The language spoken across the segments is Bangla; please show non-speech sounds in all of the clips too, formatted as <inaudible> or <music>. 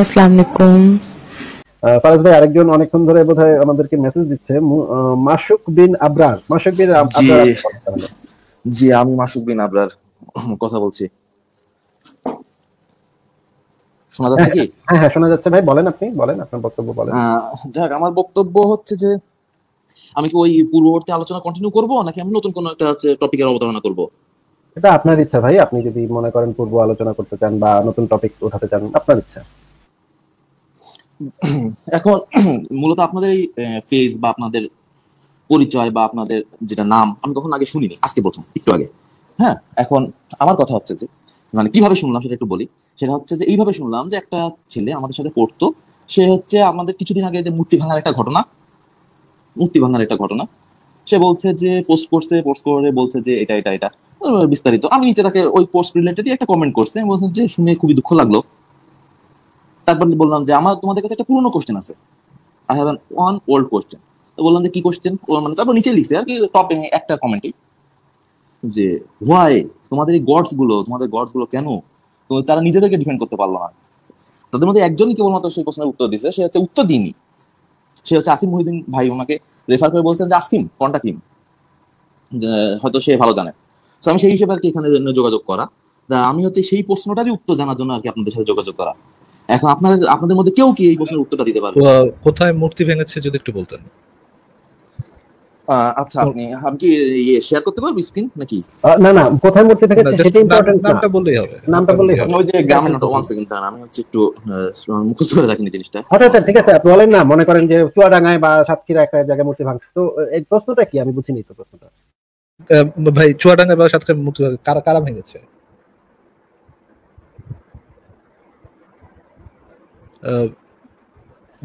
আসসালামু আলাইকুম ফারাজ ভাই আরেকজন অনেকক্ষণ ধরে বোধহয় আমাদেরকে মেসেজ দিচ্ছে মাসুক বিন আবরার মাসুক বিন জি আমি মাসুক বিন আবরার কথা বলছি শোনা যাচ্ছে কি হ্যাঁ হ্যাঁ, হ্যাঁ শোনা যাচ্ছে ভাই বলেন আপনি বলেন আপনার বক্তব্য বলেন যাক আমার বক্তব্য হচ্ছে যে আমি কি ওই পূর্ববর্তী আলোচনা কন্টিনিউ করব নাকি আমি নতুন কোনো একটা হচ্ছে টপিকের অবতারণা করব এটা আপনার ইচ্ছা ভাই আপনি যদি মনে করেন পূর্ব আলোচনা করতে চান বা নতুন টপিক উঠাতে চান আপনার ইচ্ছা এখন মূলত আপনাদের এই ফেজ বা আপনাদের পরিচয় বা আপনাদের যেটা নাম আমি কখনো আগে শুনিনি আজকে প্রথম একটু আগে হ্যাঁ এখন আমার কথা হচ্ছে যে মানে কিভাবে শুনলাম সেটা একটু বলি সেটা হচ্ছে যে এইভাবে শুনলাম যে একটা ছেলে আমাদের সাথে পড়তো সে হচ্ছে আমাদের কিছুদিন আগে যে মূর্তি ভাঙার একটা ঘটনা মূর্তি ভাঙার একটা ঘটনা সে বলছে যে পোস্ট করছে পোস্ট করে বলছে যে এটা এটা এটা বিস্তারিত আমি নিচে তাকে ওই পোস্ট রিলেটেড একটা কমেন্ট করছে বলছে যে শুনে খুবই দুঃখ লাগলো তারপর বললাম যে আমার তোমাদের কাছে একটা পুরনো কোশ্চেন আছে I have one old question বললাম যে কি কোশ্চেন মানে তারপর নিচে লিখছে আর কি টপে একটা কমেন্টে যে হোয়াই তোমাদের এই গডস গুলো তোমাদের গডস গুলো কেন তারা নিজেদেরকে ডিফেন্ড করতে পারলো না তাদের মধ্যে একজনই কেবলমাত্র সেই প্রশ্নের উত্তর দিছে সে হচ্ছে উত্তর দিইনি সে হচ্ছে আসিম মহিদিন ভাই ওনাকে রেফার করে বলছেন যে আসিম কন্টাক্ট কিম হয়তো সে ভালো জানে তো আমি সেই হিসেবে আর কি এখানে যোগাযোগ করা আমি হচ্ছে সেই প্রশ্নটারই উত্তর জানার জন্য আর কি আপনাদের সাথে যোগাযোগ করা এখন আপনাদের আপনাদের মধ্যে কেউ কি এই প্রশ্নের উত্তরটা দিতে পারবে কোথায় মূর্তি ভেঙেছে যদি একটু বলতেন আচ্ছা আপনি আমি কি শেয়ার ইয়ে করতে পারবো স্ক্রিন নাকি না না কোথায় মূর্তি ভেঙেছে সেটা ইম্পর্টেন্ট নামটা বললেই হবে নামটা বললেই হবে ওই যে গ্রামের ওয়ান সেকেন্ড দাঁড়ান আমি হচ্ছে একটু মুখস্থ করে রাখিনি জিনিসটা আচ্ছা, আচ্ছা ঠিক আছে আপনি বলেন না মনে করেন যে চুয়াডাঙ্গায় বা সাতক্ষীরা একটা জায়গায় মূর্তি ভাঙছে তো এই প্রশ্নটা কি আমি বুঝিনি তো প্রশ্নটা ভাই চুয়াডাঙ্গা বা সাতক্ষীরা মূর্তি কারা কারা ভেঙেছে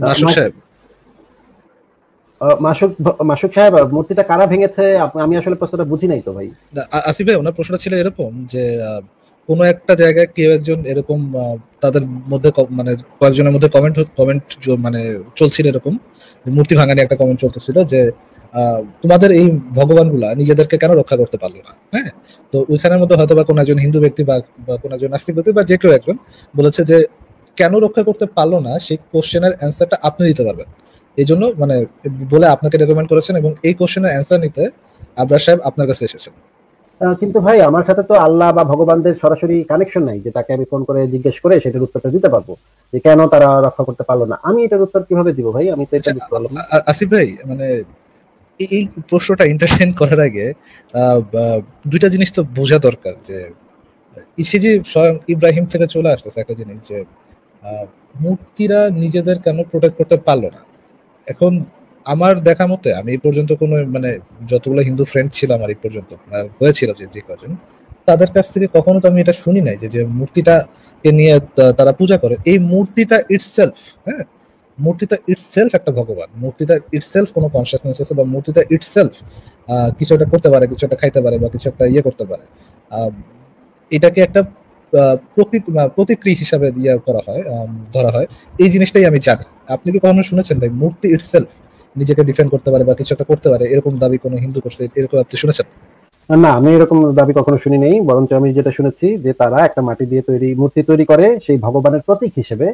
মাসুক সাহেব মাসুক মাসুক সাহেব মূর্তিটা কারা ভেঙেছে আমি আসলে প্রশ্নটা বুঝি নাই তো ভাই আসিফ ভাই ওনার প্রশ্নটা ছিল এরকম যে কোনো একটা জায়গায় কেউ একজন এরকম তাদের মধ্যে মানে কয়েকজনের মধ্যে কমেন্ট কমেন্ট মানে চলছিল এরকম মূর্তি ভাঙানি একটা কমেন্ট চলতেছিল যে তোমাদের এই ভগবানগুলা নিজেদেরকে কেন রক্ষা করতে পারলো না হ্যাঁ তো ওইখানের মধ্যে হয়তো বা কোনো একজন হিন্দু ব্যক্তি বা কোনো একজন নাস্তিক ব্যক্তি বা যে কেউ একজন বলেছে যে কেন রক্ষা করতে পারলো না সেই কোশ্চেনের অ্যান্সারটা আপনি দিতে পারবেন এই জন্য মানে বলে আপনাকে রেকমেন্ড করেছেন এবং এই কোশ্চেনের অ্যান্সার নিতে আবরার সাহেব আপনার কাছে এসেছেন কিন্তু ভাই আমার সাথে তো আল্লাহ বা ভগবানদের সরাসরি কানেকশন নাই যে তাকে আমি ফোন করে জিজ্ঞেস করে সেটার উত্তরটা দিতে পারবো যে কেন তারা রক্ষা করতে পারলো না আমি এটার উত্তর কিভাবে দিব ভাই আমি তো এটা বুঝতে পারলাম আসিফ ভাই মানে এই প্রশ্নটা এন্টারটেইন করার আগে দুইটা জিনিস তো বোঝা দরকার যে সে যে স্বয়ং ইব্রাহিম থেকে চলে আসতেছে একটা জিনিস যে মূর্তিরা নিজেদের কেন প্রোটেক্ট করতে পারলো না এখন আমার দেখা মতে আমি এই পর্যন্ত কোনো মানে যতগুলো হিন্দু ফ্রেন্ড ছিল আমার এই পর্যন্ত হয়েছিল যে যে কজন তাদের কাছ থেকে কখনো তো আমি এটা শুনি নাই যে যে মূর্তিটাকে নিয়ে তারা পূজা করে এই মূর্তিটা ইটসেলফ হ্যাঁ মূর্তিটা ইটসেলফ একটা ভগবান মূর্তিটা ইটসেলফ কোনো কনসিয়াসনেস আছে বা মূর্তিটা ইটসেলফ কিছু একটা করতে পারে কিছু একটা খাইতে পারে বা কিছু একটা ইয়ে করতে পারে এটাকে একটা প্রকৃত প্রতিক্রিয়া হিসাবে দিয়ে করা হয় ধরা হয় এই জিনিসটাই আমি জানি আপনি কি কখনো শুনেছেন ভাই মূর্তি ইটসেলফ নিজেকে ডিফেন্ড করতে পারে বা কিছু একটা করতে পারে এরকম দাবি কোনো হিন্দু করছে এরকম আপনি শুনেছেন না আমি এরকম দাবি কখনো শুনি নেই বরঞ্চ আমি যেটা শুনেছি যে তারা একটা মাটি দিয়ে তৈরি মূর্তি তৈরি করে সেই ভগবানের প্রতীক হিসেবে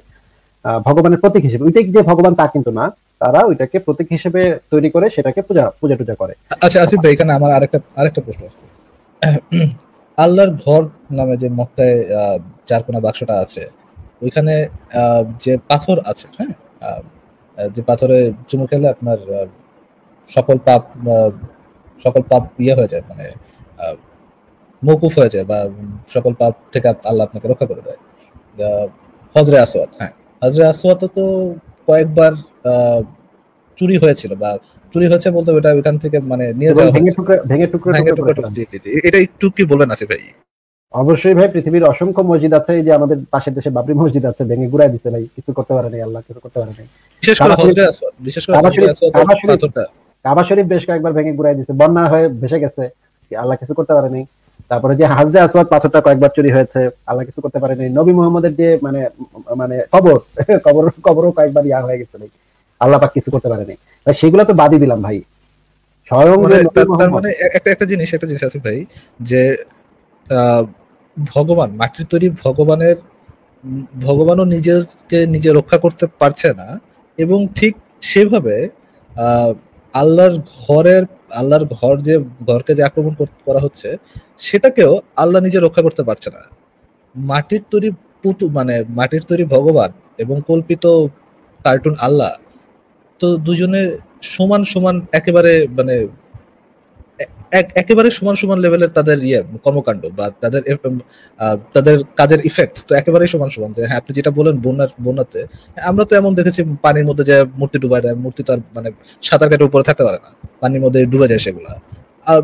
ভগবানের প্রতীক হিসেবে ওইটাই যে ভগবান তা কিন্তু না তারা ওইটাকে প্রতীক হিসেবে তৈরি করে সেটাকে পূজা পূজা টুজা করে আচ্ছা আসিফ ভাই এখানে আমার আরেকটা আরেকটা প্রশ্ন আছে আল্লাহর ঘর নামে যে মক্কায় চারকোনা বাক্সটা আছে ওইখানে যে পাথর আছে হ্যাঁ যে পাথরে চুমু খেলে আপনার সকল পাপ সকল পাপ ইয়ে হয়ে যায় মানে মৌকুফ হয়ে যায় বা সকল পাপ থেকে আল্লাহ আপনাকে রক্ষা করে দেয় হজরে আসওয়াত হ্যাঁ হজরে আসওয়াত তো কয়েকবার চুরি হয়েছিল বা চুরি হয়েছে বলতে ওটা ওখান থেকে মানে নিয়ে যাওয়া ভেঙে টুকরো ভেঙে টুকরো এটা একটু কি বলবেন আছে ভাই অবশ্যই ভাই পৃথিবীর অসংখ্য মসজিদ আছে এই যে আমাদের পাশের দেশে বাবরি মসজিদ আছে ভেঙে গুড়াই দিছে ভাই কিছু করতে পারে নাই আল্লাহ কিছু করতে পারে নাই বিশেষ করে বিশেষ করে কাবা শরীফ বেশ কয়েকবার ভেঙে গুড়াই দিছে বন্যা হয়ে ভেসে গেছে আল্লাহ কিছু করতে পারে নাই তারপরে যে হাজরে আসওয়াদ পাথরটা কয়েকবার চুরি হয়েছে আল্লাহ কিছু করতে পারে পারেনি নবী মোহাম্মদের যে মানে মানে কবর <laughs> কবর কবরও কয়েকবার ইয়া হয়ে গেছে নাকি আল্লাহ পাক কিছু করতে পারেনি ভাই সেগুলো তো বাদই দিলাম ভাই স্বয়ং মানে তার মানে একটা একটা জিনিস একটা জিনিস আছে ভাই যে ভগবান মাটির তৈরি ভগবানের ভগবানও নিজেকে নিজে রক্ষা করতে পারছে না এবং ঠিক সেভাবে আল্লাহর ঘরের আল্লাহর ঘর যে ঘরকে যে আক্রমণ করা হচ্ছে সেটাকেও আল্লাহ নিজে রক্ষা করতে পারছে না মাটির তৈরি পুতু মানে মাটির তৈরি ভগবান এবং কল্পিত কার্টুন আল্লাহ তো দুজনে সমান সমান একেবারে মানে একেবারে সমান সমান লেভেলের তাদের ইয়ে কর্মকাণ্ড বা তাদের তাদের কাজের ইফেক্ট তো একেবারে সমান সমান যে হ্যাঁ আপনি যেটা বলেন বন্যার বন্যাতে আমরা তো এমন দেখেছি পানির মধ্যে যে মূর্তি ডুবায় দেয় মূর্তি তার মানে সাঁতার কাটে উপরে থাকতে পারে না পানির মধ্যে ডুবে যায় সেগুলা আর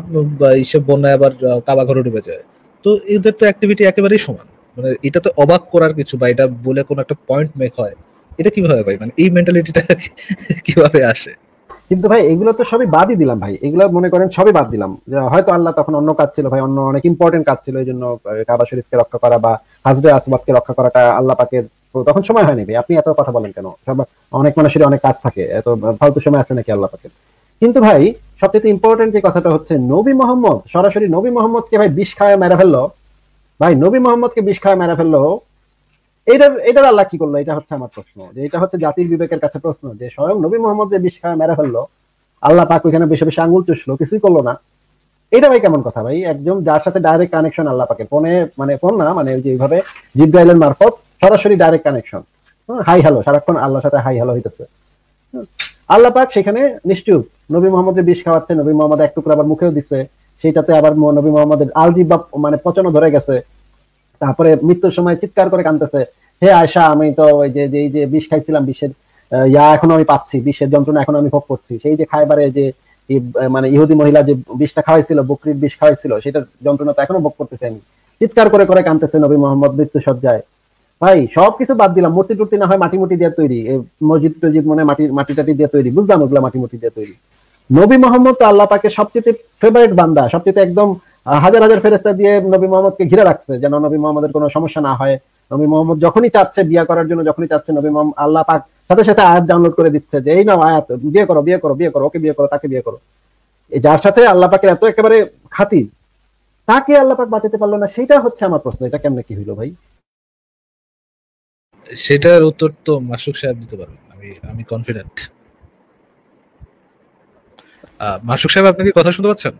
এইসব বন্যায় আবার কাবা ঘরে ডুবে যায় তো এদের তো অ্যাক্টিভিটি একেবারেই সমান মানে এটা তো অবাক করার কিছু বা এটা বলে কোনো একটা পয়েন্ট মেক হয় এটা কিভাবে ভাই মানে এই মেন্টালিটিটা <laughs> কিভাবে আসে কিন্তু ভাই এগুলো তো সবই বাদই দিলাম ভাই এগুলো মনে করেন সবই বাদ দিলাম যে হয়তো আল্লাহ তখন অন্য কাজ ছিল ভাই অন্য অনেক ইম্পর্টেন্ট কাজ ছিল এই জন্য কাবা শরীফকে রক্ষা করা বা হাজরে আসবাদকে রক্ষা করাটা আল্লাহ পাকে তখন সময় হয়নি ভাই আপনি এত কথা বলেন কেন অনেক মানুষের অনেক কাজ থাকে এত ফালতু সময় আছে নাকি আল্লাহ পাকে কিন্তু ভাই সবচেয়ে ইম্পর্টেন্ট যে কথাটা হচ্ছে নবী মোহাম্মদ সরাসরি নবী মোহাম্মদকে ভাই বিষ খায় মেরা ফেললো ভাই নবী মোহাম্মদকে বিষ খায় মেরা ফেললো এটা এটার আল্লাহ কি করলো এটা হচ্ছে আমার প্রশ্ন যে এটা হচ্ছে জাতির বিবেকের কাছে প্রশ্ন যে স্বয়ং নবী মোহাম্মদ যে বিষ মেরে ফেললো আল্লাহ পাক ওইখানে বেশি বেশি আঙুল চুষলো কিছুই করলো না এটা ভাই কেমন কথা ভাই যার সাথে ডাইরেক্ট কানেকশন আল্লাহ পাকে ফোনে মানে ফোন না মানে যেভাবে মারফত সরাসরি ডাইরেক্ট কানেকশন হাই হ্যালো সারাক্ষণ আল্লাহর সাথে হাই হ্যালো হইতেছে আল্লাহ পাক সেখানে নিশ্চুপ নবী মোহাম্মদের বিষ খাওয়াচ্ছে নবী মোহাম্মদ এক টুকরো আবার মুখেও দিচ্ছে সেটাতে আবার নবী মোহাম্মদের আলজি বা মানে পচনও ধরে গেছে তারপরে মৃত্যুর সময় চিৎকার করে কাঁদতেছে হে আয়সা আমি তো ওই যে এই যে বিষ খাইছিলাম বিষের ইয়া এখন আমি পাচ্ছি বিষের যন্ত্রণা এখন আমি ভোগ করছি সেই যে খাইবারে যে মানে ইহুদি মহিলা যে বিষটা খাওয়াইছিল বকরির বিষ খাওয়াইছিল সেটার যন্ত্রণা তো এখনো ভোগ করতেছে আমি চিৎকার করে করে কাঁদতেছে নবী মোহাম্মদ মৃত্যু সজ্জায় ভাই সবকিছু বাদ দিলাম মূর্তি টুর্তি না হয় মাটি মুটি দিয়ে তৈরি মসজিদ টজিদ মানে মাটি মাটি টাটি দিয়ে তৈরি বুঝলাম ওগুলা মাটি মুটি দিয়ে তৈরি নবী মোহাম্মদ তো আল্লাহ পাকে সবচেয়ে ফেভারিট বান্দা সবচেয়ে একদম হাজার হাজার ফেরেস্তা দিয়ে নবী মোহাম্মদকে ঘিরে রাখছে যেন নবী মোহাম্মদের কোনো সমস্যা না হয় নবী মোহাম্মদ যখনই চাচ্ছে বিয়ে করার জন্য যখনই চাচ্ছে নবী মোহাম্মদ আল্লাহ পাক সাথে সাথে আয়াত ডাউনলোড করে দিচ্ছে যে এই নাও আয়াত বিয়ে করো বিয়ে করো বিয়ে করো ওকে বিয়ে করো তাকে বিয়ে করো যার সাথে আল্লাহ পাকের এত একেবারে খাতি তাকে আল্লাহ পাক বাঁচাতে পারলো না সেটা হচ্ছে আমার প্রশ্ন এটা কেমনে কি হইল ভাই সেটার উত্তর তো মাসুক সাহেব দিতে পারবেন আমি আমি কনফিডেন্ট মাসুক সাহেব আপনি কি কথা শুনতে পাচ্ছেন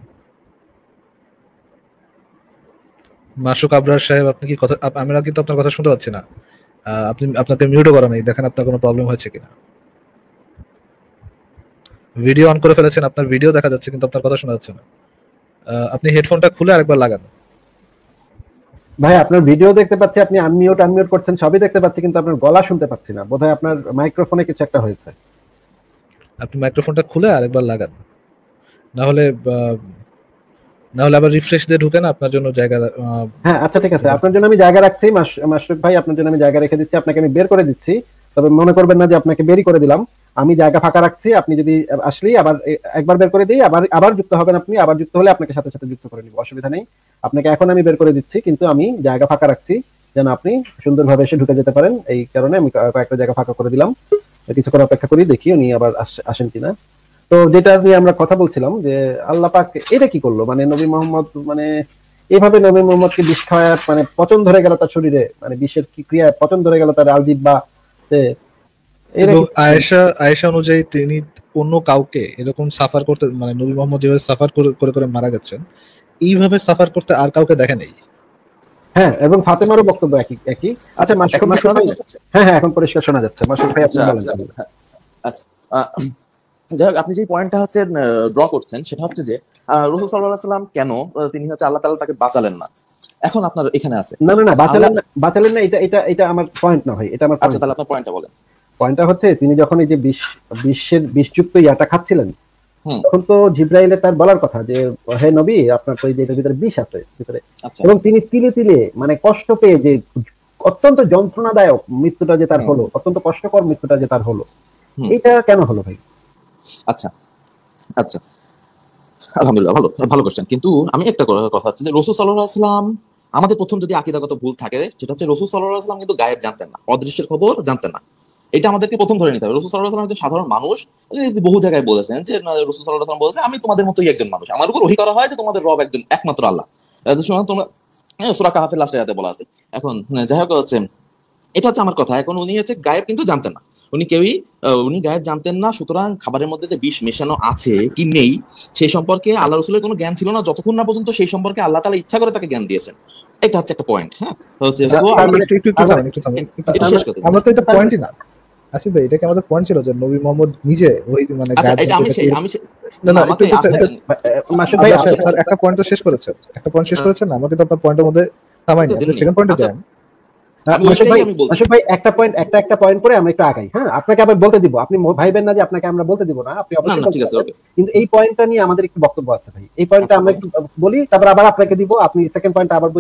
মাসুক আবরার সাহেব আপনি কি কথা আমরা কিন্তু আপনার কথা শুনতে পাচ্ছি না আপনি আপনাকে মিউটও করা নেই দেখেন আপনার কোনো প্রবলেম হয়েছে কিনা ভিডিও অন করে ফেলেছেন আপনার ভিডিও দেখা যাচ্ছে কিন্তু আপনার কথা শোনা যাচ্ছে না আপনি হেডফোনটা খুলে আরেকবার লাগান ভাই আপনার ভিডিও দেখতে পাচ্ছি আপনি আনমিউট আনমিউট করছেন সবই দেখতে পাচ্ছি কিন্তু আপনার গলা শুনতে পাচ্ছি না বোধহয় আপনার মাইক্রোফোনে কিছু একটা হয়েছে আপনি মাইক্রোফোনটা খুলে আরেকবার লাগান না হলে নাহলে আবার রিফ্রেশ দিয়ে আপনার জন্য জায়গা হ্যাঁ আচ্ছা ঠিক আছে আপনার জন্য আমি জায়গা রাখছি মাসরুফ ভাই আপনার জন্য আমি জায়গা রেখে দিচ্ছি আপনাকে আমি বের করে দিচ্ছি তবে মনে করবেন না যে আপনাকে করে দিলাম আমি জায়গা ফাঁকা রাখছি আপনি যদি আবার একবার বের করে দিই আবার আবার যুক্ত হবেন আপনি আবার যুক্ত হলে আপনাকে সাথে সাথে যুক্ত করে নিব অসুবিধা নেই আপনাকে এখন আমি বের করে দিচ্ছি কিন্তু আমি জায়গা ফাঁকা রাখছি যেন আপনি সুন্দরভাবে এসে ঢুকে যেতে পারেন এই কারণে আমি কয়েকটা জায়গা ফাঁকা করে দিলাম কিছুক্ষণ অপেক্ষা করি দেখি উনি আবার আসেন কিনা তো যেটা নিয়ে আমরা কথা বলছিলাম যে আল্লাহ পাক এটা কি করলো মানে নবী মোহাম্মদ মানে এভাবে নবী মোহাম্মদকে বিষ খাওয়ায় মানে পচন ধরে গেল তার শরীরে মানে বিষের কি ক্রিয়া পচন ধরে গেল তার আলজিব বা আয়েশা আয়েশা অনুযায়ী তিনি অন্য কাউকে এরকম সাফার করতে মানে নবী মোহাম্মদ যেভাবে সাফার করে করে মারা গেছেন এইভাবে সাফার করতে আর কাউকে দেখে নেই হ্যাঁ এবং ফাতেমারও বক্তব্য একই একই আচ্ছা, আচ্ছা হ্যাঁ হ্যাঁ এখন পরিষ্কার শোনা যাচ্ছে মাসুক ভাই আপনি আচ্ছা যাই হোক আপনি যে পয়েন্টটা হচ্ছে ড্র করছেন সেটা হচ্ছে যে রসুল সাল্লাহ সাল্লাম কেন তিনি হচ্ছে আল্লাহ তালা তাকে বাঁচালেন না এখন আপনার এখানে আছে না না না বাঁচালেন না বাঁচালেন না এটা এটা এটা আমার পয়েন্ট না ভাই এটা আমার আচ্ছা তাহলে আপনার পয়েন্টটা বলেন পয়েন্টটা হচ্ছে তিনি যখন এই যে বিশ্বের বিষযুক্ত ইয়াটা খাচ্ছিলেন তখন তো জিব্রাইলে তার বলার কথা যে হে নবী আপনার তো এটার ভিতরে বিষ আছে ভিতরে আচ্ছা। এবং তিনি তিলে তিলে মানে কষ্ট পেয়ে যে অত্যন্ত যন্ত্রণাদায়ক মৃত্যুটা যে তার হলো অত্যন্ত কষ্টকর মৃত্যুটা যে তার হলো এটা কেন হলো ভাই আচ্ছা আচ্ছা আলহামদুলিল্লাহ ভালো ভালো কোশ্চেন কিন্তু আমি একটা কথা হচ্ছে যে রসুল সাল্লাহ আসলাম আমাদের প্রথম যদি আকিদাগত ভুল থাকে সেটা হচ্ছে রসুল সাল্লাহ আসলাম কিন্তু গায়েব জানতেন না অদৃশ্যের খবর জানতেন না এটা আমাদেরকে প্রথম ধরে নিতে হবে রসুল সাল্লাহ আসলাম একজন সাধারণ মানুষ বহু জায়গায় বলেছেন যে রসুল সাল্লাহ আসলাম বলেছে আমি তোমাদের মতোই একজন মানুষ আমার উপর করা হয় যে তোমাদের রব একজন একমাত্র আল্লাহ তোমরা হ্যাঁ, সুরা কাহাফের লাস্টে যাতে বলা আছে এখন হ্যাঁ, যাই হোক হচ্ছে এটা হচ্ছে আমার কথা এখন উনি হচ্ছে গায়েব কিন্তু জানতেন না উনি কেউই উনি গায়ে জানতেন না সুতরাং খাবারের মধ্যে যে বিষ মেশানো আছে কি নেই সেই সম্পর্কে আল্লাহ রসুলের কোনো জ্ঞান ছিল না যতক্ষণ না পর্যন্ত সেই সম্পর্কে আল্লাহ তালা ইচ্ছা করে তাকে জ্ঞান দিয়েছেন এটা হচ্ছে একটা পয়েন্ট হ্যাঁ আমরা তো এটা পয়েন্টই না আসিফ ভাই এটা কি আমাদের পয়েন্ট ছিল যে নবী মোহাম্মদ নিজে ওই মানে আচ্ছা, আমি সেই আমি না একটা পয়েন্ট তো শেষ করেছে একটা পয়েন্ট শেষ হ্যাঁ। করেছে না আমাদের তো আপনার পয়েন্টের মধ্যে থামাই না সেকেন্ড পয়েন্টে যান হ্যাঁ, ভাই একটা পয়েন্ট একটা একটা পয়েন্ট করে আমরা একটু আগাই হ্যাঁ আপনাকে আবার বলতে দিব আপনি ভাইবেন না যে আপনাকে আমরা বলতে দিব না আপনি অবশ্যই কিন্তু এই পয়েন্টটা নিয়ে আমাদের একটু বক্তব্য আছে ভাই এই পয়েন্টটা আচ্ছা, আমরা একটু বলি তারপর আবার আপনাকে দিব আপনি সেকেন্ড পয়েন্ট আবার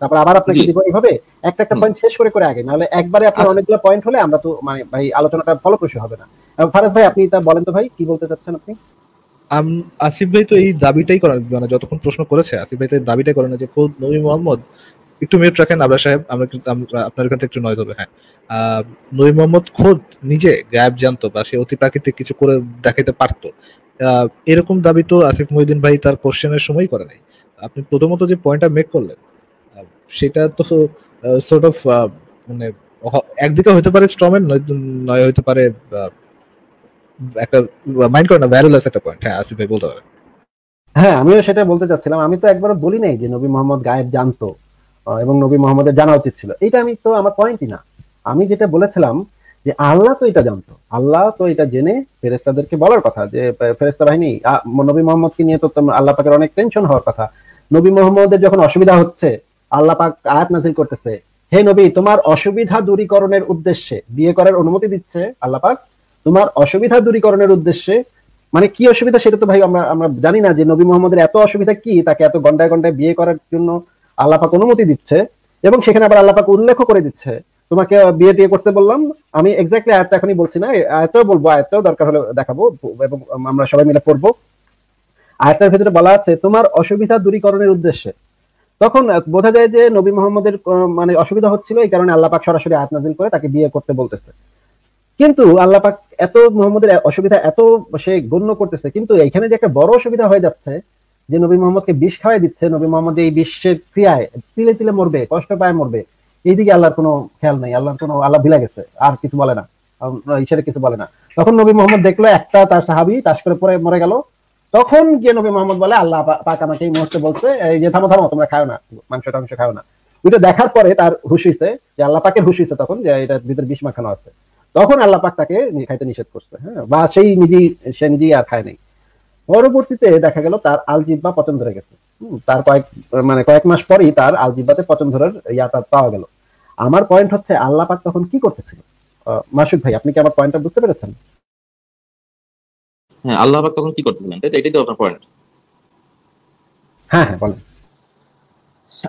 তারপর আবার আপনাকে দিব এইভাবে একটা একটা পয়েন্ট শেষ করে করে আগে নাহলে একবারে আপনার আচ্ছা। অনেকগুলো পয়েন্ট হলে আমরা তো মানে ভাই আলোচনাটা ফলপ্রসূ হবে না ফারাজ ভাই আপনি তা বলেন তো ভাই কি বলতে চাচ্ছেন আপনি আসিফ ভাই তো এই দাবিটাই করার মানে যতক্ষণ প্রশ্ন করেছে আসিফ ভাই তো দাবিটাই করেন যে খোদ নবী মোহাম্মদ একটু মিউট রাখেন আবার সাহেব আমরা আপনার থেকে একটু নয় হবে হ্যাঁ নই মোহাম্মদ খোদ নিজে গায়েব জানতো বা সে অতি প্রাকৃতিক কিছু করে দেখাইতে পারতো এরকম দাবি তো আসিফ মহিদিন ভাই তার কোশ্চেনের সময় করে নাই আপনি প্রথমত যে পয়েন্টটা মেক করলেন সেটা তো সর্ট অফ মানে একদিকে হতে পারে স্ট্রমের নয় হতে পারে একটা মাইন্ড করে না ভ্যালুলেস একটা পয়েন্ট হ্যাঁ আসিফ ভাই বলতে পারেন হ্যাঁ আমিও সেটা বলতে চাচ্ছিলাম আমি তো একবারও বলি নাই যে নবী মোহাম্মদ গায়েব জানতো এবং নবী মোহাম্মদের জানা উচিত ছিল এটা আমি তো আমার পয়েন্টই না আমি যেটা বলেছিলাম যে আল্লাহ তো এটা জানতো আল্লাহ তো এটা জেনে ফেরেস্তাদেরকে বলার কথা যে ফেরেস্তা বাহিনী নবী মোহাম্মদকে নিয়ে তো আল্লাহ পাকের অনেক টেনশন হওয়ার কথা নবী মোহাম্মদের যখন অসুবিধা হচ্ছে আল্লাহ পাক আয়াত নাজিল করতেছে হে নবী তোমার অসুবিধা দূরীকরণের উদ্দেশ্যে বিয়ে করার অনুমতি দিচ্ছে আল্লাহ পাক তোমার অসুবিধা দূরীকরণের উদ্দেশ্যে মানে কি অসুবিধা সেটা তো ভাই আমরা আমরা জানি না যে নবী মোহাম্মদের এত অসুবিধা কি তাকে এত গন্ডায় গন্ডায় বিয়ে করার জন্য আল্লাপাক অনুমতি দিচ্ছে এবং সেখানে আবার আল্লাপাক উল্লেখ করে দিচ্ছে তোমাকে বিয়ে টিয়ে করতে বললাম আমি এক্সাক্টলি আয়াতটা এখনই বলছি না আয়াতও বলবো আয়াতটাও দরকার হলে দেখাবো এবং আমরা সবাই মিলে পড়বো আয়াতের ভেতরে বলা আছে তোমার অসুবিধা দূরীকরণের উদ্দেশ্যে তখন বোঝা যায় যে নবী মোহাম্মদের মানে অসুবিধা হচ্ছিল এই কারণে আল্লাপাক সরাসরি আয়াত নাজিল করে তাকে বিয়ে করতে বলতেছে কিন্তু আল্লাপাক এত মোহাম্মদের অসুবিধা এত সে গণ্য করতেছে কিন্তু এখানে যে একটা বড় অসুবিধা হয়ে যাচ্ছে যে নবী মোহাম্মদকে বিষ খাওয়াই দিচ্ছে নবী মোহাম্মদ এই বিশ্বের ক্রিয়ায় তিলে তিলে মরবে কষ্ট পায় মরবে এইদিকে আল্লাহর কোনো খেয়াল নাই আল্লাহর কোনো আল্লাহ ভিলা গেছে আর কিছু বলে না ঈশ্বরে কিছু বলে না তখন নবী মোহাম্মদ দেখলো একটা তার সাহাবি তাস করে পরে মরে গেল তখন গিয়ে নবী মোহাম্মদ বলে আল্লাহ পাক আমাকে এই মুহূর্তে বলছে এই যে থামো থামো তোমরা খাও না মাংস টাংস খাও না ওইটা দেখার পরে তার হুশ হইছে যে আল্লাহ পাকের হুশ হইছে তখন যে এটার ভিতরে বিষ মাখানো আছে তখন আল্লাহ পাক তাকে খাইতে নিষেধ করছে হ্যাঁ বা সেই নিজেই সে নিজেই আর খায় নাই পরবর্তীতে দেখা গেল তার আলজিব্বা পচন ধরে গেছে তার কয়েক মানে কয়েক মাস পরেই তার আলজিব্বাতে পচন ধরার ইয়াটা পাওয়া গেল আমার পয়েন্ট হচ্ছে আল্লাহ পাক তখন কি করতেছিল মাসুদ ভাই আপনি কি আমার পয়েন্টটা বুঝতে পেরেছেন হ্যাঁ আল্লাহ পাক তখন কি করতেছিলেন তাই এটাই তো আপনার পয়েন্ট হ্যাঁ হ্যাঁ বলেন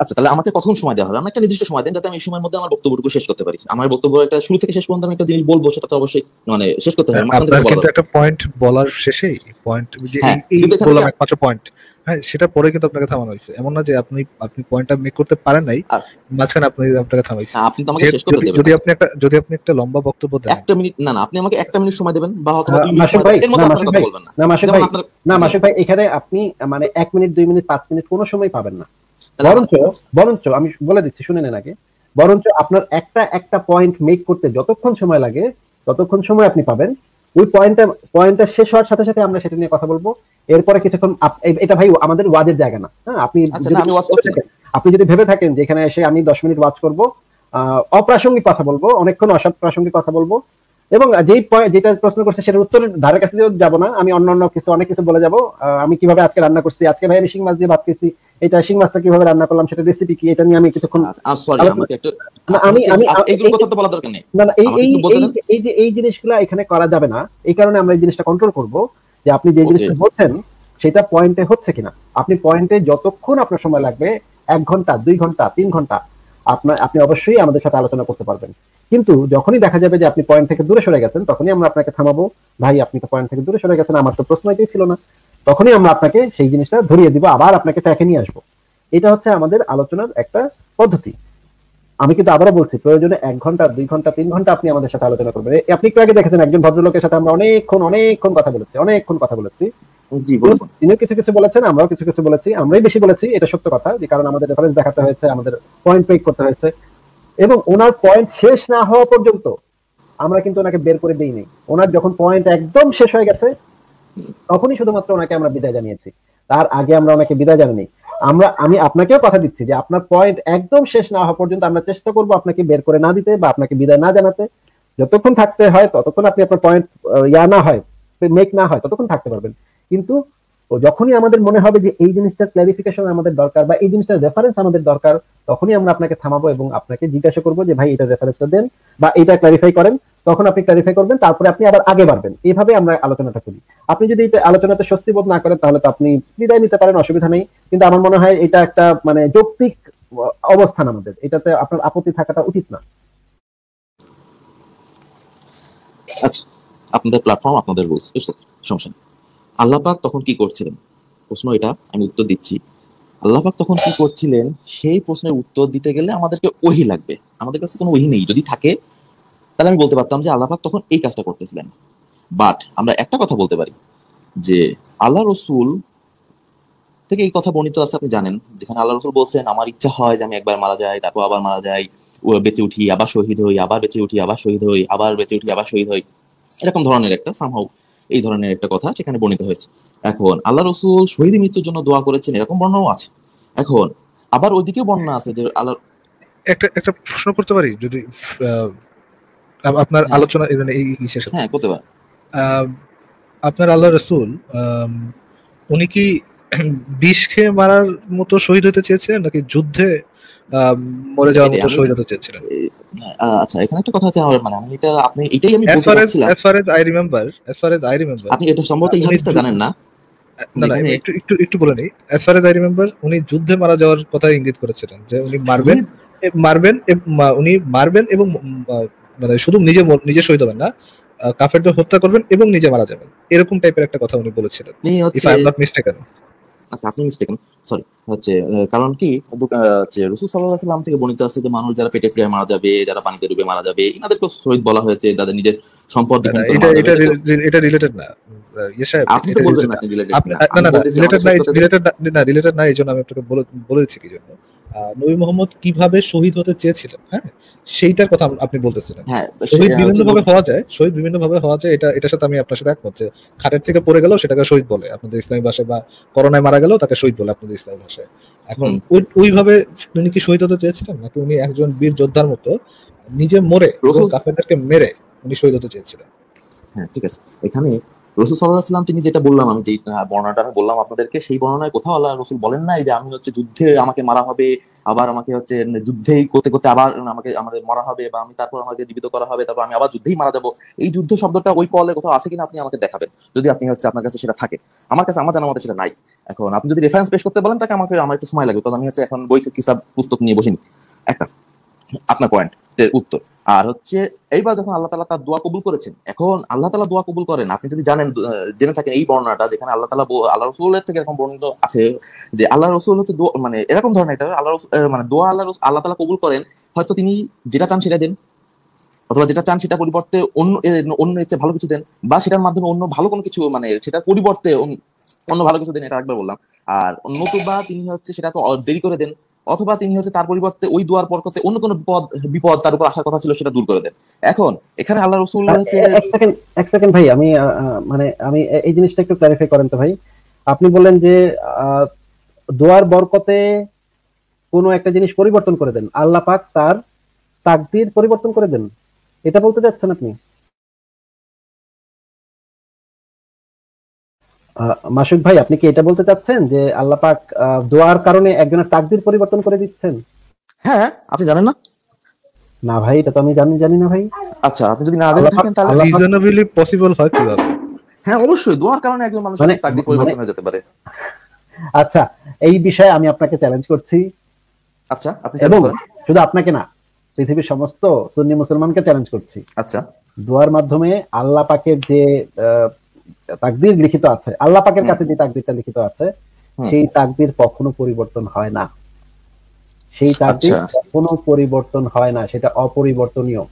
আচ্ছা তাহলে আমাকে কখন সময় দেওয়া হবে আমাকে একটা নির্দিষ্ট সময় দেন যাতে আমি এই সময়ের মধ্যে আমার বক্তব্যটুকু শেষ করতে পারি আমার বক্তব্য একটা শুরু থেকে শেষ পর্যন্ত আমি একটা জিনিস বলবো সেটা তো অবশ্যই মানে শেষ করতে হবে আপনার কিন্তু একটা পয়েন্ট বলার শেষে পয়েন্ট যে এই হ্যাঁ, বললাম একমাত্র পয়েন্ট হ্যাঁ সেটা পরে কিন্তু আপনাকে থামানো হয়েছে এমন না যে আপনি আপনি পয়েন্টটা মেক করতে পারেন নাই মাঝখানে আপনি আপনাকে থামাইছে হ্যাঁ, আপনি তো আমাকে শেষ করতে দেবেন যদি আপনি একটা যদি আপনি একটা লম্বা বক্তব্য দেন একটা মিনিট না না আপনি আমাকে একটা মিনিট সময় দেবেন বা হয়তো দুই মিনিট ভাই এর মধ্যে আপনি কথা বলবেন না না মাসে ভাই না মাসে ভাই এখানে আপনি মানে 1 মিনিট 2 মিনিট 5 মিনিট কোনো সময় পাবেন না বরঞ্চ বরঞ্চ আমি বলে দিচ্ছি শুনে নেন আগে বরঞ্চ আপনার একটা একটা পয়েন্ট মেক করতে যতক্ষণ সময় লাগে ততক্ষণ সময় আপনি পাবেন ওই পয়েন্টটা পয়েন্টটা শেষ হওয়ার সাথে সাথে আমরা সেটা নিয়ে কথা বলবো এরপরে কিছুক্ষণ এটা ভাই আমাদের ওয়াজের জায়গা না হ্যাঁ, আপনি আচ্ছা, আপনি যদি ভেবে থাকেন যে এখানে এসে আমি দশ মিনিট ওয়াজ করবো অপ্রাসঙ্গিক কথা বলবো অনেকক্ষণ প্রাসঙ্গিক কথা বলবো এবং যেই যেটা প্রশ্ন করছে সেটার উত্তর ধারে কাছে যাব না আমি অন্য অন্য কিছু অনেক কিছু বলে যাব আমি কিভাবে আজকে রান্না করছি আজকে ভাই আমি শিং মাছ দিয়ে ভাবতেছি এটা শিং মাছটা কিভাবে রান্না করলাম সেটা রেসিপি কি এটা নিয়ে আমি কিছুক্ষণ সরি আচ্ছা, আচ্ছা, আমাকে একটু আমি আচ্ছা, আমি এইগুলোর কথা তো বলা দরকার নেই না না এই এই যে এই জিনিসগুলো এখানে করা যাবে না এই কারণে আমরা এই জিনিসটা কন্ট্রোল করব যে আপনি যে জিনিসটা বলছেন সেটা পয়েন্টে হচ্ছে কিনা আপনি পয়েন্টে যতক্ষণ আপনার সময় লাগবে এক ঘন্টা দুই ঘন্টা তিন ঘন্টা আপনার আপনি অবশ্যই আমাদের সাথে আলোচনা করতে পারবেন কিন্তু যখনই দেখা যাবে যে আপনি পয়েন্ট থেকে দূরে সরে গেছেন তখনই আমরা আপনাকে থামাবো ভাই আপনি তো পয়েন্ট থেকে দূরে সরে গেছেন আমার তো প্রশ্ন এটাই ছিল না তখনই আমরা আপনাকে সেই জিনিসটা ধরিয়ে দিব আবার আপনাকে ট্র্যাকে নিয়ে আসবো এটা হচ্ছে আমাদের আলোচনার একটা পদ্ধতি আমি কিন্তু আবারও বলছি প্রয়োজনে এক ঘন্টা দুই ঘন্টা তিন ঘন্টা আপনি আমাদের সাথে আলোচনা করবেন আপনি একটু আগে দেখেছেন একজন ভদ্রলোকের সাথে আমরা অনেকক্ষণ অনেকক্ষণ কথা বলেছি অনেকক্ষণ কথা বলেছি তিনিও কিছু কিছু বলেছেন আমরাও কিছু কিছু বলেছি আমরাই বেশি বলেছি এটা সত্য কথা যে কারণ আমাদের রেফারেন্স দেখাতে হয়েছে আমাদের পয়েন্ট পেক করতে হয়েছে এবং ওনার পয়েন্ট শেষ না হওয়া পর্যন্ত আমরা কিন্তু ওনাকে বের করে দিইনি ওনার যখন পয়েন্ট একদম শেষ হয়ে গেছে তখনই শুধুমাত্র ওনাকে আমরা বিদায় জানিয়েছি তার আগে আমরা ওনাকে বিদায় জানিনি আমরা আমি আপনাকেও কথা দিচ্ছি যে আপনার পয়েন্ট একদম শেষ না হওয়া পর্যন্ত আমরা চেষ্টা করব আপনাকে বের করে না দিতে বা আপনাকে বিদায় না জানাতে যতক্ষণ থাকতে হয় ততক্ষণ আপনি আপনার পয়েন্ট ইয়া না হয় মেক না হয় ততক্ষণ থাকতে পারবেন কিন্তু তো যখনই আমাদের মনে হবে যে এই জিনিসটার ক্লারিফিকেশন আমাদের দরকার বা এই জিনিসটার রেফারেন্স আমাদের দরকার তখনই আমরা আপনাকে থামাবো এবং আপনাকে জিজ্ঞাসা করবো যে ভাই এটা রেফারেন্সটা দেন বা এটা ক্লারিফাই করেন তখন আপনি ক্লারিফাই করবেন তারপরে আপনি আবার আগে বাড়বেন এইভাবে আমরা আলোচনাটা করি আপনি যদি এটা আলোচনাতে স্বস্তি বোধ না করেন তাহলে তো আপনি বিদায় নিতে পারেন অসুবিধা নেই কিন্তু আমার মনে হয় এটা একটা মানে যৌক্তিক অবস্থান আমাদের এটাতে আপনার আপত্তি থাকাটা উচিত না আচ্ছা আপনাদের প্ল্যাটফর্ম আপনাদের রুলস সমস্যা নেই আল্লাপাক তখন কি করছিলেন প্রশ্ন এটা আমি উত্তর দিচ্ছি আল্লাপাক তখন কি করছিলেন সেই প্রশ্নের উত্তর দিতে গেলে আমাদেরকে ওহি লাগবে আমাদের কাছে কোনো ওহি নেই যদি থাকে তাহলে আমি বলতে পারতাম যে আল্লাপাক তখন এই কাজটা করতেছিলেন বাট আমরা একটা কথা বলতে পারি যে আল্লাহ রসুল থেকে এই কথা বর্ণিত আছে আপনি জানেন যেখানে আল্লাহ রসুল বলছেন আমার ইচ্ছা হয় যে আমি একবার মারা যাই তারপর আবার মারা যাই বেঁচে উঠি আবার শহীদ হই আবার বেঁচে উঠি আবার শহীদ হই আবার বেঁচে উঠি আবার শহীদ হই এরকম ধরনের একটা সামহাউ এই ধরনের একটা কথা সেখানে বর্ণিত হয়েছে এখন আল্লাহ রসুল শহীদ মৃত্যুর জন্য দোয়া করেছেন এরকম বর্ণনাও আছে এখন আবার ওইদিকে বর্ণনা আছে যে আল্লাহ একটা একটা প্রশ্ন করতে পারি যদি আপনার হ্যাঁ। আলোচনা এই ইসের হ্যাঁ করতে পারি আপনার আল্লাহ রসুল উনি কি বিষ খেয়ে মারার মতো শহীদ হতে চেয়েছিলেন নাকি যুদ্ধে মরে যাওয়ার মতো চেয়েছিলেন আচ্ছা এখানে একটা কথা আছে মানে আমি এটা আপনি এটাই আমি বলতে চাচ্ছিলাম আপনি এটা সম্ভবত জানেন না একটু একটু একটু বলে নেই উনি যুদ্ধে মারা যাওয়ার কথা ইঙ্গিত করেছিলেন যে উনি মারবেন মারবেন উনি মারবেন এবং মানে শুধু নিজে নিজে শহীদ হবেন না কাফেরদের হত্যা করবেন এবং নিজে মারা যাবেন এরকম টাইপের একটা কথা উনি বলেছিলেন if I am not mistaken আচ্ছা আপনি মিস্টেকেন সরি হচ্ছে কারণ কি হচ্ছে রসুল সাল্লাহ সাল্লাম থেকে বর্ণিত আছে যে মানুষ যারা পেটে প্রিয় মারা যাবে যারা পানিতে ডুবে মারা যাবে এনাদেরকে শহীদ বলা হয়েছে তাদের নিজের সম্পদ এটা এটা এটা রিলেটেড না ইয়ে আপনি বলবেন না রিলেটেড না না রিলেটেড আমি আপনাকে বলে বলেছি কি জন্য নবী মোহাম্মদ কিভাবে শহীদ হতে চেয়েছিলেন হ্যাঁ সেইটার কথা আপনি বলতেছিলেন হ্যাঁ, শহীদ হ্যাঁ, বিভিন্ন ভাবে হওয়া যায় শহীদ বিভিন্ন ভাবে হওয়া যায় এটা এটার সাথে আমি আপনার সাথে একমত যে খাটের থেকে পড়ে গেল সেটাকে শহীদ বলে আপনাদের ইসলামী ভাষায় বা করোনায় মারা গেল তাকে শহীদ বলে আপনাদের ইসলামী ভাষায় এখন ওইভাবে উনি কি শহীদ হতে চেয়েছিলেন নাকি উনি একজন বীর যোদ্ধার মতো নিজে মরে কাফেরদেরকে মেরে উনি শহীদ হতে চেয়েছিলেন হ্যাঁ ঠিক আছে এখানে রসুল সাল্লাহ সাল্লাম তিনি যেটা বললাম আমি যে বর্ণনাটা আমি বললাম আপনাদেরকে সেই বর্ণনায় কোথাও আল্লাহ রসুল বলেন নাই যে আমি হচ্ছে যুদ্ধে আমাকে মারা হবে আবার আমাকে হচ্ছে যুদ্ধেই করতে করতে আবার আমাকে আমাদের মারা হবে বা আমি তারপর আমাকে জীবিত করা হবে তারপর আমি আবার যুদ্ধেই মারা যাবো এই যুদ্ধ শব্দটা ওই কলে কোথাও আছে কিনা আপনি আমাকে দেখাবেন যদি আপনি হচ্ছে আপনার কাছে সেটা থাকে আমার কাছে আমার জানা মতো সেটা নাই এখন আপনি যদি রেফারেন্স পেশ করতে বলেন তাকে আমাকে আমার একটু সময় লাগবে কারণ আমি হচ্ছে এখন বই কিসাব পুস্তক নিয়ে বসিনি একটা আপনার পয়েন্ট উত্তর আর হচ্ছে এইবার যখন আল্লাহ তালা তার দোয়া কবুল করেছেন এখন আল্লাহ তালা দোয়া কবুল করেন আপনি যদি জানেন জেনে থাকেন এই বর্ণনাটা যেখানে আল্লাহ তালা আল্লাহ রসুলের থেকে এরকম বর্ণিত আছে যে আল্লাহ রসুল হচ্ছে মানে এরকম ধরনের এটা আল্লাহ মানে দোয়া আল্লাহ আল্লাহ তালা কবুল করেন হয়তো তিনি যেটা চান সেটা দেন অথবা যেটা চান সেটা পরিবর্তে অন্য অন্য ইচ্ছে ভালো কিছু দেন বা সেটার মাধ্যমে অন্য ভালো কোনো কিছু মানে সেটার পরিবর্তে অন্য ভালো কিছু দেন এটা একবার বললাম আর নতুবা তিনি হচ্ছে সেটা তো দেরি করে দেন অথবা তিনি হচ্ছে তার পরিবর্তে ওই দুয়ার পর করতে অন্য কোনো বিপদ বিপদ তার উপর আসার কথা ছিল সেটা দূর করে দেন এখন এখানে আল্লাহ রসুল হচ্ছে এক সেকেন্ড এক সেকেন্ড ভাই আমি মানে আমি এই জিনিসটা একটু ক্লারিফাই করেন তো ভাই আপনি বললেন যে দোয়ার বরকতে কোন একটা জিনিস পরিবর্তন করে দেন আল্লাহ পাক তার তাকদির পরিবর্তন করে দেন এটা বলতে চাচ্ছেন আপনি মাসুক ভাই আপনি কি এটা বলতে চাচ্ছেন যে আল্লাহ পাক দোয়ার কারণে একজনের তাকদির পরিবর্তন করে দিচ্ছেন হ্যাঁ, হ্যাঁ আপনি জানেন না না ভাই এটা তো আমি জানি জানি না ভাই আচ্ছা আপনি যদি না জানেন থাকেন তাহলে রিজনেবলি পসিবল হয় কিভাবে হ্যাঁ অবশ্যই দোয়ার কারণে একজন মানুষের মানে- তাকদির মানে- পরিবর্তন হয়ে যেতে পারে আচ্ছা এই বিষয়ে আমি আপনাকে চ্যালেঞ্জ করছি আচ্ছা আপনি এবং শুধু আপনাকে না পৃথিবীর সমস্ত সুন্নি মুসলমানকে চ্যালেঞ্জ করছি আচ্ছা দোয়ার মাধ্যমে আল্লাহ পাকের যে তাকদির লিখিত আছে আল্লাহ পাকের কাছে যে তাকদিরটা লিখিত আছে সেই তাকদির কখনো পরিবর্তন হয় না সেই আচ্ছা। তাকদির কখনো পরিবর্তন হয় না সেটা অপরিবর্তনীয়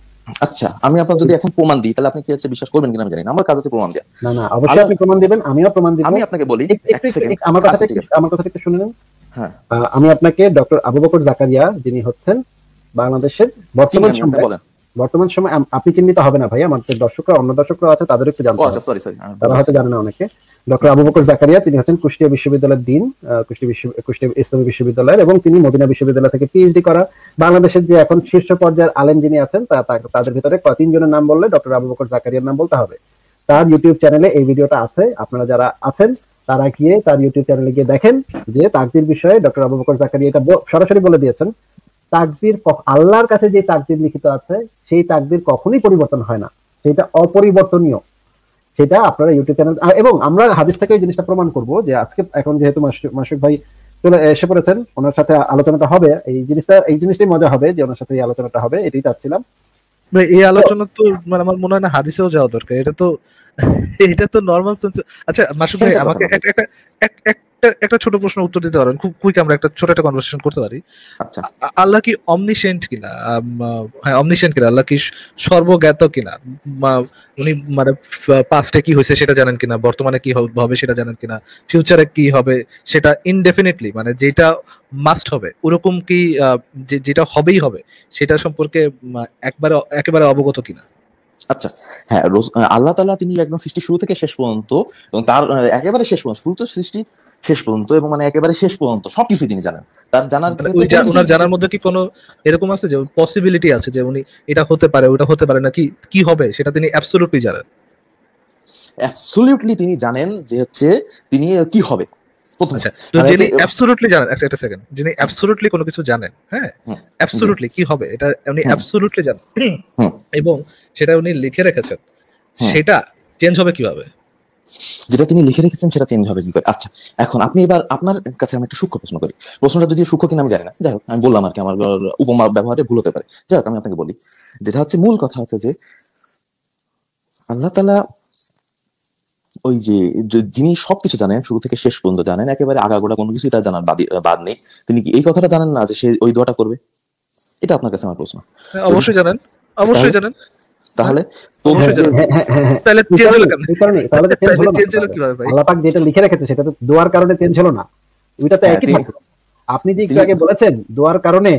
আচ্ছা আমি আপনার যদি এখন প্রমাণ দিই তাহলে আপনি কি বিশ্বাস করবেন কিনা আমি জানি না আমার কাজ প্রমাণ দেয়া না না অবশ্যই আপনি প্রমাণ দিবেন আমিও প্রমাণ দিব আমি আপনাকে বলি আমার কথাটা আচ্ছা, আমার কথাটা একটু শুনে নেন হ্যাঁ আমি আপনাকে ডক্টর আবু বকর জাকারিয়া যিনি হচ্ছেন বাংলাদেশের বর্তমান বর্তমান সময় আপনি চিহ্নিত হবে না ভাই আমাদের দর্শকরা অন্য দর্শকরা আছে তাদের একটু জানতে আচ্ছা, হ্যাঁ, তারা হয়তো জানে না অনেকে ডক্টর আবু বকর জাকারিয়া তিনি হচ্ছেন কুষ্টিয়া বিশ্ববিদ্যালয়ের দিন কুষ্টিয়া বিশ্ব ইসলামী বিশ্ববিদ্যালয়ের এবং তিনি মদিনা বিশ্ববিদ্যালয় থেকে পিএইচডি করা বাংলাদেশের যে এখন শীর্ষ পর্যায়ের আলেম যিনি আছেন তাদের ভিতরে তিনজনের নাম বললে ডক্টর আবু বকর জাকারিয়ার নাম বলতে হবে তার ইউটিউব চ্যানেলে এই ভিডিওটা আছে আপনারা যারা আছেন তারা গিয়ে তার ইউটিউব চ্যানেলে গিয়ে দেখেন যে তাকদির বিষয়ে ডক্টর আবু বকর জাকারিয়া এটা সরাসরি বলে দিয়েছেন তাকবির আল্লাহর কাছে যে তাকবির লিখিত আছে সেই তাকবির কখনই পরিবর্তন হয় না সেটা অপরিবর্তনীয় সেটা আপনারা ইউটিউব চ্যানেল এবং আমরা হাদিস থেকে এই জিনিসটা প্রমাণ করব যে আজকে এখন যেহেতু মাসুক ভাই চলে এসে পড়েছেন ওনার সাথে আলোচনাটা হবে এই জিনিসটা এই জিনিসটাই মজা হবে যে ওনার সাথে এই আলোচনাটা হবে এটাই চাচ্ছিলাম এই আলোচনা তো মানে আমার মনে হয় না হাদিসেও যাওয়া দরকার এটা তো এটা তো নর্মাল সেন্স আচ্ছা মাসুদ ভাই আমাকে একটা একটা একটা একটা ছোট প্রশ্ন উত্তর দিতে পারেন খুব কুইক আমরা একটা ছোট একটা কনভারসেশন করতে পারি আচ্ছা আল্লাহ কি অমনিসেন্ট কিনা হ্যাঁ অমনিসেন্ট কিনা আল্লাহ কি সর্বজ্ঞাত কিনা উনি মানে পাস্টে কি হয়েছে সেটা জানেন কিনা বর্তমানে কি হবে সেটা জানেন কিনা ফিউচারে কি হবে সেটা ইনডেফিনেটলি মানে যেটা মাস্ট হবে ওরকম কি যেটা হবেই হবে সেটা সম্পর্কে একবারে একেবারে অবগত কিনা আচ্ছা হ্যাঁ আল্লাহ তালা তিনি একদম সৃষ্টি শুরু থেকে শেষ পর্যন্ত এবং তার একেবারে শেষ পর্যন্ত শুরু তো সৃষ্টি শেষ পর্যন্ত এবং মানে একেবারে শেষ পর্যন্ত সবকিছু তিনি জানেন তার জানার মানে ওনার জানার মধ্যে কি কোনো এরকম আছে যে পসিবিলিটি আছে যে উনি এটা হতে পারে ওটা হতে পারে নাকি কি হবে সেটা তিনি অ্যাবসলিউটলি জানেন অ্যাবসলিউটলি তিনি জানেন যে হচ্ছে তিনি কি হবে আচ্ছা, যিনি অ্যাবসলিউটলি জানেন একটা একটা সেকেন্ড যিনি অ্যাবসলিউটলি কোনো কিছু জানেন হ্যাঁ অ্যাবসলিউটলি কি হবে এটা উনি অ্যাবসলিউটলি জানেন এবং সেটা উনি লিখে রেখেছেন সেটা চেঞ্জ হবে কিভাবে যেটা তিনি লিখে রেখেছেন সেটা চেঞ্জ হবে কি করে আচ্ছা এখন আপনি এবার আপনার কাছে আমি একটা সূক্ষ্ম প্রশ্ন করি প্রশ্নটা যদি সূক্ষ্ম কিনা আমি জানি না যাই হোক আমি বললাম আর কি আমার উপমা ব্যবহারে ভুল হতে পারে যাই হোক আমি আপনাকে বলি যেটা হচ্ছে মূল কথা হচ্ছে যে আল্লাহ তালা ওই যে যিনি সবকিছু জানেন শুরু থেকে শেষ পর্যন্ত জানেন একেবারে আগাগোড়া কোনো কিছুই তার জানার বাদ নেই তিনি কি এই কথাটা জানেন না যে সে ওই দোয়াটা করবে এটা আপনার কাছে আমার প্রশ্ন হ্যাঁ, অবশ্যই জানেন অবশ্যই জানেন তাহলে যেটা লিখে রেখেছে সেটা তো দোয়ার কারণে চেঞ্জ হলো না ওইটা তো হ্যাঁ, একই আপনি যে একটু আগে বলেছেন দোয়ার কারণে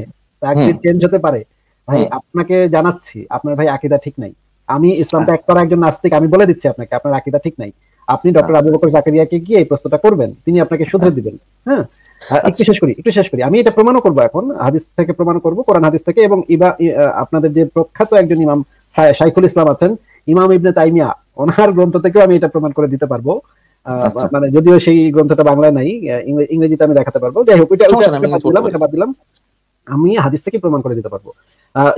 তাকদীর চেঞ্জ হতে পারে ভাই আপনাকে জানাচ্ছি আপনার ভাই আকিদা ঠিক নাই আমি আচ্ছা। ইসলামটা একবার একজন নাস্তিক আমি বলে দিচ্ছি আপনাকে আপনার আকিদা ঠিক নাই আপনি ডক্টর আচ্ছা। আবু বকর জাকারিয়াকে গিয়ে এই প্রশ্নটা করবেন তিনি আপনাকে শুধরে আচ্ছা। দিবেন হ্যাঁ, হ্যাঁ একটু শেষ করি একটু শেষ করি আমি এটা প্রমাণও করবো এখন হাদিস থেকে প্রমাণ করবো কোরআন হাদিস থেকে এবং ইবা আপনাদের যে প্রখ্যাত একজন ইমাম শাইখুল ইসলাম আছেন ইমাম ইবনে তাইমিয়া ওনার গ্রন্থ থেকেও আমি এটা প্রমাণ করে দিতে পারবো আচ্ছা। মানে যদিও সেই গ্রন্থটা বাংলায় নাই ইংরেজিতে আমি দেখাতে পারবো যাই হোক দিলাম আমি হাদিস থেকে প্রমাণ করে দিতে পারবো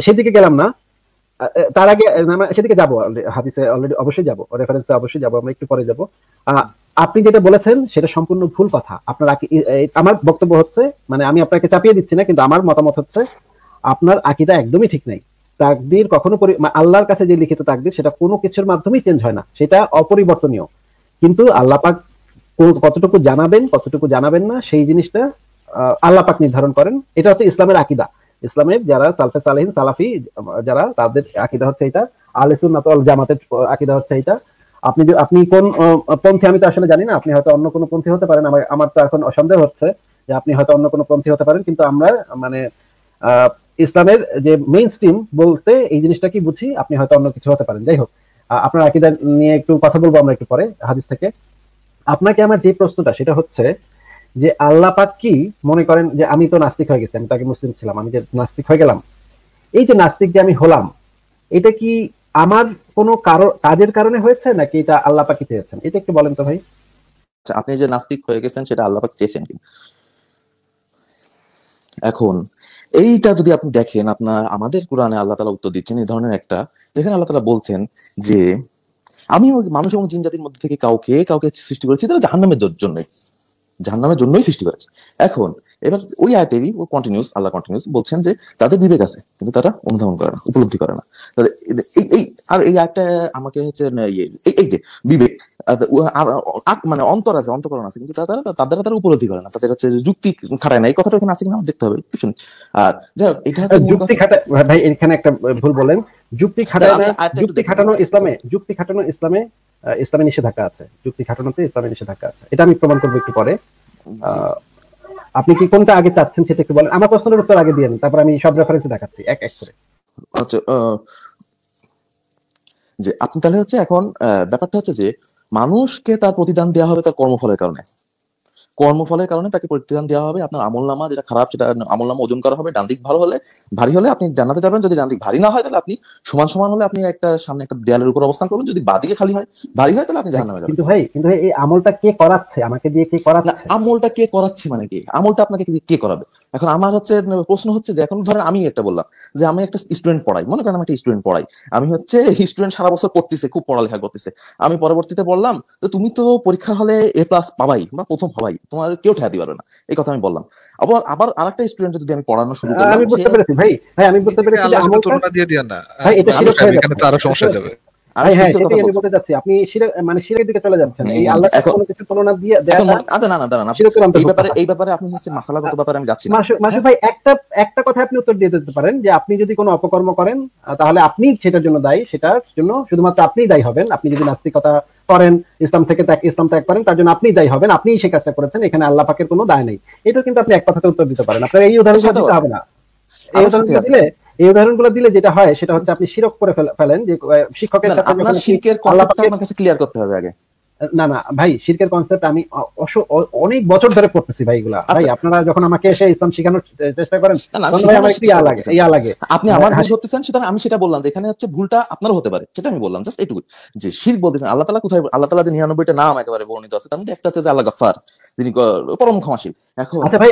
সেদিকে গেলাম না তার আগে সেদিকে যাবো হাদিসে অলরেডি অবশ্যই যাবো রেফারেন্সে অবশ্যই যাবো আমরা একটু পরে যাবো আপনি যেটা বলেছেন সেটা সম্পূর্ণ ভুল কথা আপনার আমার বক্তব্য হচ্ছে মানে আমি আপনাকে চাপিয়ে দিচ্ছি না কিন্তু আমার মতামত হচ্ছে আপনার আকিদা একদমই ঠিক নাই তাকদির কখনো আল্লাহর কাছে যে লিখিত তাকদির সেটা কোনো কিছুর মাধ্যমেই চেঞ্জ হয় না সেটা অপরিবর্তনীয় কিন্তু আল্লাপাক কতটুকু জানাবেন কতটুকু জানাবেন না সেই জিনিসটা আল্লাহ নির্ধারণ করেন এটা হচ্ছে ইসলামের আকিদা ইসলামের যারা সালফে সালেহিন সালাফি যারা তাদের আকিদা হচ্ছে এটা আলে সুন্নাত জামাতের আকিদা হচ্ছে এটা আপনি আপনি কোন পন্থী আমি তো আসলে জানি না আপনি হয়তো অন্য কোনো পন্থী হতে পারেন আমার তো এখন অসন্দেহ হচ্ছে যে আপনি হয়তো অন্য কোনো পন্থী হতে পারেন কিন্তু আমরা মানে ইসলামের যে মেইন স্ট্রিম বলতে এই জিনিসটা কি বুঝি আপনি হয়তো অন্য কিছু হতে পারেন যাই হোক আপনার আকিদা নিয়ে একটু কথা বলবো আমরা একটু পরে হাদিস থেকে আপনাকে আমার যে প্রশ্নটা সেটা হচ্ছে যে আল্লাহ পাক কি মনে করেন যে আমি তো নাস্তিক হয়ে গেছি আমি তাকে মুসলিম ছিলাম আমি যে নাস্তিক হয়ে গেলাম এই যে নাস্তিক যে আমি হলাম এটা কি আমার কোনো কাজের কারণে হয়েছে নাকি এটা আল্লাহ পাকি চেয়েছেন এটা একটু বলেন তো ভাই আচ্ছা, আপনি যে নাস্তিক হয়ে গেছেন সেটা আল্লাহ পাক চেয়েছেন এখন এইটা যদি আপনি দেখেন আপনার আমাদের কোরআনে আল্লাহ তালা উত্তর দিচ্ছেন এই ধরনের একটা যেখানে আল্লাহ তালা বলছেন যে আমি মানুষ এবং জিন জাতির মধ্যে থেকে কাউকে কাউকে সৃষ্টি করেছি তারা জাহান্নামের জন্যই জাহান্নামের জন্যই সৃষ্টি করেছে এখন এবার ওই আয়াতেরই ও কন্টিনিউস আল্লাহ কন্টিনিউস বলছেন যে তাদের বিবেক আছে কিন্তু তারা অনুধাবন করে না উপলব্ধি করে না তাদের এই এই আর এই আয়াতটা আমাকে হচ্ছে ইয়ে, এই যে বিবেক মানে অন্তর আছে অন্তকরণ আছে কিন্তু তারা তাদের তারা উপলব্ধি করে না তাদের হচ্ছে যুক্তি খাটায় না এই কথাটা এখানে আছে কিনা দেখতে হবে পিছনে আর যাই হোক এটা যুক্তি খাটায় ভাই এখানে একটা ভুল বলেন যুক্তি খাটায় না আচ্ছা, যুক্তি খাটানো ইসলামে যুক্তি খাটানো ইসলামে ইসলামে নিষেধাজ্ঞা আছে যুক্তি খাটানোতে ইসলামে নিষেধাজ্ঞা আছে এটা আমি প্রমাণ করবো একটু পরে আপনি কি কোনটা আগে চাচ্ছেন সেটা একটু বলেন আমার প্রশ্নের উত্তর আগে দিয়ে তারপর আমি সব রেফারেন্স দেখাচ্ছি এক এক করে আচ্ছা যে আপনি তাহলে হচ্ছে এখন ব্যাপারটা হচ্ছে যে মানুষকে তার প্রতিদান দেওয়া হবে তার কর্মফলের কারণে কর্মফলের কারণে তাকে প্রতিদান দেওয়া হবে আপনার আমল নামা যেটা খারাপ সেটা আমল নামা ওজন করা হবে ডান দিক ভালো হলে ভারী হলে আপনি জানাতে যাবেন যদি ডান দিক ভারী না হয় তাহলে আপনি সমান সমান হলে আপনি একটা সামনে একটা দেয়ালের উপর অবস্থান করবেন যদি বাদিকে খালি হয় ভারী হয় তাহলে আপনি জানা যাবেন কিন্তু ভাই কিন্তু এই আমলটা কে করাচ্ছে আমাকে দিয়ে কে করাচ্ছে আমলটা কে করাচ্ছে মানে কি আমলটা আপনাকে কে করাবে এখন আমার হচ্ছে প্রশ্ন হচ্ছে যে এখন ধরেন আমি একটা বললাম যে আমি একটা স্টুডেন্ট পড়াই মনে করেন আমি একটা স্টুডেন্ট পড়াই আমি হচ্ছে স্টুডেন্ট সারা বছর পড়তেছে খুব পড়ালেখা করতেছে আমি পরবর্তীতে বললাম তো তুমি তো পরীক্ষার হলে এ প্লাস পাবাই বা প্রথম পাবাই তোমার কেউ ঠেকা দিবে না এই কথা আমি বললাম আবার আবার আরেকটা স্টুডেন্ট যদি আমি পড়ানো শুরু হ্যাঁ, করি আমি বুঝতে পেরেছি ভাই ভাই হ্যাঁ, আমি বুঝতে পেরেছি তুলনা দিয়ে দিয়ে না ভাই হ্যাঁ, এটা আরো সমস্যা যাবে আপনি যদি কোনো অপকর্ম করেন তাহলে আপনি সেটার জন্য দায়ী সেটার জন্য শুধুমাত্র আপনি দায়ী হবেন আপনি যদি নাস্তিকতা করেন ইসলাম থেকে ইসলাম ত্যাগ করেন তার জন্য আপনি দায়ী হবেন আপনি সে কাজটা করেছেন এখানে আল্লাহ পাকের কোনো দায় নেই এটা কিন্তু আপনি এক কথাতে উত্তর দিতে পারেন আপনার এই উদাহরণ দিতে হবে না এই উদাহরণ দিলে এই উদাহরণগুলো দিলে যেটা হয় সেটা হচ্ছে আপনি শিরক করে ফেলেন যে শিক্ষকের সাথে আমার কাছে ক্লিয়ার করতে হবে আগে না না ভাই শিরকের কনসেপ্ট আমি অনেক বছর ধরে পড়তেছি ভাই এগুলা আচ্ছা। ভাই আপনারা যখন আমাকে এসে ইসলাম শেখানোর চেষ্টা করেন ইয়া লাগে ইয়া লাগে আপনি আমার হ্যাঁ, ভুল হ্যাঁ। ধরতেছেন সুতরাং আমি সেটা বললাম যে এখানে হচ্ছে ভুলটা আপনারও হতে পারে সেটা আমি বললাম জাস্ট এটুকু যে শিরক বলতেছেন আল্লাহ তালা কোথায় আল্লাহ তালা যে নিরানব্বইটা নাম একেবারে বর্ণিত আছে তার মধ্যে একটা আছে যে আল্লাহ গাফার তিনি পরম ক্ষমাশীল এখন আচ্ছা ভাই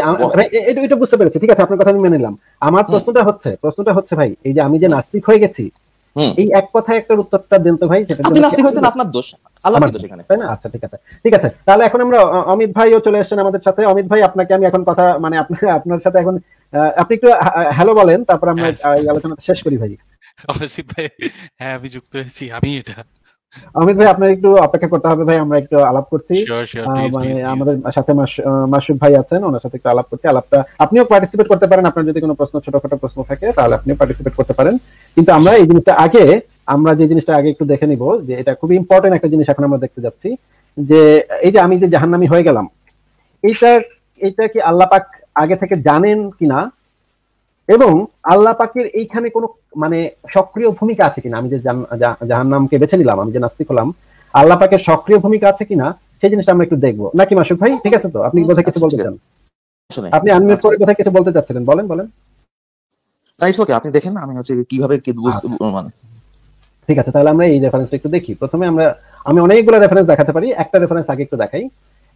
এটা এটা বুঝতে পেরেছি ঠিক আছে আপনার কথা আমি মেনে নিলাম আমার প্রশ্নটা হচ্ছে প্রশ্নটা হচ্ছে ভাই এই যে আমি যে নাস্তিক হয়ে গেছি এই এক কথায় একটা উত্তরটা দেন তো ভাই সেটা আপনি নাস্তিক হয়েছেন আপনার দোষ আচ্ছা, তাহলে এখন আমরা অমিত ভাইও চলে এসেছেন আমাদের সাথে অমিত ভাই আপনাকে আমি এখন কথা মানে আপনার সাথে এখন আপনি একটু হ্যালো বলেন তারপর আমরা হ্যাঁ, আলোচনাটা শেষ করি ভাই অবশ্যই ভাই হ্যাঁ আমি যুক্ত হয়েছি আমি এটা অমিত ভাই আপনার একটু অপেক্ষা করতে হবে ভাই আমরা একটু আলাপ করছি মানে আমাদের সাথে মাসুদ ভাই আছেন ওনার সাথে একটু আলাপ করছি আলাপটা আপনিও পার্টিসিপেট করতে পারেন আপনার যদি কোনো প্রশ্ন ছোটখাটো প্রশ্ন থাকে তাহলে আপনি পার্টিসিপেট করতে পারেন কিন্তু আমরা এই জিনিসটা আগে আমরা যে জিনিসটা আগে একটু দেখে নিব যে এটা খুব ইম্পর্টেন্ট একটা জিনিস এখন আমরা দেখতে যাচ্ছি যে এই যে আমি যে জাহান্নামি হয়ে গেলাম এইটা এইটা কি আল্লাপাক আগে থেকে জানেন কিনা এবং আল্লাপাকের এইখানে কোনো মানে সক্রিয় ভূমিকা আছে কিনা আমি যে জাহান্নামকে বেছে নিলাম আমি যে নাস্তিক হলাম আল্লাপাকের সক্রিয় ভূমিকা আছে কিনা সেই জিনিসটা আমরা একটু দেখবো নাকি মাসুক ভাই ঠিক আছে তো আপনি কোথায় কিছু বলতে চান আপনি আমি করে কোথায় কিছু বলতে চাচ্ছিলেন বলেন বলেন আপনি দেখেন আমি হচ্ছে কিভাবে মানে ঠিক আছে তাহলে আমরা এই রেফারেন্সটা একটু দেখি প্রথমে আমরা আমি অনেকগুলো রেফারেন্স দেখাতে পারি একটা রেফারেন্স আগে একটু দেখাই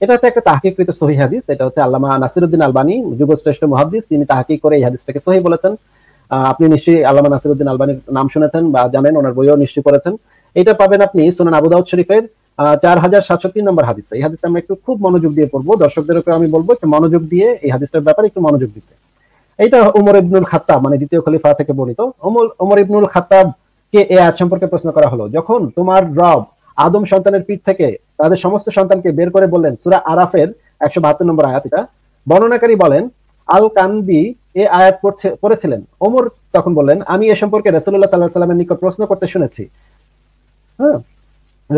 এটা হচ্ছে একটা তাহাকিকৃত সহি হাদিস এটা হচ্ছে আল্লামা নাসিরুদ্দিন আলবানী যুগশ্রেষ্ঠ মহাদিস তিনি তাহাকি করে এই হাদিসটাকে সহি বলেছেন আপনি নিশ্চয়ই আল্লামা নাসিরুদ্দিন আলবানীর নাম শুনেছেন বা জানেন ওনার বইও নিশ্চয়ই পড়েছেন এটা পাবেন আপনি সোনান আবুদাউদ শরীফের চার হাজার সাতশো তিন নম্বর হাদিস এই হাদিসটা আমরা একটু খুব মনোযোগ দিয়ে পড়বো দর্শকদেরকে আমি বলবো একটু মনোযোগ দিয়ে এই হাদিসটার ব্যাপারে একটু মনোযোগ দিতে এটা উমর ইবনুল খাত্তাব মানে দ্বিতীয় খলিফা থেকে বর্ণিত উমর ইবনুল খাত্তাব কে এ আয়াত সম্পর্কে প্রশ্ন করা হলো যখন তোমার রব আদম সন্তানের পিঠ থেকে তাদের সমস্ত সন্তানকে বের করে বললেন সুরা আরাফের একশো বাহাত্তর নম্বর আয়াত এটা বর্ণনাকারী বলেন আল কানবি এ আয়াত পড়েছিলেন ওমর তখন বললেন আমি এ সম্পর্কে রসুল্লাহ সাল্লাহ সাল্লামের নিকট প্রশ্ন করতে শুনেছি হ্যাঁ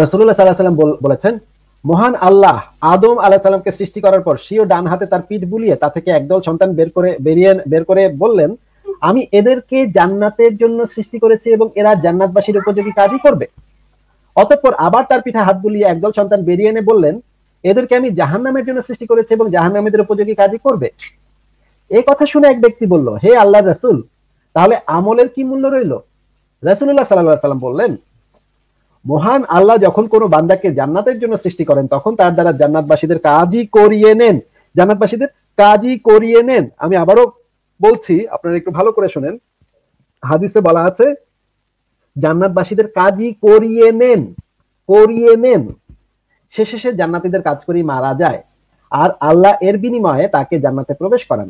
রসুল্লাহ সাল্লাহ সাল্লাম বলেছেন মহান আল্লাহ আদম আল্লাহ সাল্লামকে সৃষ্টি করার পর সিও ডান হাতে তার পিঠ বুলিয়ে তা থেকে একদল সন্তান বের করে বেরিয়ে বের করে বললেন আমি এদেরকে জান্নাতের জন্য সৃষ্টি করেছি এবং এরা জান্নাতবাসীর উপযোগী কাজই করবে অতঃপর আবার তার পিঠা হাত বুলিয়ে একদল সন্তান বেরিয়ে এনে বললেন এদেরকে আমি জাহান নামের জন্য সৃষ্টি করেছি এবং জাহান উপযোগী কাজই করবে এই কথা শুনে এক ব্যক্তি বলল হে আল্লাহ রাসুল তাহলে আমলের কি মূল্য রইল রাসুল্লাহ সাল্লাহ সাল্লাম বললেন মহান আল্লাহ যখন কোনো বান্দাকে জান্নাতের জন্য সৃষ্টি করেন তখন তার দ্বারা জান্নাতবাসীদের কাজই করিয়ে নেন জান্নাতবাসীদের কাজই করিয়ে নেন আমি আবারও বলছি আপনারা একটু ভালো করে শোনেন হাদিসে বলা আছে জান্নাতবাসীদের কাজই করিয়ে নেন করিয়ে নেন শেষে সে জান্নাতীদের কাজ করি মারা যায় আর আল্লাহ এর বিনিময়ে তাকে জান্নাতে প্রবেশ করেন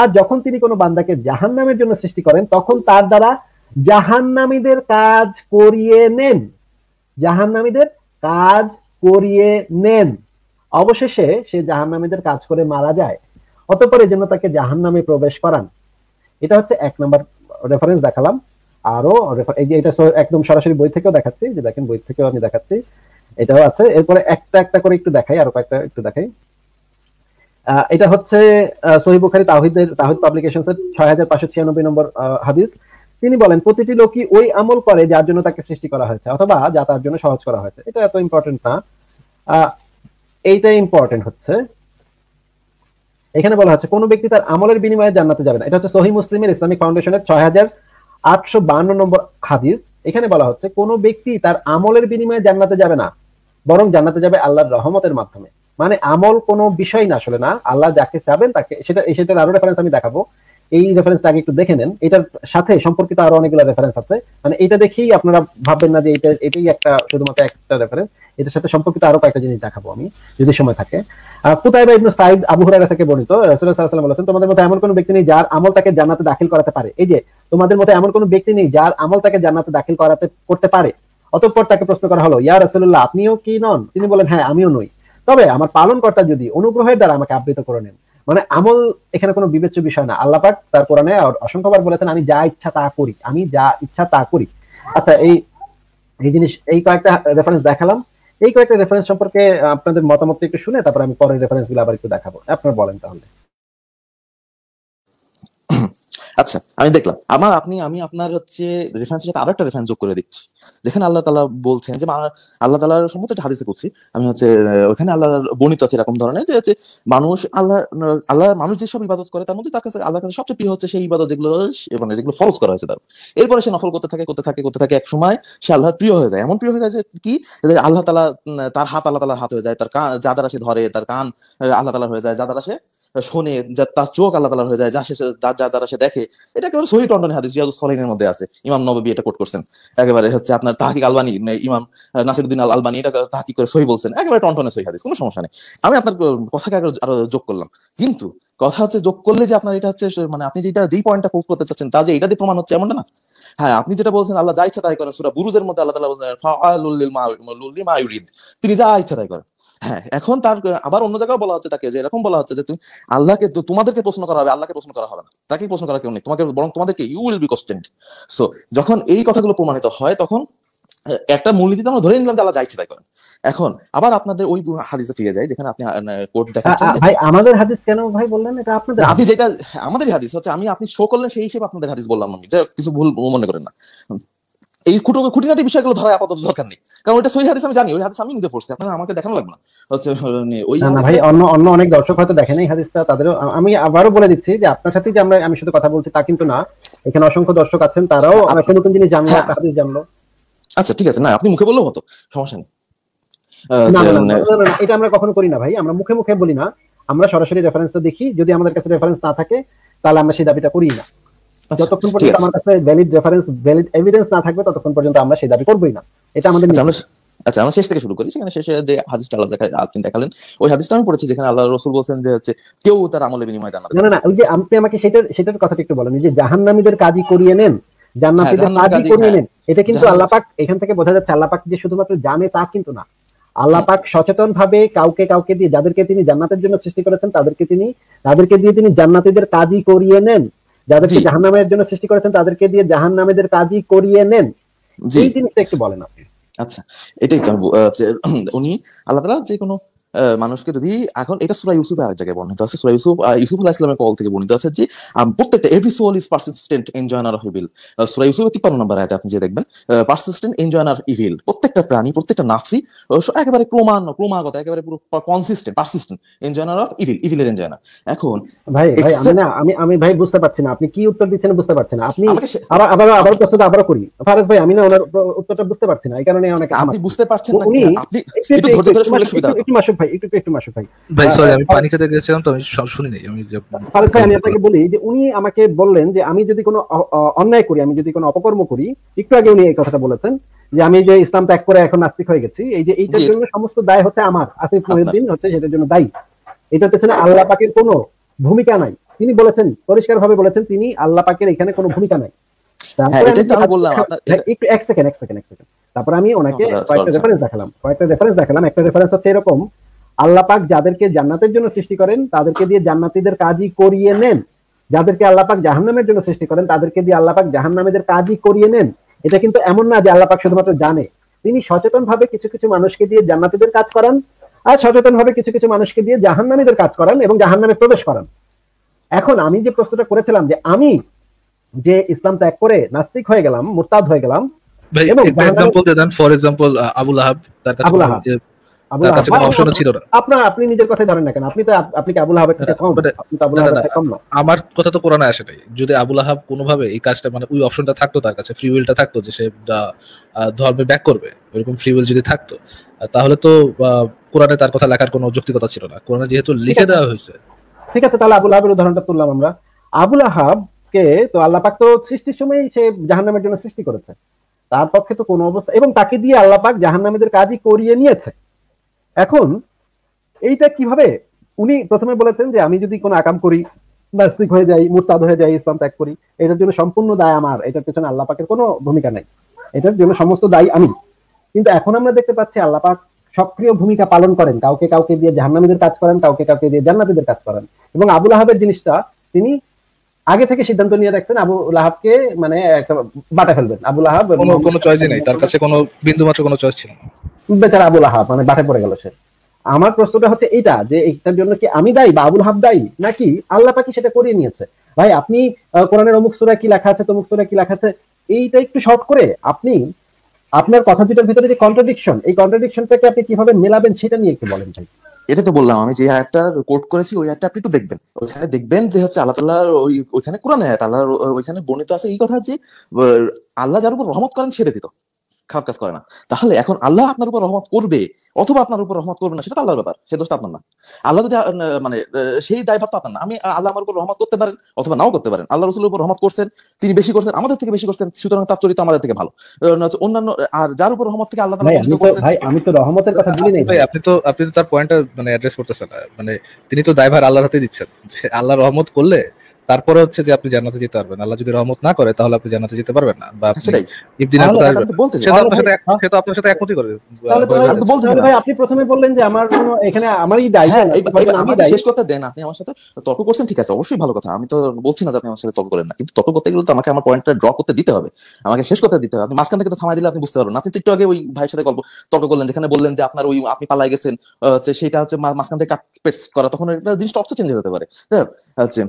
আর যখন তিনি কোনো বান্দাকে জাহান নামের জন্য সৃষ্টি করেন তখন তার দ্বারা জাহান নামীদের কাজ করিয়ে নেন জাহান নামীদের কাজ করিয়ে নেন অবশেষে সে জাহান নামীদের কাজ করে মারা যায় অতপর এই জন্য তাকে জাহান নামে প্রবেশ করান এটা হচ্ছে এক নাম্বার রেফারেন্স দেখালাম আরো এই যে এটা একদম সরাসরি বই থেকেও দেখাচ্ছি যে দেখেন বই থেকেও আমি দেখাচ্ছি এটাও আছে এরপরে একটা একটা করে একটু দেখাই আরো কয়েকটা একটু দেখাই এটা হচ্ছে সহি বুখারি তাহিদের তাহিদ পাবলিকেশনস এর ছয় হাজার পাঁচশো ছিয়ানব্বই নম্বর হাদিস তিনি বলেন প্রতিটি লোকই ওই আমল করে যার জন্য তাকে সৃষ্টি করা হয়েছে অথবা যা তার জন্য সহজ করা হয়েছে এটা এত ইম্পর্টেন্ট না এইটা ইম্পর্টেন্ট হচ্ছে এখানে বলা হচ্ছে কোনো ব্যক্তি তার আমলের বিনিময়ে জান্নাতে যাবে না এটা হচ্ছে সহি মুসলিমের ইসলামিক ফাউন্ডেশনের ছয় হাজার আটশো বান্ন নম্বর হাদিস এখানে বলা হচ্ছে কোন ব্যক্তি তার আমলের বিনিময়ে জান্নাতে যাবে না বরং জান্নাতে যাবে আল্লাহর রহমতের মাধ্যমে মানে আমল কোনো বিষয় না আসলে না আল্লাহ যাকে চাবেন তাকে সেটা সেটার আরো রেফারেন্স আমি দেখাবো এই রেফারেন্সটা আগে একটু দেখে নেন এটার সাথে সম্পর্কিত আরো অনেকগুলো রেফারেন্স আছে মানে এটা দেখেই আপনারা ভাববেন না যে এটা এটাই একটা শুধুমাত্র একটা রেফারেন্স এটার সাথে সম্পর্কিত আরো কয়েকটা জিনিস দেখাবো আমি যদি সময় থাকে ইবনু সাইদ আবু থেকে বর্ণিত বলেছেন তোমাদের মধ্যে এমন কোনো ব্যক্তি নেই যার আমল তাকে জান্নাতে দাখিল করাতে পারে এই যে তোমাদের মধ্যে এমন কোনো ব্যক্তি নেই যার আমল তাকে জান্নাতে দাখিল করাতে করতে পারে অতঃপর তাকে প্রশ্ন করা হলো ইয়া রাসূলুল্লাহ আপনিও কি নন তিনি বলেন হ্যাঁ আমিও নই তবে আমার পালনকর্তা যদি অনুগ্রহের দ্বারা আমাকে আবৃত করে নেন মানে আমল এখানে কোনো বিবেচ্য বিষয় না আল্লাপাক তার কোরআনে অসংখ্যবার বলেছেন আমি যা ইচ্ছা তা করি আমি যা ইচ্ছা তা করি আচ্ছা এই এই জিনিস এই কয়েকটা রেফারেন্স দেখালাম এই কয়েকটা রেফারেন্স সম্পর্কে আপনাদের মতামত একটু শুনে তারপর আমি পরের রেফারেন্স গুলো আবার একটু দেখাবো আপনারা বলেন তাহলে <coughs> আচ্ছা আমি দেখলাম আমার আপনি আমি আপনার হচ্ছে রেফারেন্সের সাথে আরো একটা রেফারেন্স যোগ করে দিচ্ছি যেখানে আল্লাহ তালা বলছেন যে আল্লাহ তালার সমস্ত একটা হাদিসে করছি আমি হচ্ছে ওখানে আল্লাহ বর্ণিত আছে এরকম ধরনের যে হচ্ছে মানুষ আল্লাহ আল্লাহ মানুষ যেসব ইবাদত করে তার মধ্যে তার কাছে আল্লাহ কাছে সবচেয়ে প্রিয় হচ্ছে সেই ইবাদত যেগুলো মানে যেগুলো ফলস করা হয়েছে তার এরপরে সে নফল করতে থাকে করতে থাকে করতে থাকে এক সময় সে আল্লাহর প্রিয় হয়ে যায় এমন প্রিয় হয়ে যায় যে কি আল্লাহ তালা তার হাত আল্লাহ তালার হাত হয়ে যায় তার কান যা দ্বারা সে ধরে তার কান আল্লাহ তালা হয়ে যায় যা দ্বারা সে শোনে যা তার চোখ আল্লাহ তালা হয়ে যায় যা সে যা দ্বারা সে দেখে এটা একেবারে সহি টন্ডনে হাদিস জিয়াজ সলিনের মধ্যে আছে ইমাম নবী এটা কোট করছেন একেবারে হচ্ছে আপনার তাহাকি আলবানি মানে ইমাম নাসিরুদ্দিন আল আলবানি এটা তাহাকি করে সহি বলছেন একেবারে টন্টনে সহি হাদিস কোনো সমস্যা নেই আমি আপনার কথাকে আরো যোগ করলাম কিন্তু কথা হচ্ছে যোগ করলে যে আপনার এটা হচ্ছে মানে আপনি যেটা যেই পয়েন্টটা কোট করতে চাচ্ছেন তা যে এটা দিয়ে প্রমাণ হচ্ছে এমনটা না হ্যাঁ আপনি যেটা বলছেন আল্লাহ যা ইচ্ছা তাই করেন সুরা বুরুজের মধ্যে আল্লাহ তালা বলছেন তিনি যা ইচ্ছা তাই করেন হ্যাঁ এখন তার আবার অন্য জায়গায় বলা হচ্ছে তাকে যে এরকম বলা হচ্ছে যে তুমি আল্লাহকে তোমাদেরকে প্রশ্ন করা হবে আল্লাহকে প্রশ্ন করা হবে না তাকে প্রশ্ন করা কেউ নেই তোমাকে বরং তোমাদেরকে you will be questioned so যখন এই কথাগুলো প্রমাণিত হয় তখন একটা মূলনীতিতে আমরা ধরে নিলাম যে আল্লাহ যাইছে তাই করেন এখন আবার আপনাদের ওই হাদিসে ফিরে যাই যেখানে আপনি কোর্ট দেখাচ্ছেন ভাই আমাদের হাদিস কেন ভাই বললেন এটা আপনাদের আপনি যেটা আমাদের হাদিস হচ্ছে আমি আপনি শো করলেন সেই হিসেবে আপনাদের হাদিস বললাম আমি কিছু ভুল মনে করেন না এই খুঁটো খুঁটিনাটি বিষয়গুলো ধরা আপাতত দরকার নেই কারণ ওইটা সহি হাদিস আমি জানি ওই হাদিস আমি নিজে পড়ছি আপনারা আমাকে দেখানো লাগবে না হচ্ছে মানে ওই ভাই অন্য অন্য অনেক দর্শক হয়তো দেখেন এই হাদিসটা তাদেরও আমি আবারও বলে দিচ্ছি যে আপনার সাথে যে আমরা আমি শুধু কথা বলছি তা কিন্তু না এখানে অসংখ্য দর্শক আছেন তারাও একটা আচ্ছা। নতুন জিনিস জানলো হ্যাঁ। হাদিস জানলো আচ্ছা ঠিক আছে না আপনি মুখে বললো হতো সমস্যা নেই মানে এটা আমরা কখনো করি না ভাই আমরা মুখে মুখে বলি না আমরা সরাসরি রেফারেন্সটা দেখি যদি আমাদের কাছে রেফারেন্স না থাকে তাহলে আমরা সেই দাবিটা করি না আচ্ছা, যতক্ষণ পর্যন্ত আমার কাছে ভ্যালিড রেফারেন্স ভ্যালিড এভিডেন্স না থাকবে ততক্ষণ পর্যন্ত আমরা সেই দাবি করবই না এটা আমাদের আচ্ছা, আচ্ছা আমরা শেষ থেকে শুরু করি সেখানে শেষে যে হাদিসটা আল্লাহ দেখা আপনি দেখালেন ওই হাদিসটা আমি পড়েছি যেখানে আল্লাহ রসুল বলছেন যে হচ্ছে কেউ তার আমলে বিনিময় না না ওই যে আপনি আমাকে সেটার সেটার একটু বলেন যে জাহান্নামীদের কাজই করিয়ে নেন জান্নাতীদের হ্যাঁ, কাজই করিয়ে নেন হ্যাঁ। এটা কিন্তু আল্লাহ পাক এখান থেকে বোঝা যাচ্ছে আল্লাহ পাক যে শুধুমাত্র জানে তা কিন্তু না আল্লাহ পাক সচেতন ভাবে কাউকে কাউকে দিয়ে যাদেরকে তিনি জান্নাতের জন্য সৃষ্টি করেছেন তাদেরকে তিনি তাদেরকে দিয়ে তিনি জান্নাতীদের কাজই করিয়ে নেন যাদেরকে জাহান নামের জন্য সৃষ্টি করেছেন তাদেরকে দিয়ে জাহান নামেদের কাজই করিয়ে নেন এই জিনিসটা একটু বলেন আপনি আচ্ছা এটাই তো উনি আল্লাহ তালা যে কোনো মানুষকে যদি এখন এটা সুরা ইউসুফে আরেক জায়গায় বর্ণিত আছে সুরা ইউসুফ ইউসুফ আলাহ ইসলামের কল থেকে বর্ণিত আছে যে প্রত্যেকটা every soul is persistent enjoiner evil সুরা ইউসুফের তিপ্পান্ন নম্বর আয়াতে আপনি যে দেখবেন পার্সিস্টেন্ট এন জয়নার ইভিল প্রত্যেকটা প্রাণী প্রত্যেকটা নাফসি একেবারে ক্রমান্ন ক্রমাগত একেবারে পুরো consistent persistent enjoiner of evil ইভিলের এন জয়নার এখন ভাই ভাই আমি না আমি আমি ভাই বুঝতে পারছি না আপনি কি উত্তর দিচ্ছেন বুঝতে পারছি না আপনি আবার আবার আবার প্রশ্নটা আবার করি ফারাজ ভাই আমি না ওনার উত্তরটা বুঝতে পারছি না এই কারণে অনেক আপনি বুঝতে পারছেন না আপনি একটু ধৈর্য ধরে শুনলে সুবিধা হবে ভাই একটু একটু মাসুক ভাই ভাই সরি আমি পানি খেতে গেছিলাম তো আমি শুনি নাই আমি ফারুক ভাই আমি আপনাকে বলি যে উনি আমাকে বললেন যে আমি যদি কোনো অন্যায় করি আমি যদি কোনো অপকর্ম করি একটু আগে উনি এই কথাটা বলেছেন যে আমি যে ইসলাম ত্যাগ করে এখন নাস্তিক হয়ে গেছি এই যে এইটার জন্য সমস্ত দায় হচ্ছে আমার হচ্ছে সেটার জন্য দায়ী আল্লাহ পাকের কোনো ভূমিকা নাই তিনি বলেছেন পরিষ্কার ভাবে বলেছেন তিনি আল্লাহ পাকের এখানে কোনো ভূমিকা নাই হ্যাঁ, তারপরে হ্যাঁ, এক সেকেন্ড এক সেকেন্ড সেকেন্ড তারপর আমি ওনাকে কয়েকটা রেফারেন্স দেখালাম কয়েকটা রেফারেন্স দেখালাম একটা রেফারেন্স হচ্ছে এরকম আল্লাহ পাক যাদেরকে জান্নাতের জন্য সৃষ্টি করেন তাদেরকে দিয়ে জান্নাতিদের কাজই করিয়ে নেন যাদেরকে আল্লাহ পাক জাহান্নামের জন্য সৃষ্টি করেন তাদেরকে দিয়ে আল্লাহ পাক জাহান্নামীদের কাজই করিয়ে নেন এটা কিন্তু এমন না যে আল্লাহ পাক শুধুমাত্র জানে তিনি সচেতন ভাবে কিছু কিছু মানুষকে দিয়ে জান্নাতিদের কাজ করান আর সচেতন ভাবে কিছু কিছু মানুষকে দিয়ে জাহান্নামীদের কাজ করান এবং জাহান্নামে প্রবেশ করান এখন আমি যে প্রশ্নটা করেছিলাম যে আমি যে ইসলাম ত্যাগ করে নাস্তিক হয়ে গেলাম মুরতাদ হয়ে গেলাম ফর এক্সাম্পল আবুল আহাব তার কাছে তার ধর্মে ব্যাক করবে ফ্রি উইল যদি থাকতো তাহলে তো কোরআনে তার কথা লেখার ছিল না কোরআনে যেহেতু লিখে দেওয়া হয়েছে ঠিক আছে তাহলে আবুল আহাবের উদাহরণটা তুললাম আমরা আবুল আহাব কে তো আল্লাহ পাক তো সৃষ্টির সময় সে জাহান্নামের জন্য সৃষ্টি করেছে তার পক্ষে তো কোনো অবস্থা এবং তাকে দিয়ে আল্লাপাক পাক জাহান্নামীদের কাজই করিয়ে নিয়েছে এখন এইটা কিভাবে উনি প্রথমে বলেছেন যে আমি যদি কোনো আকাম করি নাস্তিক হয়ে যাই মুরতাদ হয়ে যাই ইসলাম ত্যাগ করি এটার জন্য সম্পূর্ণ দায় আমার এটার পেছনে আল্লাহ পাকের কোনো ভূমিকা নাই এটার জন্য সমস্ত দায় আমি কিন্তু এখন আমরা দেখতে পাচ্ছি আল্লাহ পাক সক্রিয় ভূমিকা পালন করেন কাউকে কাউকে দিয়ে জাহান্নামীদের কাজ করেন কাউকে কাউকে দিয়ে জান্নাতীদের কাজ করেন এবং আবুল আহাবের জিনিসটা তিনি আগে থেকে সিদ্ধান্ত নিয়ে রাখছেন আবুল আহাবকে মানে একটা বাটা ফেলবেন আবুল আহাব কোনো চয়েসই নাই তার কাছে কোনো বিন্দু মাত্র কোনো চয়েস ছিল না বেচারা আবুল আহাব মানে বাটে পড়ে গেল সে আমার প্রশ্নটা হচ্ছে এটা যে এটার জন্য কি আমি দায়ী বা আবুল হাব দায়ী নাকি আল্লাহ পাকি সেটা করিয়ে নিয়েছে ভাই আপনি কোরআনের অমুক সুরা কি লেখা আছে তমুক সুরা কি লেখা আছে এইটা একটু শর্ট করে আপনি আপনার কথা দুটোর ভিতরে যে কন্ট্রাডিকশন এই কন্ট্রাডিকশনটাকে আপনি কিভাবে মেলাবেন সেটা নিয়ে একটু বলেন ভাই এটা তো বললাম আমি যে আয়াতটা কোট করেছি ওই আয়াতটা আপনি একটু দেখবেন ওইখানে দেখবেন যে হচ্ছে আল্লাহ তাল্লাহ ওই ওইখানে কোরআন আয়াত আল্লাহ ওইখানে বর্ণিত আছে এই কথা যে আল্লাহ যার উপর রহমত করেন ছেড়ে দিত খারাপ কাজ করে না তাহলে এখন আল্লাহ আপনার উপর রহমত করবে অথবা আপনার উপর রহমত করবে না সেটা আল্লাহর ব্যাপার সে দোষটা আপনার না আল্লাহ যদি মানে সেই দায়ভার তো আপনার না আমি আল্লাহ আমার উপর রহমত করতে পারেন অথবা নাও করতে পারেন আল্লাহ রসুলের উপর রহমত করছেন তিনি বেশি করছেন আমাদের থেকে বেশি করছেন সুতরাং তার চরিত্র আমাদের থেকে ভালো অন্যান্য আর যার উপর রহমত থেকে আল্লাহ ভাই আমি তো রহমতের কথা বলি নাই আপনি তো আপনি তো তার পয়েন্টটা মানে অ্যাড্রেস করতেছেন মানে তিনি তো দায়ভার আল্লাহর হাতে দিচ্ছেন আল্লাহ রহমত করলে তারপরে হচ্ছে যে আপনি জান্নাতে যেতে পারবেন আল্লাহ যদি রহমত না করে তাহলে আপনি জান্নাতে যেতে পারবেন না বা আপনি ইবদিনা করতে পারবেন সেটা আপনার সাথে একমত হ্যাঁ। সেটা আপনার সাথে একমতই করে ভাই আপনি প্রথমে বললেন যে আমার কোনো এখানে আমারই দায় হ্যাঁ, আমি শেষ কথা দেন আপনি আমার সাথে তর্ক করছেন ঠিক আছে অবশ্যই ভালো কথা আমি তো বলছি না যে আপনি আমার সাথে তর্ক করেন না কিন্তু তর্ক করতে গেলে তো আমাকে আমার পয়েন্টটা ড্র করতে দিতে হবে আমাকে শেষ কথা দিতে হবে আপনি মাঝখান থেকে তো থামাই দিলে আপনি বুঝতে পারবেন আপনি তো একটু আগে ওই ভাইয়ের সাথে গল্প তর্ক করলেন যেখানে বললেন যে আপনার ওই আপনি পালাই গেছেন সেটা হচ্ছে মাঝখান থেকে কাট পেস্ট করা তখন একটা জিনিসটা অর্থ চেঞ্জ হতে পারে হ্যাঁ, আচ্ছা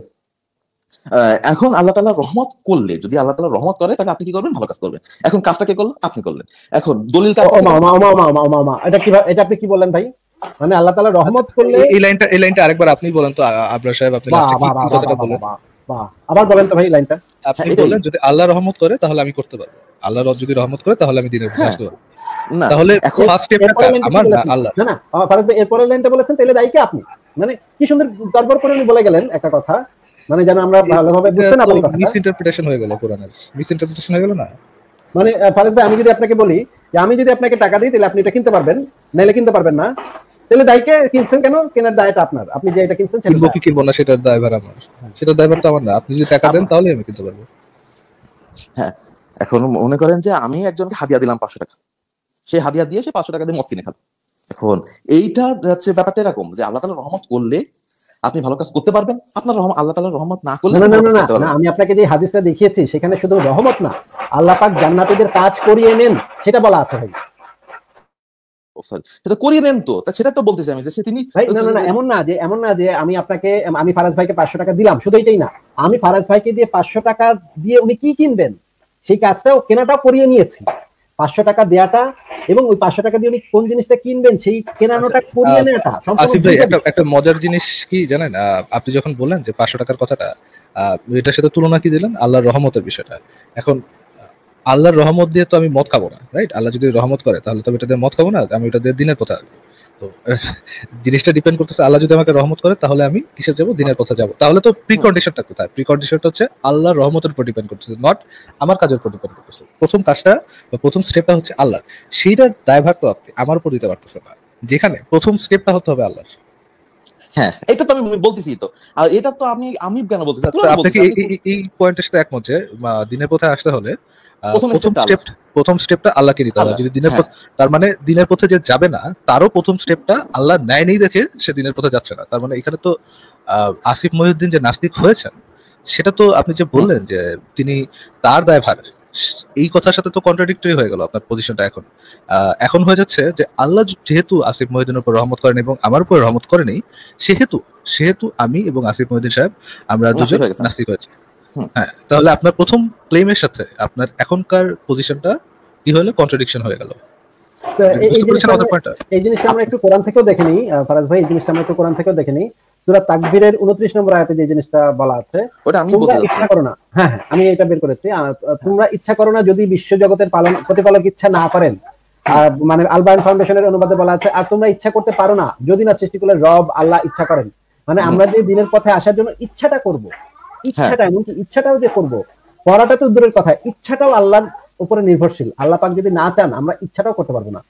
এখন আল্লাহ তালা রহমত করলে যদি আল্লাহ তালা রহমত করে তাহলে আপনি কি করবেন ভালো কাজ করবেন এখন কাজটা কে করলো আপনি করলেন এখন দলিল এটা কি এটা আপনি কি বললেন ভাই মানে আল্লাহ তালা রহমত করলে এই লাইনটা এই লাইনটা আরেকবার আপনি বলেন তো আবরার সাহেব আপনি আবার বলেন তো ভাই লাইনটা হ্যাঁ, আপনি হ্যাঁ, বললেন যদি আল্লাহ রহমত করে তাহলে আমি করতে পারবো আল্লাহ যদি রহমত করে তাহলে আমি দিনের হ্যাঁ। তাহলে ফার্স্ট স্টেপটা আমার না আল্লাহ না না এরপরের লাইনটা বলেছেন তাহলে দায়ী কে আপনি মানে কি সুন্দর তারপর করে উনি বলে গেলেন একটা কথা মানে যেন আমরা ভালোভাবে বুঝতে না পারি মিস ইন্টারপ্রিটেশন হয়ে গেল কোরআনের মিস ইন্টারপ্রিটেশন হয়ে গেল না মানে ফারেজ ভাই আমি যদি আপনাকে বলি যে আমি যদি আপনাকে টাকা দিই তাহলে আপনি এটা কিনতে পারবেন নাইলে কিনতে পারবেন না তাহলে দায়কে কিনছেন কেন কেনার দায়টা আপনার আপনি যে এটা কিনছেন সেটা কি কিনবো না সেটার দায়ভার আমার দায় দায়ভার তো আমার না আপনি যদি টাকা দেন তাহলে আমি কিনতে পারবো হ্যাঁ এখন মনে করেন যে আমি একজনকে হাদিয়া দিলাম পাঁচশো টাকা সেই হাদিয়া দিয়ে সে পাঁচশো টাকা দিয়ে মত কিনে খাবে এখন এইটা হচ্ছে ব্যাপারটা এরকম যে আল্লাহ তালা রহমত করলে আপনি ভালো কাজ করতে পারবেন আপনার রহমত আল্লাহ তালা রহমত না করলে আমি আপনাকে যে হাদিসটা দেখিয়েছি সেখানে শুধু রহমত না আল্লাহ পাক জান্নাতিদের কাজ করিয়ে নেন সেটা বলা আছে ভাই সেটা করিয়ে নেন তো সেটা তো বলতেছি আমি যে তিনি না না এমন না যে এমন না যে আমি আপনাকে আমি ফারাজ ভাইকে পাঁচশো টাকা দিলাম শুধু এটাই না আমি ফারাজ ভাইকে দিয়ে পাঁচশো টাকা দিয়ে উনি কি কিনবেন সেই কাজটাও কেনাটাও করিয়ে নিয়েছি পাঁচশো টাকা দেয়াটা এবং ওই পাঁচশো টাকা দিয়ে উনি কোন জিনিসটা কিনবেন সেই কেনানোটা আচ্ছা, করিয়ে নেওয়াটা আসিফ ভাই একটা একটা মজার জিনিস কি জানেন আপনি যখন বললেন যে পাঁচশো টাকার কথাটা এটার সাথে তুলনা কি দিলেন আল্লাহর রহমতের বিষয়টা এখন আল্লাহর রহমত দিয়ে তো আমি মদ খাবো না রাইট আল্লাহ যদি রহমত করে তাহলে তো আমি এটা দিয়ে মদ খাবো না আমি এটা দিয়ে দিনের কথা তো জিনিসটা ডিপেন্ড করতেছে আল্লাহ যদি আমাকে রহমত করে তাহলে আমি কিসে যাবো দিনের কথা যাব তাহলে তো প্রি কন্ডিশনটা কোথায় প্রি কন্ডিশনটা হচ্ছে আল্লাহর রহমতের উপর ডিপেন্ড করতেছে নট আমার কাজের উপর ডিপেন্ড করতেছে প্রথম কাজটা বা প্রথম স্টেপটা হচ্ছে আল্লাহ সেইটা দায়ভার তো আপনি আমার উপর দিতে পারতেছে না যেখানে প্রথম স্টেপটা হতে হবে আল্লাহর হ্যাঁ এটা তো আমি বলতেছি তো আর এটা তো আমি আমি কেন বলতেছি আচ্ছা, আপনি এই পয়েন্টের সাথে একমত যে দিনের পথে আসতে হলে প্রথম স্টেপটা আল্লাহকে দিতে হবে যদি দিনের হ্যাঁ। তার মানে দিনের পথে যে যাবে না তারও প্রথম স্টেপটা আল্লাহ নেয় নেই দেখে সে দিনের পথে যাচ্ছে না তার মানে এখানে তো আসিফ মহিউদ্দিন যে নাস্তিক হয়েছেন সেটা তো আপনি যে বললেন যে তিনি তার দায় দায়ভার এই কথার সাথে তো কন্ট্রাডিক্টরি হয়ে গেল আপনার পজিশনটা এখন এখন হয়ে যাচ্ছে যে আল্লাহ যেহেতু আসিফ মহিউদ্দিনের উপর রহমত করেন এবং আমার উপর রহমত করেনি সেহেতু সেহেতু আমি এবং আসিফ মহিউদ্দিন সাহেব আমরা দুজন নাস্তিক হয়েছি হ্যাঁ তাহলে আপনার প্রথম ক্লেমের সাথে আপনার এখনকার পজিশনটা কি হলো কন্ট্রাডিকশন হয়ে গেল এই জিনিসটা আমরা একটু কোরআন থেকেও দেখেনি ফারাজ ভাই এই জিনিসটা আমরা একটু কোরআন থেকেও দেখেনি সূরা তাকবীরের 29 নম্বর আয়াতে যে জিনিসটা বলা আছে তোমরা ইচ্ছা করো না হ্যাঁ, হ্যাঁ আমি এটা বের করেছি তোমরা ইচ্ছা করো না যদি বিশ্বজগতের পালন প্রতিপালক ইচ্ছা না করেন আর মানে আলবায়ন ফাউন্ডেশনের অনুবাদে বলা আছে আর তোমরা ইচ্ছা করতে পারো না যদি না সৃষ্টিকুলের রব আল্লাহ ইচ্ছা করেন মানে আমরা যে দিনের পথে আসার জন্য ইচ্ছাটা করব হ্যাঁ। ইচ্ছাটা এমনকি ইচ্ছাটাও যে করব পড়াটা তো দূরের কথা ইচ্ছাটাও আল্লাহর উপরে নির্ভরশীল আল্লাহ পাক যদি না চান আমরা ইচ্ছাটাও করতে পারবো না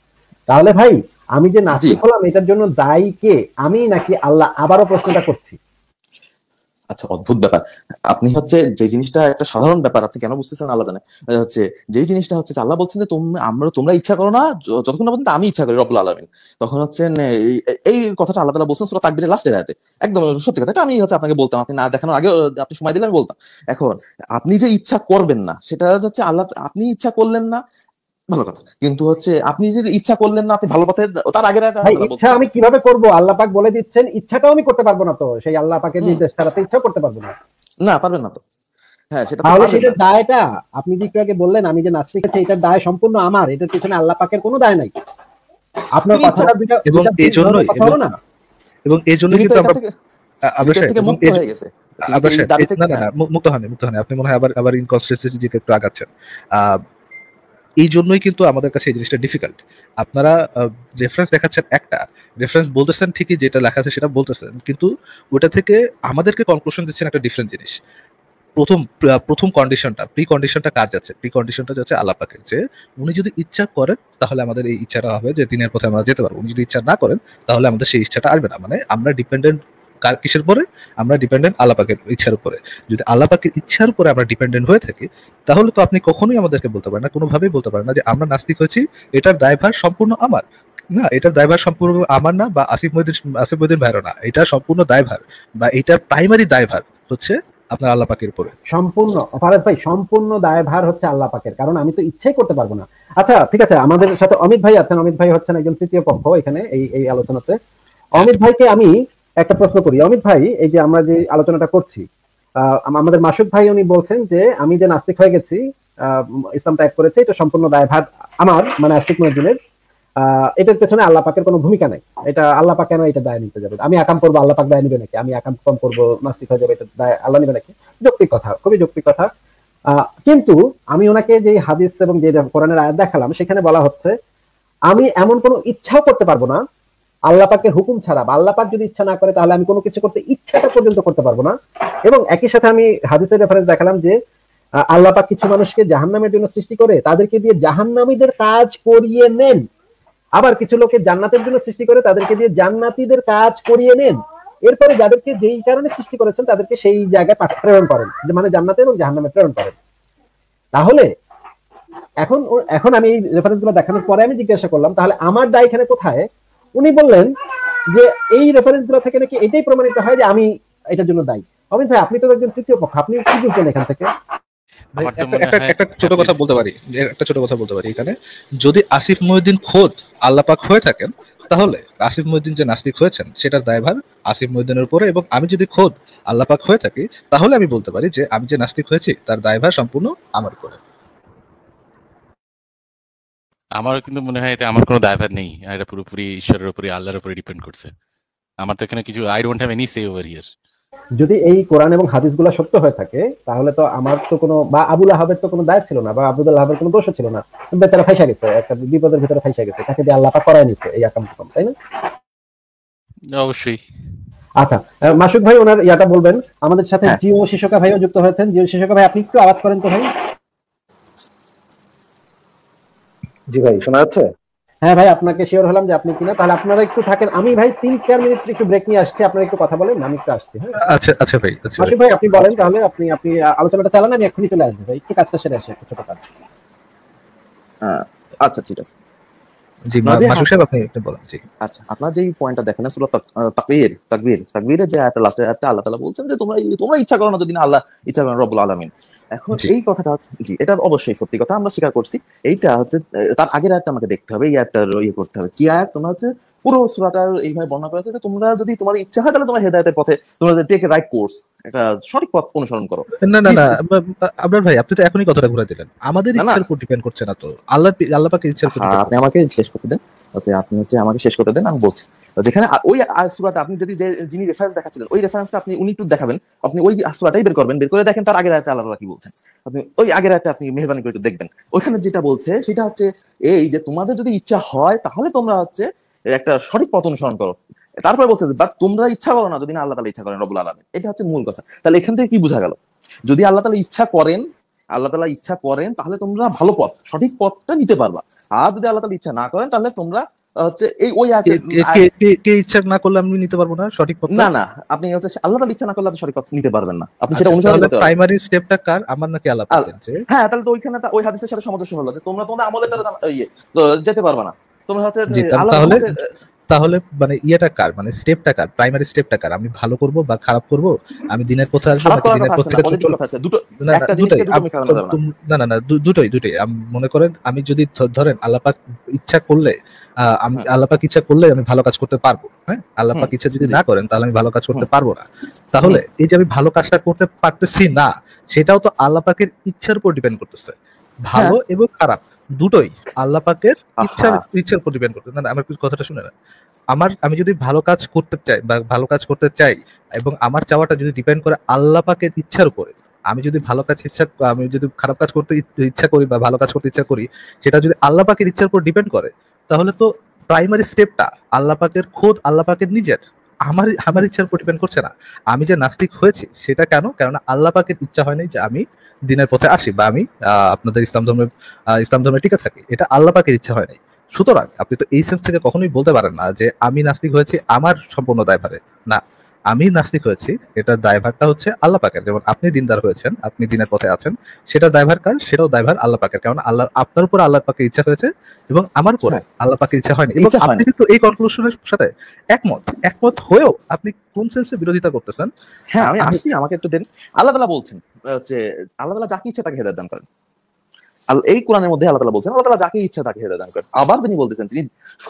তাহলে ভাই আমি যে নাস্তিক হলাম এটার জন্য দায়ী কে আমি নাকি আল্লাহ আবারও প্রশ্নটা করছি আচ্ছা অদ্ভুত ব্যাপার আপনি হচ্ছে যে জিনিসটা একটা সাধারণ ব্যাপার আপনি কেন বুঝতেছেন আল্লাহ জানে হচ্ছে যেই জিনিসটা হচ্ছে আল্লাহ বলছেন যে আমরা তোমরা ইচ্ছা করো না যতক্ষণ না পর্যন্ত আমি ইচ্ছা করি রবুল আলমিন তখন হচ্ছেন এই কথাটা আল্লাহ তালা বলছেন সুরা তাকবিরের লাস্ট একদম সত্যি কথা আমি হচ্ছে আপনাকে বলতাম আপনি না দেখানোর আগে আপনি সময় দিলে আমি বলতাম এখন আপনি যে ইচ্ছা করবেন না সেটা হচ্ছে আল্লাহ আপনি ইচ্ছা করলেন না ভালো কথা কিন্তু হচ্ছে আপনি যদি ইচ্ছা করলেন না আপনি ভালো পথে তার আগে ইচ্ছা আমি কিভাবে করব আল্লাহ পাক বলে দিচ্ছেন ইচ্ছাটাও আমি করতে পারবো না তো সেই আল্লাহ পাকের নির্দেশ ছাড়া ইচ্ছা করতে পারবো না না পারবেন না তো হ্যাঁ, দায়টা আপনি যে আগে বললেন আমি যে নাস্তিক আছি এটার দায় সম্পূর্ণ আমার এটার পিছনে আল্লাহ পাকের কোনো দায় নাই আপনার কথাটা এবং এজন্যই জন্য এবং এজন্য কিন্তু আমরা মুক্ত হয়ে মুক্ত হন আপনি মনে হয় আবার আবার ইনকনসিস্টেন্সি দিকে একটু আগাচ্ছেন আহ এই জন্যই কিন্তু আমাদের কাছে এই জিনিসটা ডিফিকাল্ট আপনারা রেফারেন্স দেখাচ্ছেন একটা রেফারেন্স বলতেছেন ঠিকই যেটা লেখা আছে সেটা বলতেছেন কিন্তু ওটা থেকে আমাদেরকে কনক্লুশন দিচ্ছেন একটা ডিফারেন্ট জিনিস প্রথম প্রথম কন্ডিশনটা প্রি কন্ডিশনটা কার যাচ্ছে প্রি কন্ডিশনটা যাচ্ছে আল্লাহ যে উনি যদি ইচ্ছা করেন তাহলে আমাদের এই ইচ্ছাটা হবে যে দিনের পথে আমরা যেতে পারবো উনি যদি ইচ্ছা না করেন তাহলে আমাদের সেই ইচ্ছাটা আসবে না মানে আমরা ডিপেন্ডেন্ট কিসের পরে আমরা ডিপেন্ডেন্ট আল্লাপাকের ইচ্ছার উপরে যদি আল্লাপাকের ইচ্ছার উপরে আমরা ডিপেন্ডেন্ট হয়ে থাকি তাহলে তো আপনি কখনোই আমাদেরকে বলতে পারেন না কোনোভাবেই বলতে পারেন না যে আমরা নাস্তিক হয়েছি এটার দায়ভার সম্পূর্ণ আমার না এটার দায়ভার সম্পূর্ণ আমার না বা আসিফ মহিদিন আসিফ মহিদিন ভাইয়েরও না এটা সম্পূর্ণ দায়ভার বা এটার প্রাইমারি দায়ভার হচ্ছে আপনার আল্লাহ পাকের উপরে সম্পূর্ণ ফারাজ ভাই সম্পূর্ণ দায়ভার হচ্ছে কারণ আমি তো ইচ্ছাই করতে পারবো না আচ্ছা ঠিক আছে আমাদের সাথে অমিত ভাই আছেন অমিত ভাই হচ্ছেন একজন তৃতীয় পক্ষ এখানে এই এই আলোচনাতে অমিত ভাইকে আমি একটা প্রশ্ন করি অমিত ভাই এই যে আমরা যে আলোচনাটা করছি আমাদের মাসুদ ভাই উনি বলছেন যে আমি যে নাস্তিক হয়ে গেছি ইসলাম ত্যাগ করেছে এটা সম্পূর্ণ দায়ভার আমার মানে আস্তিক মজুরের এটার পেছনে আল্লাহ পাকের কোনো ভূমিকা নাই এটা আল্লাহ পাক কেন এটা দায় নিতে যাবে আমি আকাম করবো আল্লাহ পাক দায় নিবে নাকি আমি আকাম কম করবো নাস্তিক হয়ে যাবে এটা দায় আল্লাহ নিবে নাকি যৌক্তিক কথা খুবই যৌক্তিক কথা কিন্তু আমি ওনাকে যে হাদিস এবং যে কোরআনের আয়াত দেখালাম সেখানে বলা হচ্ছে আমি এমন কোনো ইচ্ছাও করতে পারবো না আল্লাপাকের হুকুম ছাড়া বা আল্লাপাক যদি ইচ্ছা না করে তাহলে আমি কোনো কিছু করতে ইচ্ছাটা পর্যন্ত করতে পারবো না এবং একই সাথে আমি হাদিসের রেফারেন্স দেখালাম যে আল্লাপাক কিছু মানুষকে জাহান নামের জন্য সৃষ্টি করে তাদেরকে দিয়ে জাহান্নামীদের কাজ করিয়ে নেন আবার কিছু লোকে জান্নাতের জন্য সৃষ্টি করে তাদেরকে দিয়ে জান্নাতিদের কাজ করিয়ে নেন এরপরে যাদেরকে যেই কারণে সৃষ্টি করেছেন তাদেরকে সেই জায়গায় প্রেরণ করেন মানে জান্নাতে এবং জাহান নামে প্রেরণ করেন তাহলে এখন এখন আমি এই রেফারেন্স গুলো দেখানোর পরে আমি জিজ্ঞাসা করলাম তাহলে আমার দায় এখানে কোথায় উনি বললেন যে এই রেফারেন্স গুলো থেকে নাকি এটাই প্রমাণিত হয় যে আমি এটার জন্য দায়ী অমিত ভাই আপনি তো একজন তৃতীয় পক্ষ আপনি কি বুঝলেন এখান থেকে একটা ছোট কথা বলতে পারি একটা ছোট কথা বলতে পারি এখানে যদি আসিফ মহিউদ্দিন খোদ আল্লাপাক হয়ে থাকেন তাহলে আসিফ মহিউদ্দিন যে নাস্তিক হয়েছেন সেটার দায়ভার আসিফ মহিউদ্দিনের উপরে এবং আমি যদি খোদ আল্লাপাক হয়ে থাকি তাহলে আমি বলতে পারি যে আমি যে নাস্তিক হয়েছি তার দায়ভার সম্পূর্ণ আমার উপরে আমার কিন্তু মনে হয় এতে আমার কোনো দায়ভার নেই এটা পুরোপুরি ঈশ্বরের উপরে আল্লাহর উপরে ডিপেন্ড করছে আমার তো এখানে কিছু I don't have any say over here যদি এই কোরআন এবং হাদিসগুলো সত্য হয়ে থাকে তাহলে তো আমার তো কোনো বা আবুল আহাবের তো কোনো দায় ছিল না বা আবুল আহাবের কোনো দোষ ছিল না বেচারা ফাইসা গেছে একটা বিপদের ভিতরে ফাইসা গেছে তাকে দিয়ে আল্লাহ পাক করায় নিছে এই আকাম হুকুম তাই না অবশ্যই আচ্ছা মাসুক ভাই ওনার ইয়াটা বলবেন আমাদের সাথে হ্যাঁ। জিও শিশকা ভাইও যুক্ত হয়েছেন জিও শিশকা ভাই আপনি একটু আওয়াজ করেন তো ভাই জি ভাই শোনা যাচ্ছে হ্যাঁ ভাই আপনাকে শিওর হলাম যে আপনি কিনা তাহলে আপনারা একটু থাকেন আমি ভাই তিন চার মিনিট একটু ব্রেক নিয়ে আসছি আপনারা একটু কথা বলেন আমি একটু আসছি হ্যাঁ। আচ্ছা আচ্ছা ভাই আচ্ছা ভাই আপনি বলেন তাহলে আপনি আপনি আলোচনাটা চালান আমি এক্ষুনি চলে আসবো ভাই একটু কাজটা সেরে আসি একটু কথা আচ্ছা ঠিক আছে আচ্ছা, তাকবীর যে আল্লাহ বলছেন যে তোমরা তোমরা ইচ্ছা করো না যদি আল্লাহ ইচ্ছা আলামিন এখন এই কথাটা জি এটা অবশ্যই সত্যি কথা আমরা স্বীকার করছি এইটা হচ্ছে তার আগের আয়টা আমাকে দেখতে হবে এই আয়াতটা ইয়ে করতে হবে কি আয় তোমার হচ্ছে পুরো সুরাটা এইভাবে বর্ণনা করা আছে তোমরা যদি তোমার ইচ্ছা হয় তাহলে তোমার হেদায়তের পথে তোমরা টেক রাইট কোর্স একটা সঠিক পথ অনুসরণ করো না না না আপনার ভাই আপনি তো এখনই কথাটা ঘুরে দিলেন আমাদের ইচ্ছার উপর ডিপেন্ড করছে না তো আল্লাহ আল্লাহ পাকের ইচ্ছার উপর হ্যাঁ, আপনি আমাকে শেষ করতে দেন ওকে আপনি হচ্ছে আমাকে শেষ করতে দেন আমি বলছি যেখানে ওই সুরাটা আপনি যদি যিনি রেফারেন্স দেখাচ্ছিলেন ওই রেফারেন্সটা আপনি উনি একটু দেখাবেন আপনি ওই সুরাটাই বের করবেন বের করে দেখেন তার আগের আয়াতে আল্লাহ কি বলছেন আপনি ওই আগের আয়াতে আপনি মেহরবানি করে একটু দেখবেন ওখানে যেটা বলছে সেটা হচ্ছে এই যে তোমাদের যদি ইচ্ছা হয় তাহলে তোমরা হচ্ছে একটা সঠিক পথ অনুসরণ করো তারপরে বলছে বা তোমরা ইচ্ছা করো না যদি না আল্লাহ তালা ইচ্ছা করেন রবুল আলমে এটা হচ্ছে মূল কথা তাহলে এখান থেকে কি বোঝা গেল যদি আল্লাহ তালা ইচ্ছা করেন আল্লাহ তালা ইচ্ছা করেন তাহলে তোমরা ভালো পথ সঠিক পথটা নিতে পারবা আর যদি আল্লাহ তালা ইচ্ছা না করেন তাহলে তোমরা হচ্ছে এই ওই কে ইচ্ছা না করলে আমি নিতে পারবো না সঠিক পথ না না আপনি হচ্ছে আল্লাহ তালা ইচ্ছা না করলে আপনি সঠিক পথ নিতে পারবেন না আপনি সেটা আচ্ছা, অনুসরণ করতে প্রাইমারি স্টেপটা কার আমার নাকি আল্লাহ হ্যাঁ তাহলে তো ওইখানে ওই হাদিসের সাথে সামঞ্জস্য হলো যে তোমরা তোমাদের আমলের দ্বারা ইয়ে, যেতে পারবা না তোমার হাতে তাহলে তাহলে মানে ইয়েটা কার মানে স্টেপটা কার প্রাইমারি স্টেপটা কার আমি ভালো করব বা খারাপ করব আমি দিনের পথে আসবো নাকি দিনের থেকে দুটো না না না দুটোই দুটোই আমি মনে করেন আমি যদি ধরেন আল্লাপাক ইচ্ছা করলে আমি হ্যাঁ। আল্লাপাক ইচ্ছা করলে আমি ভালো কাজ করতে পারবো হ্যাঁ আল্লাপাক ইচ্ছা যদি না করেন তাহলে আমি ভালো কাজ করতে পারবো না তাহলে এই যে আমি ভালো কাজটা করতে পারতেছি না সেটাও তো আল্লাপাকের ইচ্ছার উপর ডিপেন্ড করতেছে ভালো হ্যাঁ। এবং খারাপ দুটোই আল্লাহ পাকের ইচ্ছার উপর ডিপেন্ড করতে না আমার কিছু কথাটা শুনে না আমার আমি যদি ভালো কাজ করতে চাই বা ভালো কাজ করতে চাই এবং আমার চাওয়াটা যদি ডিপেন্ড করে আল্লাহ পাকের ইচ্ছার উপরে আমি যদি ভালো কাজ ইচ্ছা আমি যদি খারাপ কাজ করতে ইচ্ছা করি বা ভালো কাজ করতে ইচ্ছা করি সেটা যদি আল্লাহ পাকের ইচ্ছার উপর ডিপেন্ড করে তাহলে তো প্রাইমারি স্টেপটা আল্লাহ পাকের খোদ আল্লাহ পাকের নিজের আমার আমার ইচ্ছার উপর ডিপেন্ড করছে না আমি যে নাস্তিক হয়েছি সেটা কেন কেননা আল্লাহ পাকের ইচ্ছা হয়নি যে আমি দিনের পথে আসি বা আমি আপনাদের ইসলাম ধর্মে ইসলাম ধর্মে টিকে থাকি এটা আল্লাহ পাকের ইচ্ছা হয়নি সুতরাং আপনি তো এই সেন্স থেকে কখনোই বলতে পারেন না যে আমি নাস্তিক হয়েছি আমার সম্পূর্ণ দায়ভারে না আমি নাস্তিক হয়েছি এটা দায়ভারটা হচ্ছে আল্লাহ পাকের যেমন আপনি দিনদার হয়েছেন আপনি দিনের পথে আছেন সেটা দায়ভার কার সেটাও দায়ভার আল্লাহ পাকের কারণ আল্লাহ আপনার উপর আল্লাহ পাকে ইচ্ছা হয়েছে এবং আমার উপরে হ্যাঁ। আল্লাহ পাকে ইচ্ছা হয়নি এবং আপনি কিন্তু এই কনক্লুশনের সাথে একমত একমত হয়েও আপনি কোন সেন্সে বিরোধিতা করতেছেন হ্যাঁ আমি আসছি আমাকে একটু দেন আল্লাহ তালা বলছেন যে আল্লাহ তালা যাকে ইচ্ছা তাকে হেদায়ত দান করেন এই কোরআনের মধ্যে আল্লাহ তালা বলছেন আল্লাহ তালা যাকে ইচ্ছা তাকে হেদায় দান করেন আবার তিনি বলতেছেন তিনি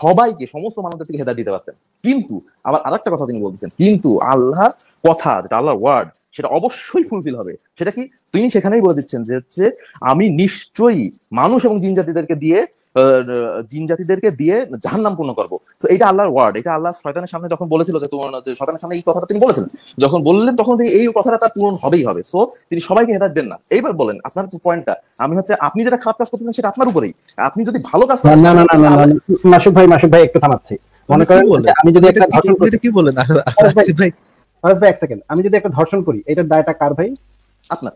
সবাইকে সমস্ত মানবদের থেকে হেদায় দিতে পারতেন কিন্তু আবার আর একটা কথা তিনি বলতেছেন কিন্তু আল্লাহর কথা যেটা আল্লাহর ওয়ার্ড সেটা অবশ্যই ফুলফিল হবে সেটা কি তিনি সেখানেই বলে দিচ্ছেন যে হচ্ছে আমি নিশ্চয়ই মানুষ এবং জিনজাতিদেরকে দিয়ে দিন জাতিদেরকে দিয়ে নাম পূর্ণ করবো তো এটা আল্লাহর ওয়ার্ড এটা আল্লাহ শয়তানের সামনে যখন বলেছিল যে তোমার শয়তানের সামনে এই কথাটা তিনি বলেছিলেন যখন বললেন তখন তিনি এই কথাটা তার পূরণ হবেই হবে সো তিনি সবাইকে হেদার দেন না এইবার বলেন আপনার পয়েন্টটা আমি হচ্ছে আপনি যেটা খারাপ কাজ করতেছেন সেটা আপনার উপরেই আপনি যদি ভালো কাজ করেন না না না না মাসুক ভাই মাসুক ভাই একটু থামাচ্ছি মনে করেন আমি যদি একটা ধর্ষণ করি কি বলেন ভাই ভাই এক সেকেন্ড আমি যদি একটা ধর্ষণ করি এটার দায়টা কার ভাই আপনার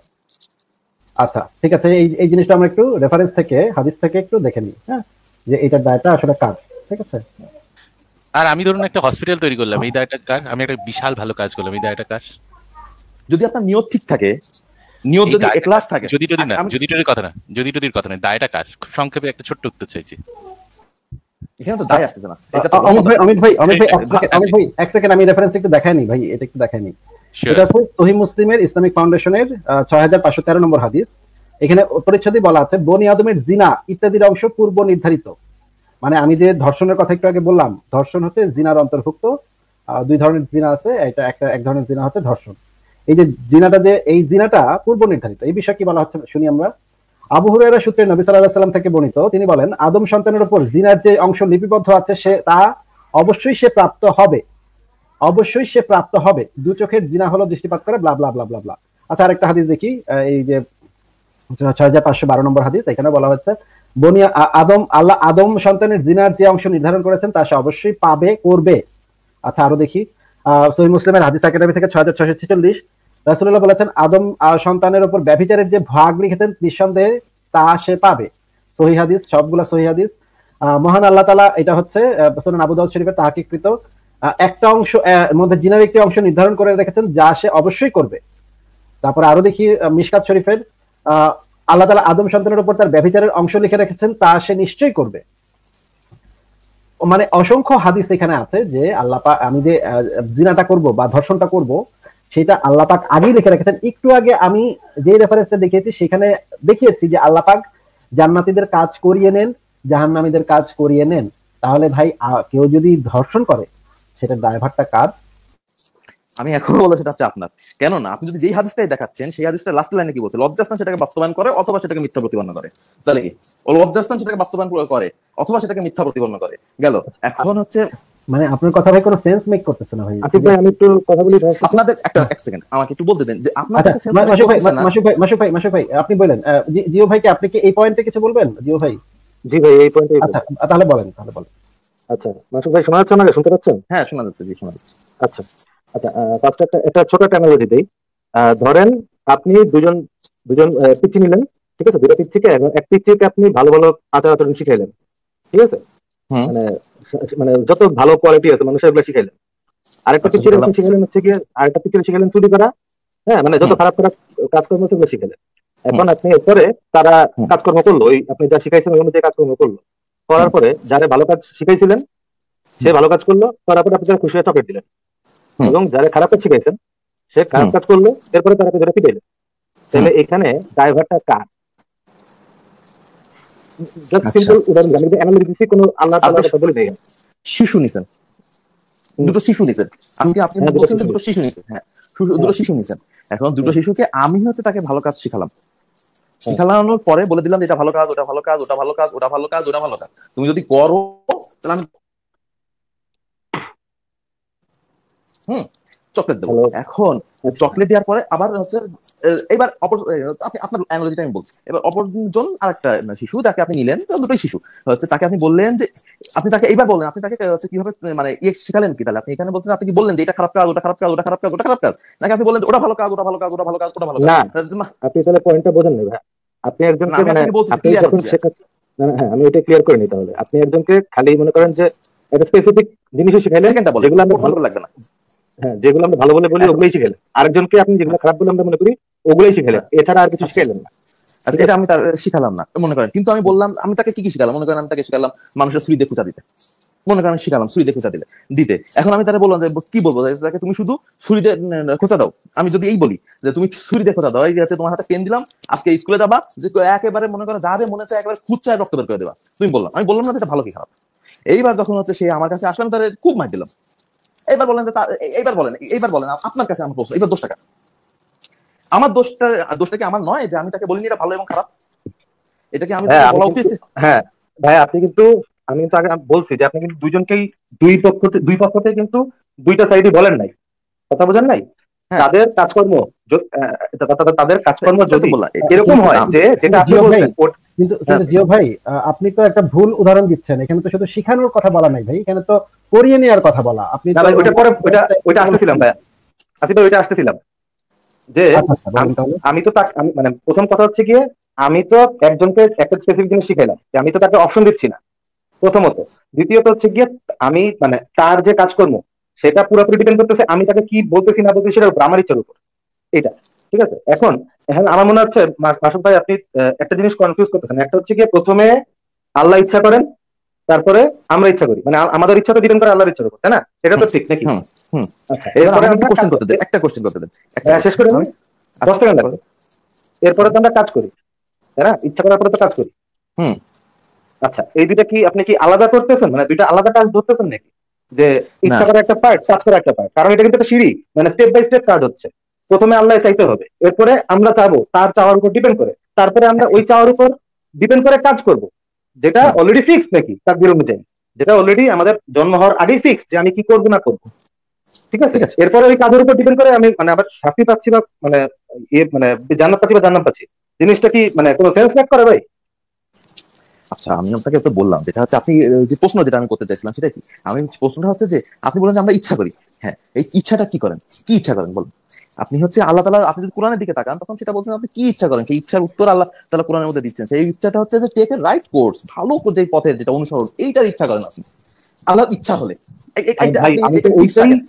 আচ্ছা ঠিক আছে এই এই জিনিসটা আমরা একটু রেফারেন্স থেকে হাদিস থেকে একটু দেখে নিই হ্যাঁ যে এটা দায়টা আসলে কার ঠিক আছে আর আমি ধরুন একটা হসপিটাল তৈরি করলাম এই দায়টা কার আমি একটা বিশাল ভালো কাজ করলাম এই দায়টা কার যদি আপনার নিয়ত ঠিক থাকে নিয়ত যদি এখলাস থাকে যদি যদি না যদি যদি কথা না যদি যদি কথা না দায়টা কার খুব সংক্ষেপে একটা ছোট্ট উত্তর চাইছি এখানে তো দায় আসতেছে না অমিত ভাই অমিত ভাই অমিত ভাই অমিত ভাই এক সেকেন্ড আমি রেফারেন্স একটু দেখাই নি ভাই এটা একটু দেখাই নি এটা হচ্ছে সহি মুসলিমের ইসলামিক ফাউন্ডেশনের ছয় হাজার পাঁচশো তেরো নম্বর হাদিস এখানে পরিচ্ছদে বলা আছে বনি আদমের জিনা ইত্যাদির অংশ পূর্ব নির্ধারিত মানে আমি যে ধর্ষণের কথা একটু আগে বললাম ধর্ষণ হচ্ছে জিনার অন্তর্ভুক্ত দুই ধরনের জিনা আছে এটা একটা এক ধরনের জিনা হচ্ছে ধর্ষণ এই যে জিনাটা যে এই জিনাটা পূর্ব নির্ধারিত এই বিষয়ে কি বলা হচ্ছে শুনি আমরা আবু সূত্রে নবী সাল্লাহ সাল্লাম থেকে বর্ণিত তিনি বলেন আদম সন্তানের উপর জিনার যে অংশ লিপিবদ্ধ আছে সে তা অবশ্যই সে প্রাপ্ত হবে অবশ্যই সে প্রাপ্ত হবে দু চোখের জিনা হলো দৃষ্টিপাত করে ব্লা ব্লা ব্লা ব্লা ব্লা আচ্ছা আরেকটা হাদিস দেখি এই যে ছয় হাজার পাঁচশো বারো নম্বর হাদিস এখানে বলা হচ্ছে বনিয়া আদম আল্লাহ আদম সন্তানের জিনার যে অংশ নির্ধারণ করেছেন তা সে অবশ্যই পাবে করবে আচ্ছা আরো দেখি সহি মুসলিমের হাদিস একাডেমি থেকে ছয় হাজার ছয়শো ছেচল্লিশ রাসুল্লাহ বলেছেন আদম সন্তানের উপর ব্যভিচারের যে ভাগ লিখেছেন নিঃসন্দেহে তা সে পাবে সহি হাদিস সবগুলা সহি হাদিস মহান আল্লাহ তালা এটা হচ্ছে সোনান আবুদাউদ শরীফের তাহাকিকৃত একটা অংশ মধ্যে জিনার একটি অংশ নির্ধারণ করে রেখেছেন যা সে অবশ্যই করবে তারপর আরো দেখি মিসকাত শরীফের আল্লাহ তালা আদম সন্তানের উপর তার ব্যভিচারের অংশ লিখে রেখেছেন তা সে নিশ্চয়ই করবে মানে অসংখ্য হাদিস এখানে আছে যে আল্লাহ আমি যে জিনাটা করব বা ধর্ষণটা করব সেটা আল্লাহ পাক আগেই লিখে রেখেছেন একটু আগে আমি যে রেফারেন্সটা দেখিয়েছি সেখানে দেখিয়েছি যে আল্লাহ পাক জান্নাতিদের কাজ করিয়ে নেন জাহান্নামীদের কাজ করিয়ে নেন তাহলে ভাই কেউ যদি ধর্ষণ করে সেটা ড্রাইভারটা কার আমি এখন বলবো সেটা হচ্ছে আপনার কেন না আপনি যদি যেই হাদিসটাই দেখাচ্ছেন সেই হাদিসটা লাস্ট লাইনে কি বলছে লজ্জাস্থান সেটাকে বাস্তবায়ন করে অথবা সেটাকে মিথ্যা প্রতিপন্ন করে তাহলে কি ও লজ্জাস্থান সেটাকে বাস্তবায়ন করে অথবা সেটাকে মিথ্যা প্রতিপন্ন করে গেল এখন হচ্ছে মানে আপনার কথা ভাই কোনো সেন্স মেক করতেছে না ভাই আপনি আমি একটু কথা বলি আপনাদের একটা এক সেকেন্ড আমাকে একটু বলতে দেন যে আপনার আচ্ছা, কাছে সেন্স মেক করতেছে না মাসু ভাই মাসু ভাই মাসু ভাই আপনি বলেন জিও ভাই কি আপনি কি এই পয়েন্টে কিছু বলবেন জিও ভাই জি ভাই এই পয়েন্টে আচ্ছা তাহলে বলেন তাহলে বলেন আচ্ছা মাসুক ভাই শোনা যাচ্ছে আমাকে শুনতে পাচ্ছেন হ্যাঁ শোনা যাচ্ছে জি শোনা যাচ্ছে আচ্ছা আচ্ছা ফার্স্ট একটা একটা ছোট একটা অ্যানালজি দেই ধরেন আপনি দুজন দুজন পিচ্ছি নিলেন ঠিক আছে দুটো পিচ্ছিকে এক থেকে আপনি ভালো ভালো আচার আচরণ শিখাইলেন ঠিক আছে মানে মানে যত ভালো কোয়ালিটি আছে মানুষের এগুলো শিখাইলেন আরেকটা আচ্ছা, পিচ্ছির আপনি শিখাইলেন হচ্ছে গিয়ে আরেকটা পিচ্ছির শিখাইলেন চুরি করা হ্যাঁ মানে যত খারাপ খারাপ কাজকর্ম সেগুলো শিখাইলেন এখন আপনি এরপরে তারা কাজকর্ম করলো ওই আপনি যা শিখাইছেন ওই অনুযায়ী কাজকর্ম করলো করার পরে যারা ভালো কাজ শিখাইছিলেন সে ভালো কাজ করলো করার পরে আপনি খুশি হয়ে চকলেট দিলেন এবং যারা খারাপ কাজ শিখাইছেন সে খারাপ কাজ করলো এরপরে তারা ধরে পিটাইলেন তাহলে এখানে ড্রাইভারটা কার সিম্পল আচ্ছা। উদাহরণ কোনো আল্লাহ তাআলা আচ্ছা, কথা বলে শিশু নিছেন দুটো শিশু নিছেন আমি কি আপনি হ্যাঁ, দুটো শিশু নিছেন হ্যাঁ দুটো হ্যাঁ। শিশু নিছেন এখন দুটো শিশুকে আমি হচ্ছে তাকে ভালো কাজ শিখালাম শিখালানোর পরে বলে দিলাম এটা ভালো কাজ ওটা ভালো কাজ ওটা ভালো কাজ ওটা ভালো কাজ ওটা ভালো কাজ তুমি যদি করো তাহলে আমি হম চকলেট দেবো এখন আচ্ছা। চকলেট দেওয়ার পরে আবার হচ্ছে এবার আপনি আপনার অ্যাঙ্গোলজিটা আমি বলছি এবার অপরজন আর একটা শিশু তাকে আপনি নিলেন দুটোই শিশু হচ্ছে তাকে আপনি বললেন যে আপনি তাকে এবার বললেন আপনি তাকে হচ্ছে কিভাবে মানে ইয়ে শিখালেন কি তাহলে আপনি এখানে বলছেন আপনি কি বললেন যে এটা খারাপ কাজ ওটা খারাপ কাজ ওটা খারাপ কাজ ওটা খারাপ কাজ নাকি আপনি বললেন ওটা ভালো কাজ ওটা ভালো কাজ ওটা ভালো কাজ ওটা ভালো কাজ আপনি তাহলে পয়েন্টটা বোঝেন না ভাই আপনি একজনকে মানে আপনি যখন শেখাচ্ছেন হ্যাঁ আমি এটা ক্লিয়ার করে নিই তাহলে আপনি একজনকে খালি মনে করেন যে একটা স্পেসিফিক জিনিস জিনিসই বলে এগুলো আমার ভালো লাগবে না হ্যাঁ যেগুলো আমরা ভালো বলে বলি হ্যাঁ। ওগুলোই আরেকজনকে আপনি যেগুলো খারাপ বলে আমরা মনে করি ওগুলোই এছাড়া আর কিছু না আচ্ছা, এটা আমি তার শিখালাম না মনে করেন কিন্তু আমি বললাম আমি তাকে কি কি শিখালাম মনে করেন আমি তাকে শিখালাম মানুষের দিতে মনে করেন শিখালাম খোঁচা দিলে দিতে এখন আমি তারা বললাম যে কি বলবো তাকে তুমি শুধু সুরিতে খোঁচা দাও আমি যদি এই বলি যে তুমি সুরিতে খোঁচা দাও এই যে তোমার হাতে পেন দিলাম আজকে স্কুলে যাবা যে একেবারে মনে করো যাদের মনে হচ্ছে একেবারে খুচ্ছায় রক্ত বের করে দেবা তুমি বললাম আমি বললাম না যেটা ভালো কি খারাপ এইবার যখন হচ্ছে সে আমার কাছে আসলাম তাদের খুব মার দিলাম এবার বলেন বলেন বলেন আপনার কাছে আমার প্রশ্ন এবার আমার দোষটা দোষটা কি আমার নয় যে আমি তাকে বলিনি এটা ভালো এবং খারাপ এটা কি আমি হ্যাঁ, বলা উচিত হ্যাঁ ভাই আপনি কিন্তু আমি কিন্তু আগে বলছি যে আপনি কিন্তু দুইজনকেই দুই পক্ষ দুই পক্ষতে কিন্তু দুইটা সাইডই বলেন নাই কথা বোঝেন নাই হ্যাঁ। তাদের কাজকর্ম তাদের কাজকর্ম যদি এরকম হয় যে যেটা আপনি বলছেন হ্যাঁ। কিন্তু জিও ভাই আপনি তো একটা ভুল উদাহরণ দিচ্ছেন এখানে তো শুধু শিখানোর কথা বলা নাই ভাই এখানে তো করিয়ে নেওয়ার কথা বলা আপনি পরে আসতেছিলাম আচ্ছা ওইটা আসতেছিলাম যে আচ্ছা, আচ্ছা, আমি তো তাকে মানে প্রথম কথা হচ্ছে গিয়ে আমি তো একজনকে একটা স্পেসিফিক জিনিস শিখাইলাম যে আমি তো তাকে অপশন দিচ্ছি না প্রথমত দ্বিতীয়ত হচ্ছে গিয়ে আমি মানে তার যে কাজকর্ম সেটা পুরোপুরি ডিপেন্ড করতেছে আমি তাকে কি বলতেছি না বলতেছি সেটা ইচ্ছার উপর এটা ঠিক আছে এখন এখন আমার মনে হচ্ছে মাসুদ ভাই আপনি একটা জিনিস কনফিউজ করতেছেন একটা হচ্ছে কি প্রথমে আল্লাহ ইচ্ছা করেন তারপরে আমরা ইচ্ছা করি মানে আমাদের ইচ্ছা তো ডিপেন্ড করে আল্লাহর ইচ্ছার উপর তাই না সেটা তো ঠিক নাকি হুম আচ্ছা, আমি কোশ্চেন করতে দেন একটা হ্যাঁ, কোশ্চেন করতে দেন শেষ করে আমি দশ সেকেন্ড লাগবে এরপরে তো আমরা কাজ করি তাই না ইচ্ছা করার পরে তো কাজ করি হুম আচ্ছা এই দুটো কি আপনি কি আলাদা করতেছেন মানে দুইটা আলাদা কাজ ধরতেছেন নাকি যে ইচ্ছা করার একটা পার্ট কাজ করার একটা পার্ট কারণ এটা কিন্তু একটা সিঁড়ি মানে স্টেপ বাই স্টেপ কাজ হচ্ছে প্রথমে আল্লাহ চাইতে হবে এরপরে আমরা চাবো তার চাওয়ার উপর ডিপেন্ড করে তারপরে আমরা ওই চাওয়ার উপর ডিপেন্ড করে কাজ করব যেটা অলরেডি ফিক্স নাকি বীর অনুযায়ী যেটা অলরেডি আমাদের জন্ম হওয়ার আগেই ফিক্স যে আমি কি করব না করব ঠিক আছে এরপরে ওই কাজের উপর ডিপেন্ড করে আমি মানে আবার শাস্তি পাচ্ছি বা মানে ইয়ে মানে জান্নাত পাচ্ছি বা জান্নাত পাচ্ছি জিনিসটা কি মানে কোনো সেন্স ম্যাক করে ভাই আচ্ছা আমি আপনাকে তো বললাম যেটা হচ্ছে আপনি যে প্রশ্ন যেটা আমি করতে চাইছিলাম সেটা কি আমি প্রশ্নটা হচ্ছে যে আপনি বলেন যে আমরা ইচ্ছা করি হ্যাঁ এই ইচ্ছাটা কি করেন কি ইচ্ছা করেন বলুন আপনি হচ্ছে আল্লাহ তালা আপনি যদি কোরআনের দিকে তাকান তখন সেটা বলছেন আপনি কি ইচ্ছা করেন সেই ইচ্ছার উত্তর আল্লাহ তালা কোরআনের মধ্যে দিচ্ছেন সেই ইচ্ছাটা হচ্ছে যে টেক এ রাইট কোর্স ভালো যে পথের যেটা অনুসরণ এইটার ইচ্ছা করেন আপনি আল্লাহ ইচ্ছা হলে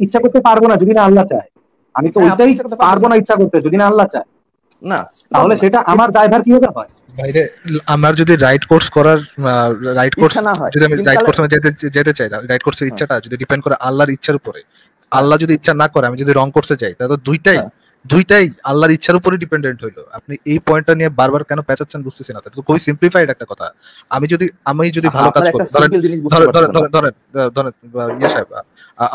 ইচ্ছা করতে পারবো না যদি না আল্লাহ চায় আমি তো হ্যাঁ, ওইটাই পারবো না ইচ্ছা করতে যদি না আল্লাহ চায় না তাহলে সেটা আমার ড্রাইভার কি হবে হয় বাইরে আমার যদি রাইট কোর্স করার রাইট কোর্স যদি আমি রাইট কোর্স যেতে যেতে চাই রাইট কোর্সের হ্যাঁ। ইচ্ছাটা যদি ডিপেন্ড করে আল্লাহর ইচ্ছার উপরে আল্লাহ যদি ইচ্ছা না করে আমি যদি রং করতে চাই তাহলে দুইটাই হ্যাঁ। দুইটাই আল্লাহর ইচ্ছার উপরে ডিপেন্ডেন্ট হইলো আপনি এই পয়েন্টটা নিয়ে বারবার কেন পেঁচাচ্ছেন বুঝতেছি না তো খুবই সিম্পলিফাইড একটা কথা আমি যদি আমি যদি আচ্ছা, ভালো কাজ করি ধরেন ধরেন ধরেন ধরেন ইয়া সাহেব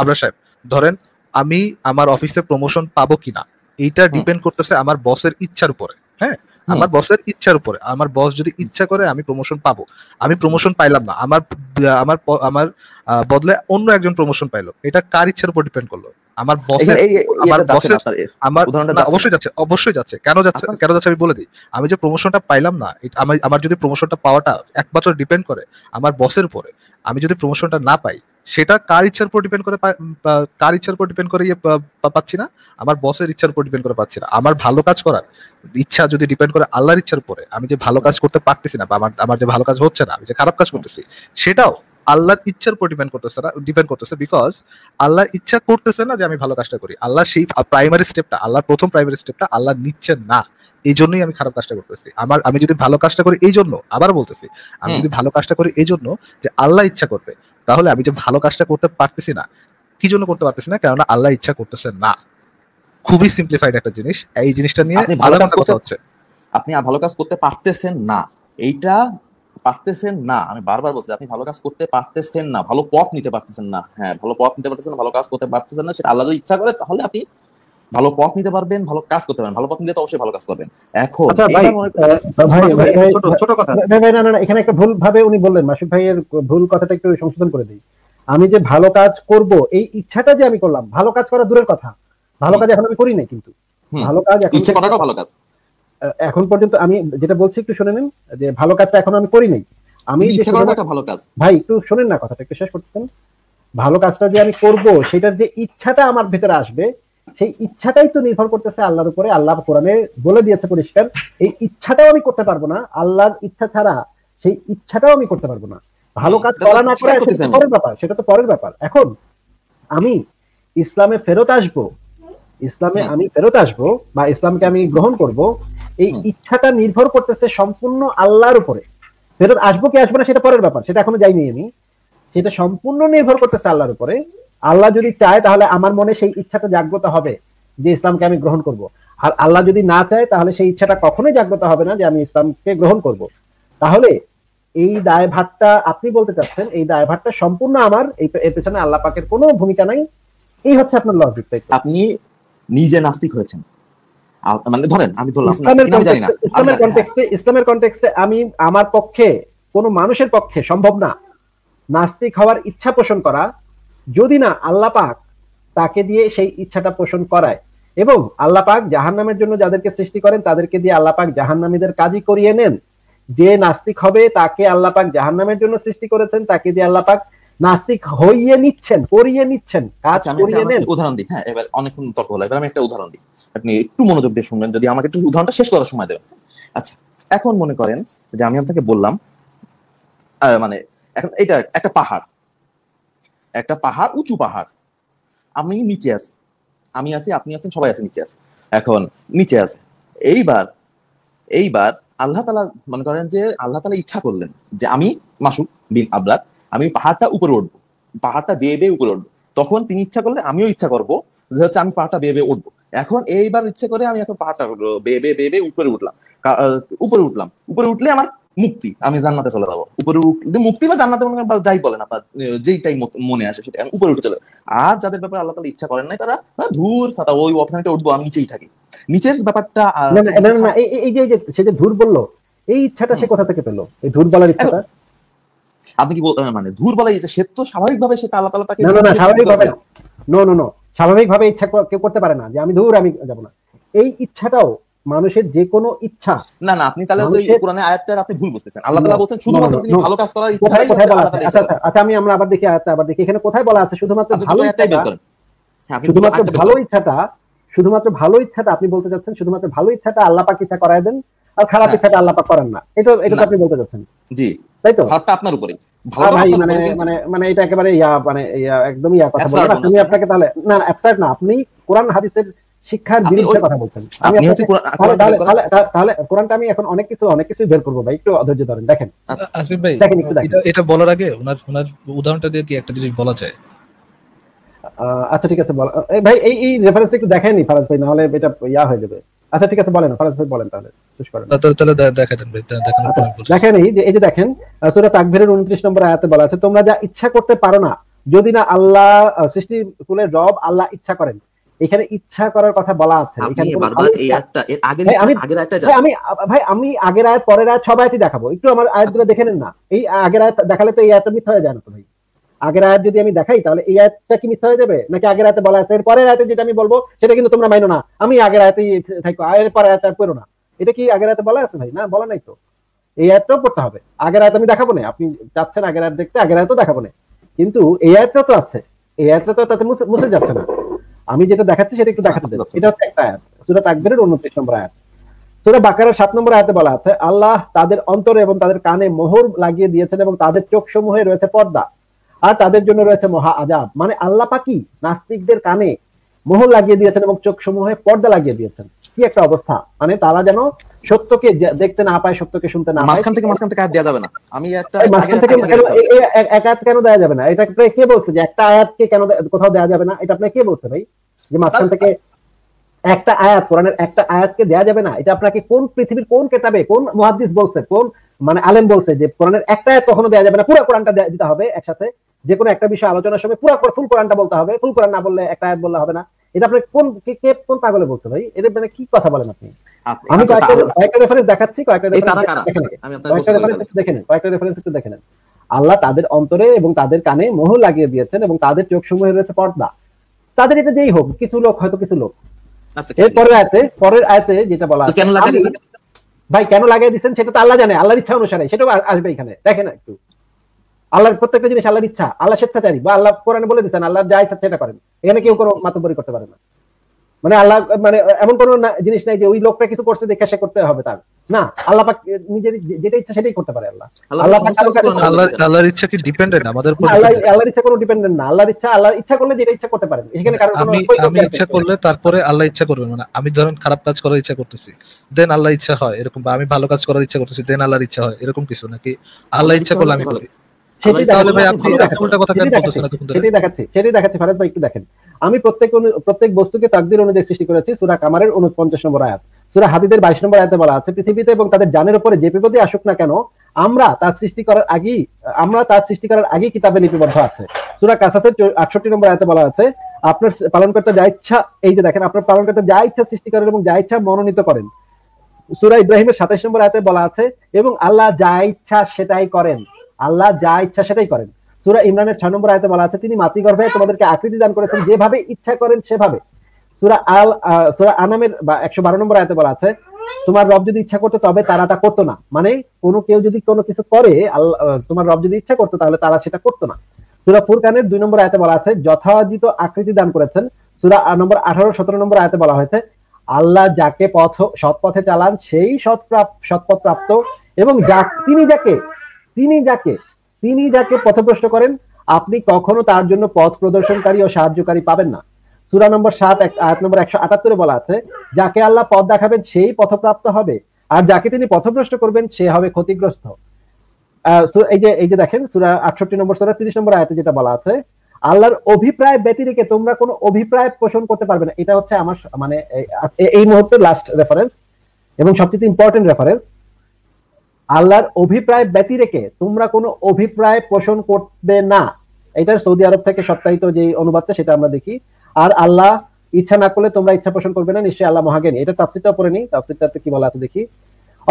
আবরা সাহেব ধরেন আমি আমার অফিসে প্রমোশন পাবো কিনা এইটা ডিপেন্ড করতেছে আমার বসের ইচ্ছার উপরে হ্যাঁ আমার বসের ইচ্ছার উপরে আমার বস যদি ইচ্ছা করে আমি প্রমোশন পাবো আমি প্রমোশন পাইলাম না আমার আমার আমার বদলে অন্য একজন প্রমোশন পাইলো এটা কার ইচ্ছার উপর ডিপেন্ড করলো আমার বসের আমার বসের আমার অবশ্যই যাচ্ছে অবশ্যই যাচ্ছে কেন যাচ্ছে আচ্ছা। কেন যাচ্ছে আমি বলে দিই আমি যে প্রমোশনটা পাইলাম না আমার আমার যদি প্রমোশনটা পাওয়াটা একমাত্র ডিপেন্ড করে আমার বসের উপরে আমি যদি প্রমোশনটা না পাই সেটা কার ইচ্ছার উপর ডিপেন্ড করে কার ইচ্ছার উপর ডিপেন্ড করে ইয়ে পাচ্ছি না আমার বসের ইচ্ছার উপর ডিপেন্ড করে পাচ্ছি না আমার ভালো কাজ করার ইচ্ছা যদি ডিপেন্ড করে আল্লাহর ইচ্ছার উপরে আমি যে ভালো কাজ করতে পারতেছি না বা আমার আমার যে ভালো কাজ হচ্ছে না আমি যে খারাপ কাজ করতেছি সেটাও আল্লাহর ইচ্ছার উপর ডিপেন্ড করতেছে না ডিপেন্ড করতেছে বিকজ আল্লাহর ইচ্ছা করতেছে না যে আমি ভালো কাজটা করি আল্লাহ সেই প্রাইমারি স্টেপটা আল্লাহর প্রথম প্রাইমারি স্টেপটা আল্লাহ নিচ্ছেন না এই জন্যই আমি খারাপ কাজটা করতেছি আমার আমি যদি ভালো কাজটা করি এই জন্য আবার বলতেছি আমি যদি ভালো কাজটা করি এই জন্য যে আল্লাহ ইচ্ছা করবে তাহলে আমি যে ভালো কাজটা করতে পারতেছি না কি জন্য করতে পারতেছি না কেননা আল্লাহ ইচ্ছা করতেছে না খুবই সিম্পলিফাইড একটা জিনিস এই জিনিসটা নিয়ে ভালো কাজ করতে হচ্ছে আপনি ভালো কাজ করতে পারতেছেন না এইটা পারতেছেন না আমি বারবার বলছি আপনি ভালো কাজ করতে পারতেছেন না ভালো পথ নিতে পারতেছেন না হ্যাঁ ভালো পথ নিতে পারতেছেন ভালো কাজ করতে পারতেছেন না সেটা আল্লাহ ইচ্ছা করে তাহলে আপনি ভালো পথ নিতে পারবেন ভালো কাজ করতে পারবেন ভালো পথ নিলে তো অবশ্যই ভালো কাজ করবেন এখন ছোট কথা না না এখানে একটা ভুল ভাবে উনি বললেন মাসুদ ভাইয়ের ভুল কথাটা একটু সংশোধন করে দিই আমি যে ভালো কাজ করব এই ইচ্ছাটা যে আমি করলাম ভালো কাজ করা দূরের কথা ভালো কাজ এখন আমি করি না কিন্তু ভালো কাজ ইচ্ছা করাটাও ভালো কাজ এখন পর্যন্ত আমি যেটা বলছি একটু শুনে নিন যে ভালো কাজটা এখন আমি করি নাই আমি ভালো কাজ ভাই একটু শোনেন না কথাটা একটু শেষ করতেন ভালো কাজটা যে আমি করব সেটার যে ইচ্ছাটা আমার ভেতরে আসবে সেই ইচ্ছাটাই তো নির্ভর করতেছে আল্লাহর উপরে আল্লাহ কোরআনে বলে দিয়েছে পরিষ্কার এই ইচ্ছাটাও আমি করতে পারবো না আল্লাহর ইচ্ছা ছাড়া সেই ইচ্ছাটাও আমি করতে পারবো না ভালো কাজ করা না করা পরের ব্যাপার সেটা তো পরের ব্যাপার এখন আমি ইসলামে ফেরত আসব ইসলামে আমি ফেরত আসব বা ইসলামকে আমি গ্রহণ করব এই ইচ্ছাটা নির্ভর করতেছে সম্পূর্ণ আল্লাহর উপরে ফেরত আসবো কি আসবো না সেটা পরের ব্যাপার সেটা এখনো যাইনি আমি সেটা সম্পূর্ণ নির্ভর করতেছে আল্লাহর উপরে আল্লাহ যদি চায় তাহলে আমার মনে সেই ইচ্ছাটা জাগ্রত হবে যে ইসলামকে আমি গ্রহণ করব আর আল্লাহ যদি না চায় তাহলে সেই ইচ্ছাটা কখনোই জাগ্রত হবে না যে আমি ইসলামকে গ্রহণ করব তাহলে এই দায়ভারটা আপনি বলতে চাচ্ছেন এই দায়ভারটা সম্পূর্ণ আমার এই এর পেছনে আল্লাহ পাকের কোনো ভূমিকা নাই এই হচ্ছে আপনার লজিক আপনি নিজে নাস্তিক হয়েছেন মানে ধরেন আমি ধরলাম ইসলামের কনটেক্সটে ইসলামের কনটেক্সটে আমি আমার পক্ষে কোনো মানুষের পক্ষে সম্ভব না নাস্তিক হওয়ার ইচ্ছা পোষণ করা যদি না আল্লাহ পাক তাকে দিয়ে সেই ইচ্ছাটা পোষণ করায় এবং আল্লাহ পাক জাহান নামের জন্য যাদেরকে সৃষ্টি করেন তাদেরকে দিয়ে আল্লাহ পাক জাহান নামীদের কাজই করিয়ে নেন যে নাস্তিক হবে তাকে আল্লাহ পাক জাহান নামের জন্য সৃষ্টি করেছেন তাকে দিয়ে আল্লাহ পাক নাস্তিক হইয়ে নিচ্ছেন করিয়ে নিচ্ছেন কাজ আচ্ছা, করিয়ে নেন উদাহরণ দিই হ্যাঁ এবার অনেকক্ষণ তর্ক হলো এবার আমি একটা উদাহরণ দিই আপনি একটু মনোযোগ দিয়ে শুনবেন যদি আমাকে একটু উদাহরণটা শেষ করার সময় দেবেন আচ্ছা এখন মনে করেন যে আমি আপনাকে বললাম মানে এখন এটা একটা পাহাড় একটা পাহাড় উঁচু পাহাড় আমি নিচে আছি আমি আছি আপনি আছেন সবাই আছে নিচে আছে এখন নিচে আছে এইবার এইবার আল্লাহ তালা মনে করেন যে আল্লাহ তালা ইচ্ছা করলেন যে আমি মাসুক বিন আবলাদ আমি পাহাড়টা উপরে উঠবো পাহাড়টা বেয়ে বেয়ে উপরে উঠবো তখন তিনি ইচ্ছা করলে আমিও ইচ্ছা করবো যে হচ্ছে আমি পাহাড়টা বেয়ে বেয়ে উঠবো এখন এইবার ইচ্ছে করে আমি এখন পাহাড় বেবে বেবে উপরে উঠলাম উপরে উঠলাম উপরে উঠলে আমার মুক্তি আমি জান্নাতে চলে যাবো উপরে উঠলে মুক্তি বা জান্নাতে যাই বলে না যেইটাই মনে আসে সেটা উপরে উঠে চলে আর যাদের ব্যাপারে আল্লাহ তালা ইচ্ছা করেন নাই তারা হ্যাঁ, ধূর ফাতা ওই অর্থনীতি উঠবো আমি নিচেই থাকি নিচের ব্যাপারটা এই যে সে যে ধূর বললো এই ইচ্ছাটা সে কোথা থেকে পেলো এই ধূর বলার ইচ্ছাটা আপনি কি মানে ধূর বলা সে তো স্বাভাবিকভাবে সে আল্লাহ তালা তাকে নো নো নো স্বাভাবিকভাবে ইচ্ছা কেউ করতে পারে না যে আমি দূর আমি যাব না এই ইচ্ছাটাও মানুষের যে কোনো ইচ্ছা না না আপনি তাহলে ওই কোরআনের আয়াতটা আপনি ভুল বুঝতেছেন আল্লাহ তাআলা বলছেন শুধুমাত্র তিনি ভালো কাজ করার ইচ্ছাটাই কোথায় বলা আছে আচ্ছা আচ্ছা আমি আমরা আবার দেখি আয়াতটা আবার দেখি এখানে কোথায় বলা আছে শুধুমাত্র ভালো ইচ্ছাই বের ইচ্ছাটা শুধুমাত্র ভালো ইচ্ছাটা শুধুমাত্র ভালো ইচ্ছাটা আপনি বলতে যাচ্ছেন শুধুমাত্র ভালো ইচ্ছাটা আল্লাহ পাক ইচ্ছা করায় দেন আর খারাপ হ্যাঁ। ইচ্ছাটা আল্লাহ পাক করেন না এটা এটা আপনি বলতে যাচ্ছেন জি তাই তো হাতটা আপনার উপরে আমি এখন অনেক কিছু অনেক কিছু বের ভাই একটু অধৈর্য দেখেন একটু উদাহরণটা দিয়ে কি একটা জিনিস বলা যায় আচ্ছা ঠিক আছে ভাই এই এই রেফারেন্স একটু দেখেনি ফারাজ ভাই না হলে এটা ইয়া হয়ে যাবে আচ্ছা ঠিক আছে বলেন ফারাজ ভাই বলেন তাহলে শেষ করেন তাহলে তাহলে দেখা দেন ভাই আচ্ছা, দেখেন এই যে এই যে দেখেন সূরা তাকবীরের 29 নম্বর আয়াতে বলা আছে তোমরা যা ইচ্ছা করতে পারো না যদি না আল্লাহ সৃষ্টি কুলের রব আল্লাহ ইচ্ছা করেন এখানে ইচ্ছা করার কথা বলা আছে এখানে বারবার এই আয়াতটা এর আগে আমি ভাই আমি আগের আয়াত পরের আয়াত সব আয়াতই দেখাবো একটু আমার আয়াতগুলো আচ্ছা। দেখে নেন না এই আগের আয়াত দেখালে তো এই আয়াত মিথ্যা হয়ে যায় না তো ভাই আগের আয়াত যদি আমি দেখাই তাহলে এই আয়াতটা কি মিথ্যা হয়ে যাবে নাকি আগের আয়াতে বলা আছে এরপরের পরের আয়াতে যেটা আমি বলবো সেটা কিন্তু তোমরা মাইনো না আমি আগের আয়াতে থাকবো আয়ের পরে আয়াতে আর না এটা কি আগের আয়াতে বলা আছে ভাই না বলা নাই তো এই আয়াতটাও পড়তে হবে আগের আয়াত আমি দেখাবো না আপনি চাচ্ছেন আগের আয়াত দেখতে আগের আয়াতও দেখাবো না কিন্তু এই আয়াতটা তো আছে এই আয়াতটা তো তাতে মুছে যাচ্ছে না আমি যেটা দেখাচ্ছি সেটা একটু দেখাতে যাচ্ছি এটা হচ্ছে একটা আয়াত সুরা তাকবীরের উনত্রিশ নম্বর আয়াত সুরা বাকারের সাত নম্বর আয়াতে বলা আছে আল্লাহ তাদের অন্তরে এবং তাদের কানে মোহর লাগিয়ে দিয়েছেন এবং তাদের চোখ সমূহে রয়েছে পর্দা আর তাদের জন্য রয়েছে মহা আজাব মানে আল্লাহ পাকি নাস্তিকদের কানে মোহর লাগিয়ে দিয়েছেন এবং চোখ সমূহে পর্দা লাগিয়ে দিয়েছেন কি একটা অবস্থা মানে তারা যেন সত্যকে দেখতে না পায় সত্যকে শুনতে না মাঝখান আয়াত কেন দেওয়া যাবে না এটা আপনি কে বলছে যে একটা আয়াতকে কেন কোথাও দেওয়া যাবে না এটা আপনাকে কে বলছে ভাই যে মাঝখান থেকে একটা আয়াত কোরআনের একটা আয়াতকে দেওয়া যাবে না এটা আপনাকে কোন পৃথিবীর কোন কেতাবে কোন মহাদিস বলছে কোন মানে আলেম বলছে যে কোরআনের একটা আয়াত কখনো দেওয়া যাবে না পুরো কোরআনটা দিতে হবে একসাথে যে কোনো একটা বিষয় আলোচনার সময় পুরা ফুল কোরআনটা বলতে হবে ফুল কোরআন না বললে একটা আয়াত বললে হবে না এটা আপনি কোন কে কোন পাগলে বলছেন ভাই এদের মানে কি কথা বলেন আপনি আমি আচ্ছা, কয়েকটা রেফারেন্স দেখাচ্ছি কয়েকটা রেফারেন্স দেখে নেন কয়েকটা রেফারেন্স একটু দেখে নেন আল্লাহ তাদের অন্তরে এবং তাদের কানে মোহর লাগিয়ে দিয়েছেন এবং তাদের চোখ সমূহে রয়েছে পর্দা তাদের এটা যেই হোক কিছু লোক হয়তো কিছু লোক আচ্ছা, এরপরে আয়তে পরের আয়তে যেটা বলা ভাই কেন লাগিয়ে দিচ্ছেন সেটা তো আল্লাহ জানে আল্লাহর ইচ্ছা অনুসারে সেটা আসবে এখানে দেখেন একটু আল্লাহর প্রত্যেকটা জিনিস আল্লাহর ইচ্ছা আল্লাহ স্বেচ্ছাচারী বা আল্লাহ কোরআনে বলে দিচ্ছেন আল্লাহ যা ইচ্ছা সেটা করেন এখানে কেউ কোনো মাতব্বরি করতে পারে না মানে আল্লাহ মানে এমন কোনো জিনিস নাই যে ওই লোকটা কিছু করছে দেখে সে করতে হবে তার না আল্লাহ পাক নিজের যেটা ইচ্ছা সেটাই করতে পারে আল্লাহ আল্লাহ আল্লাহর ইচ্ছা কি ডিপেন্ডেন্ট আমাদের উপর আল্লাহ আল্লাহর ইচ্ছা কোনো ডিপেন্ডেন্ট না আল্লাহর ইচ্ছা আল্লাহ ইচ্ছা করলে যেটা ইচ্ছা করতে পারেন এখানে কারণ আমি আমি ইচ্ছা করলে তারপরে আল্লাহ ইচ্ছা করবে মানে আমি ধরেন খারাপ কাজ করার ইচ্ছা করতেছি দেন আল্লাহ ইচ্ছা হয় এরকম বা আমি ভালো কাজ করার ইচ্ছা করতেছি দেন আল্লাহর ইচ্ছা হয় এরকম কিছু নাকি আল্লাহ ইচ্ছা করলে আমি করি আমি নম্বর সুরা হাদিদের বাইশ নম্বর আছে উপরে আমরা তার সৃষ্টি করার আগেই আমরা তার সৃষ্টি করার আগেই লিপিবদ্ধ আছে সুরা নম্বর বলা আছে আপনার যা ইচ্ছা এই যে দেখেন আপনার যা ইচ্ছা সৃষ্টি করেন এবং যা ইচ্ছা মনোনীত করেন সুরা ইব্রাহিমের সাতাইশ নম্বর আয়াতে বলা আছে এবং আল্লাহ যা ইচ্ছা সেটাই করেন আল্লাহ যা ইচ্ছা সেটাই করেন সুরা ইমরানের ছয় নম্বর আয়তে বলা আছে তিনি মাতি গর্ভে তোমাদেরকে আকৃতি দান করেছেন যেভাবে ইচ্ছা করেন সেভাবে সুরা আল সুরা আনামের বা একশো বারো নম্বর আয়তে বলা আছে তোমার রব যদি ইচ্ছা করতো তবে তারা তা করতো না মানে কোনো কেউ যদি কোনো কিছু করে আল্লাহ তোমার রব যদি ইচ্ছা করতো তাহলে তারা সেটা করতো না সুরা ফুরকানের দুই নম্বর আয়তে বলা আছে যথাযথিত আকৃতি দান করেছেন সুরা নম্বর আঠারো সতেরো নম্বর আয়তে বলা হয়েছে আল্লাহ যাকে পথ সৎ পথে চালান সেই সৎ সৎপথ প্রাপ্ত এবং যা তিনি যাকে তিনি যাকে তিনি যাকে পথপ্রশ্ন করেন আপনি কখনো তার জন্য পথ প্রদর্শনকারী ও সাহায্যকারী পাবেন না সুরা নম্বর সাত আয়াত নম্বর একশো আটাত্তরে বলা আছে যাকে আল্লাহ পথ দেখাবেন সেই পথপ্রাপ্ত হবে আর যাকে তিনি পথভ্রষ্ট করবেন সে হবে ক্ষতিগ্রস্ত এই যে এই যে দেখেন সুরা আটষট্টি নম্বর সুরা তিরিশ নম্বর আয়াতে যেটা বলা আছে আল্লাহর অভিপ্রায় ব্যতি তোমরা কোনো অভিপ্রায় পোষণ করতে পারবে না এটা হচ্ছে আমার মানে এই মুহূর্তে লাস্ট রেফারেন্স এবং সবচেয়ে ইম্পর্টেন্ট রেফারেন্স আল্লাহর অভিপ্রায় ব্যতি রেখে তোমরা কোনো অভিপ্রায় পোষণ করবে না এটা সৌদি আরব থেকে সপ্তাহিত যে অনুবাদটা সেটা আমরা দেখি আর আল্লাহ ইচ্ছা না করলে তোমরা ইচ্ছা পোষণ করবে না নিশ্চয়ই আল্লাহ মহাজ্ঞানী এটা তাফসিরটা পড়ে নি তাফসিরটাতে কি বলা আছে দেখি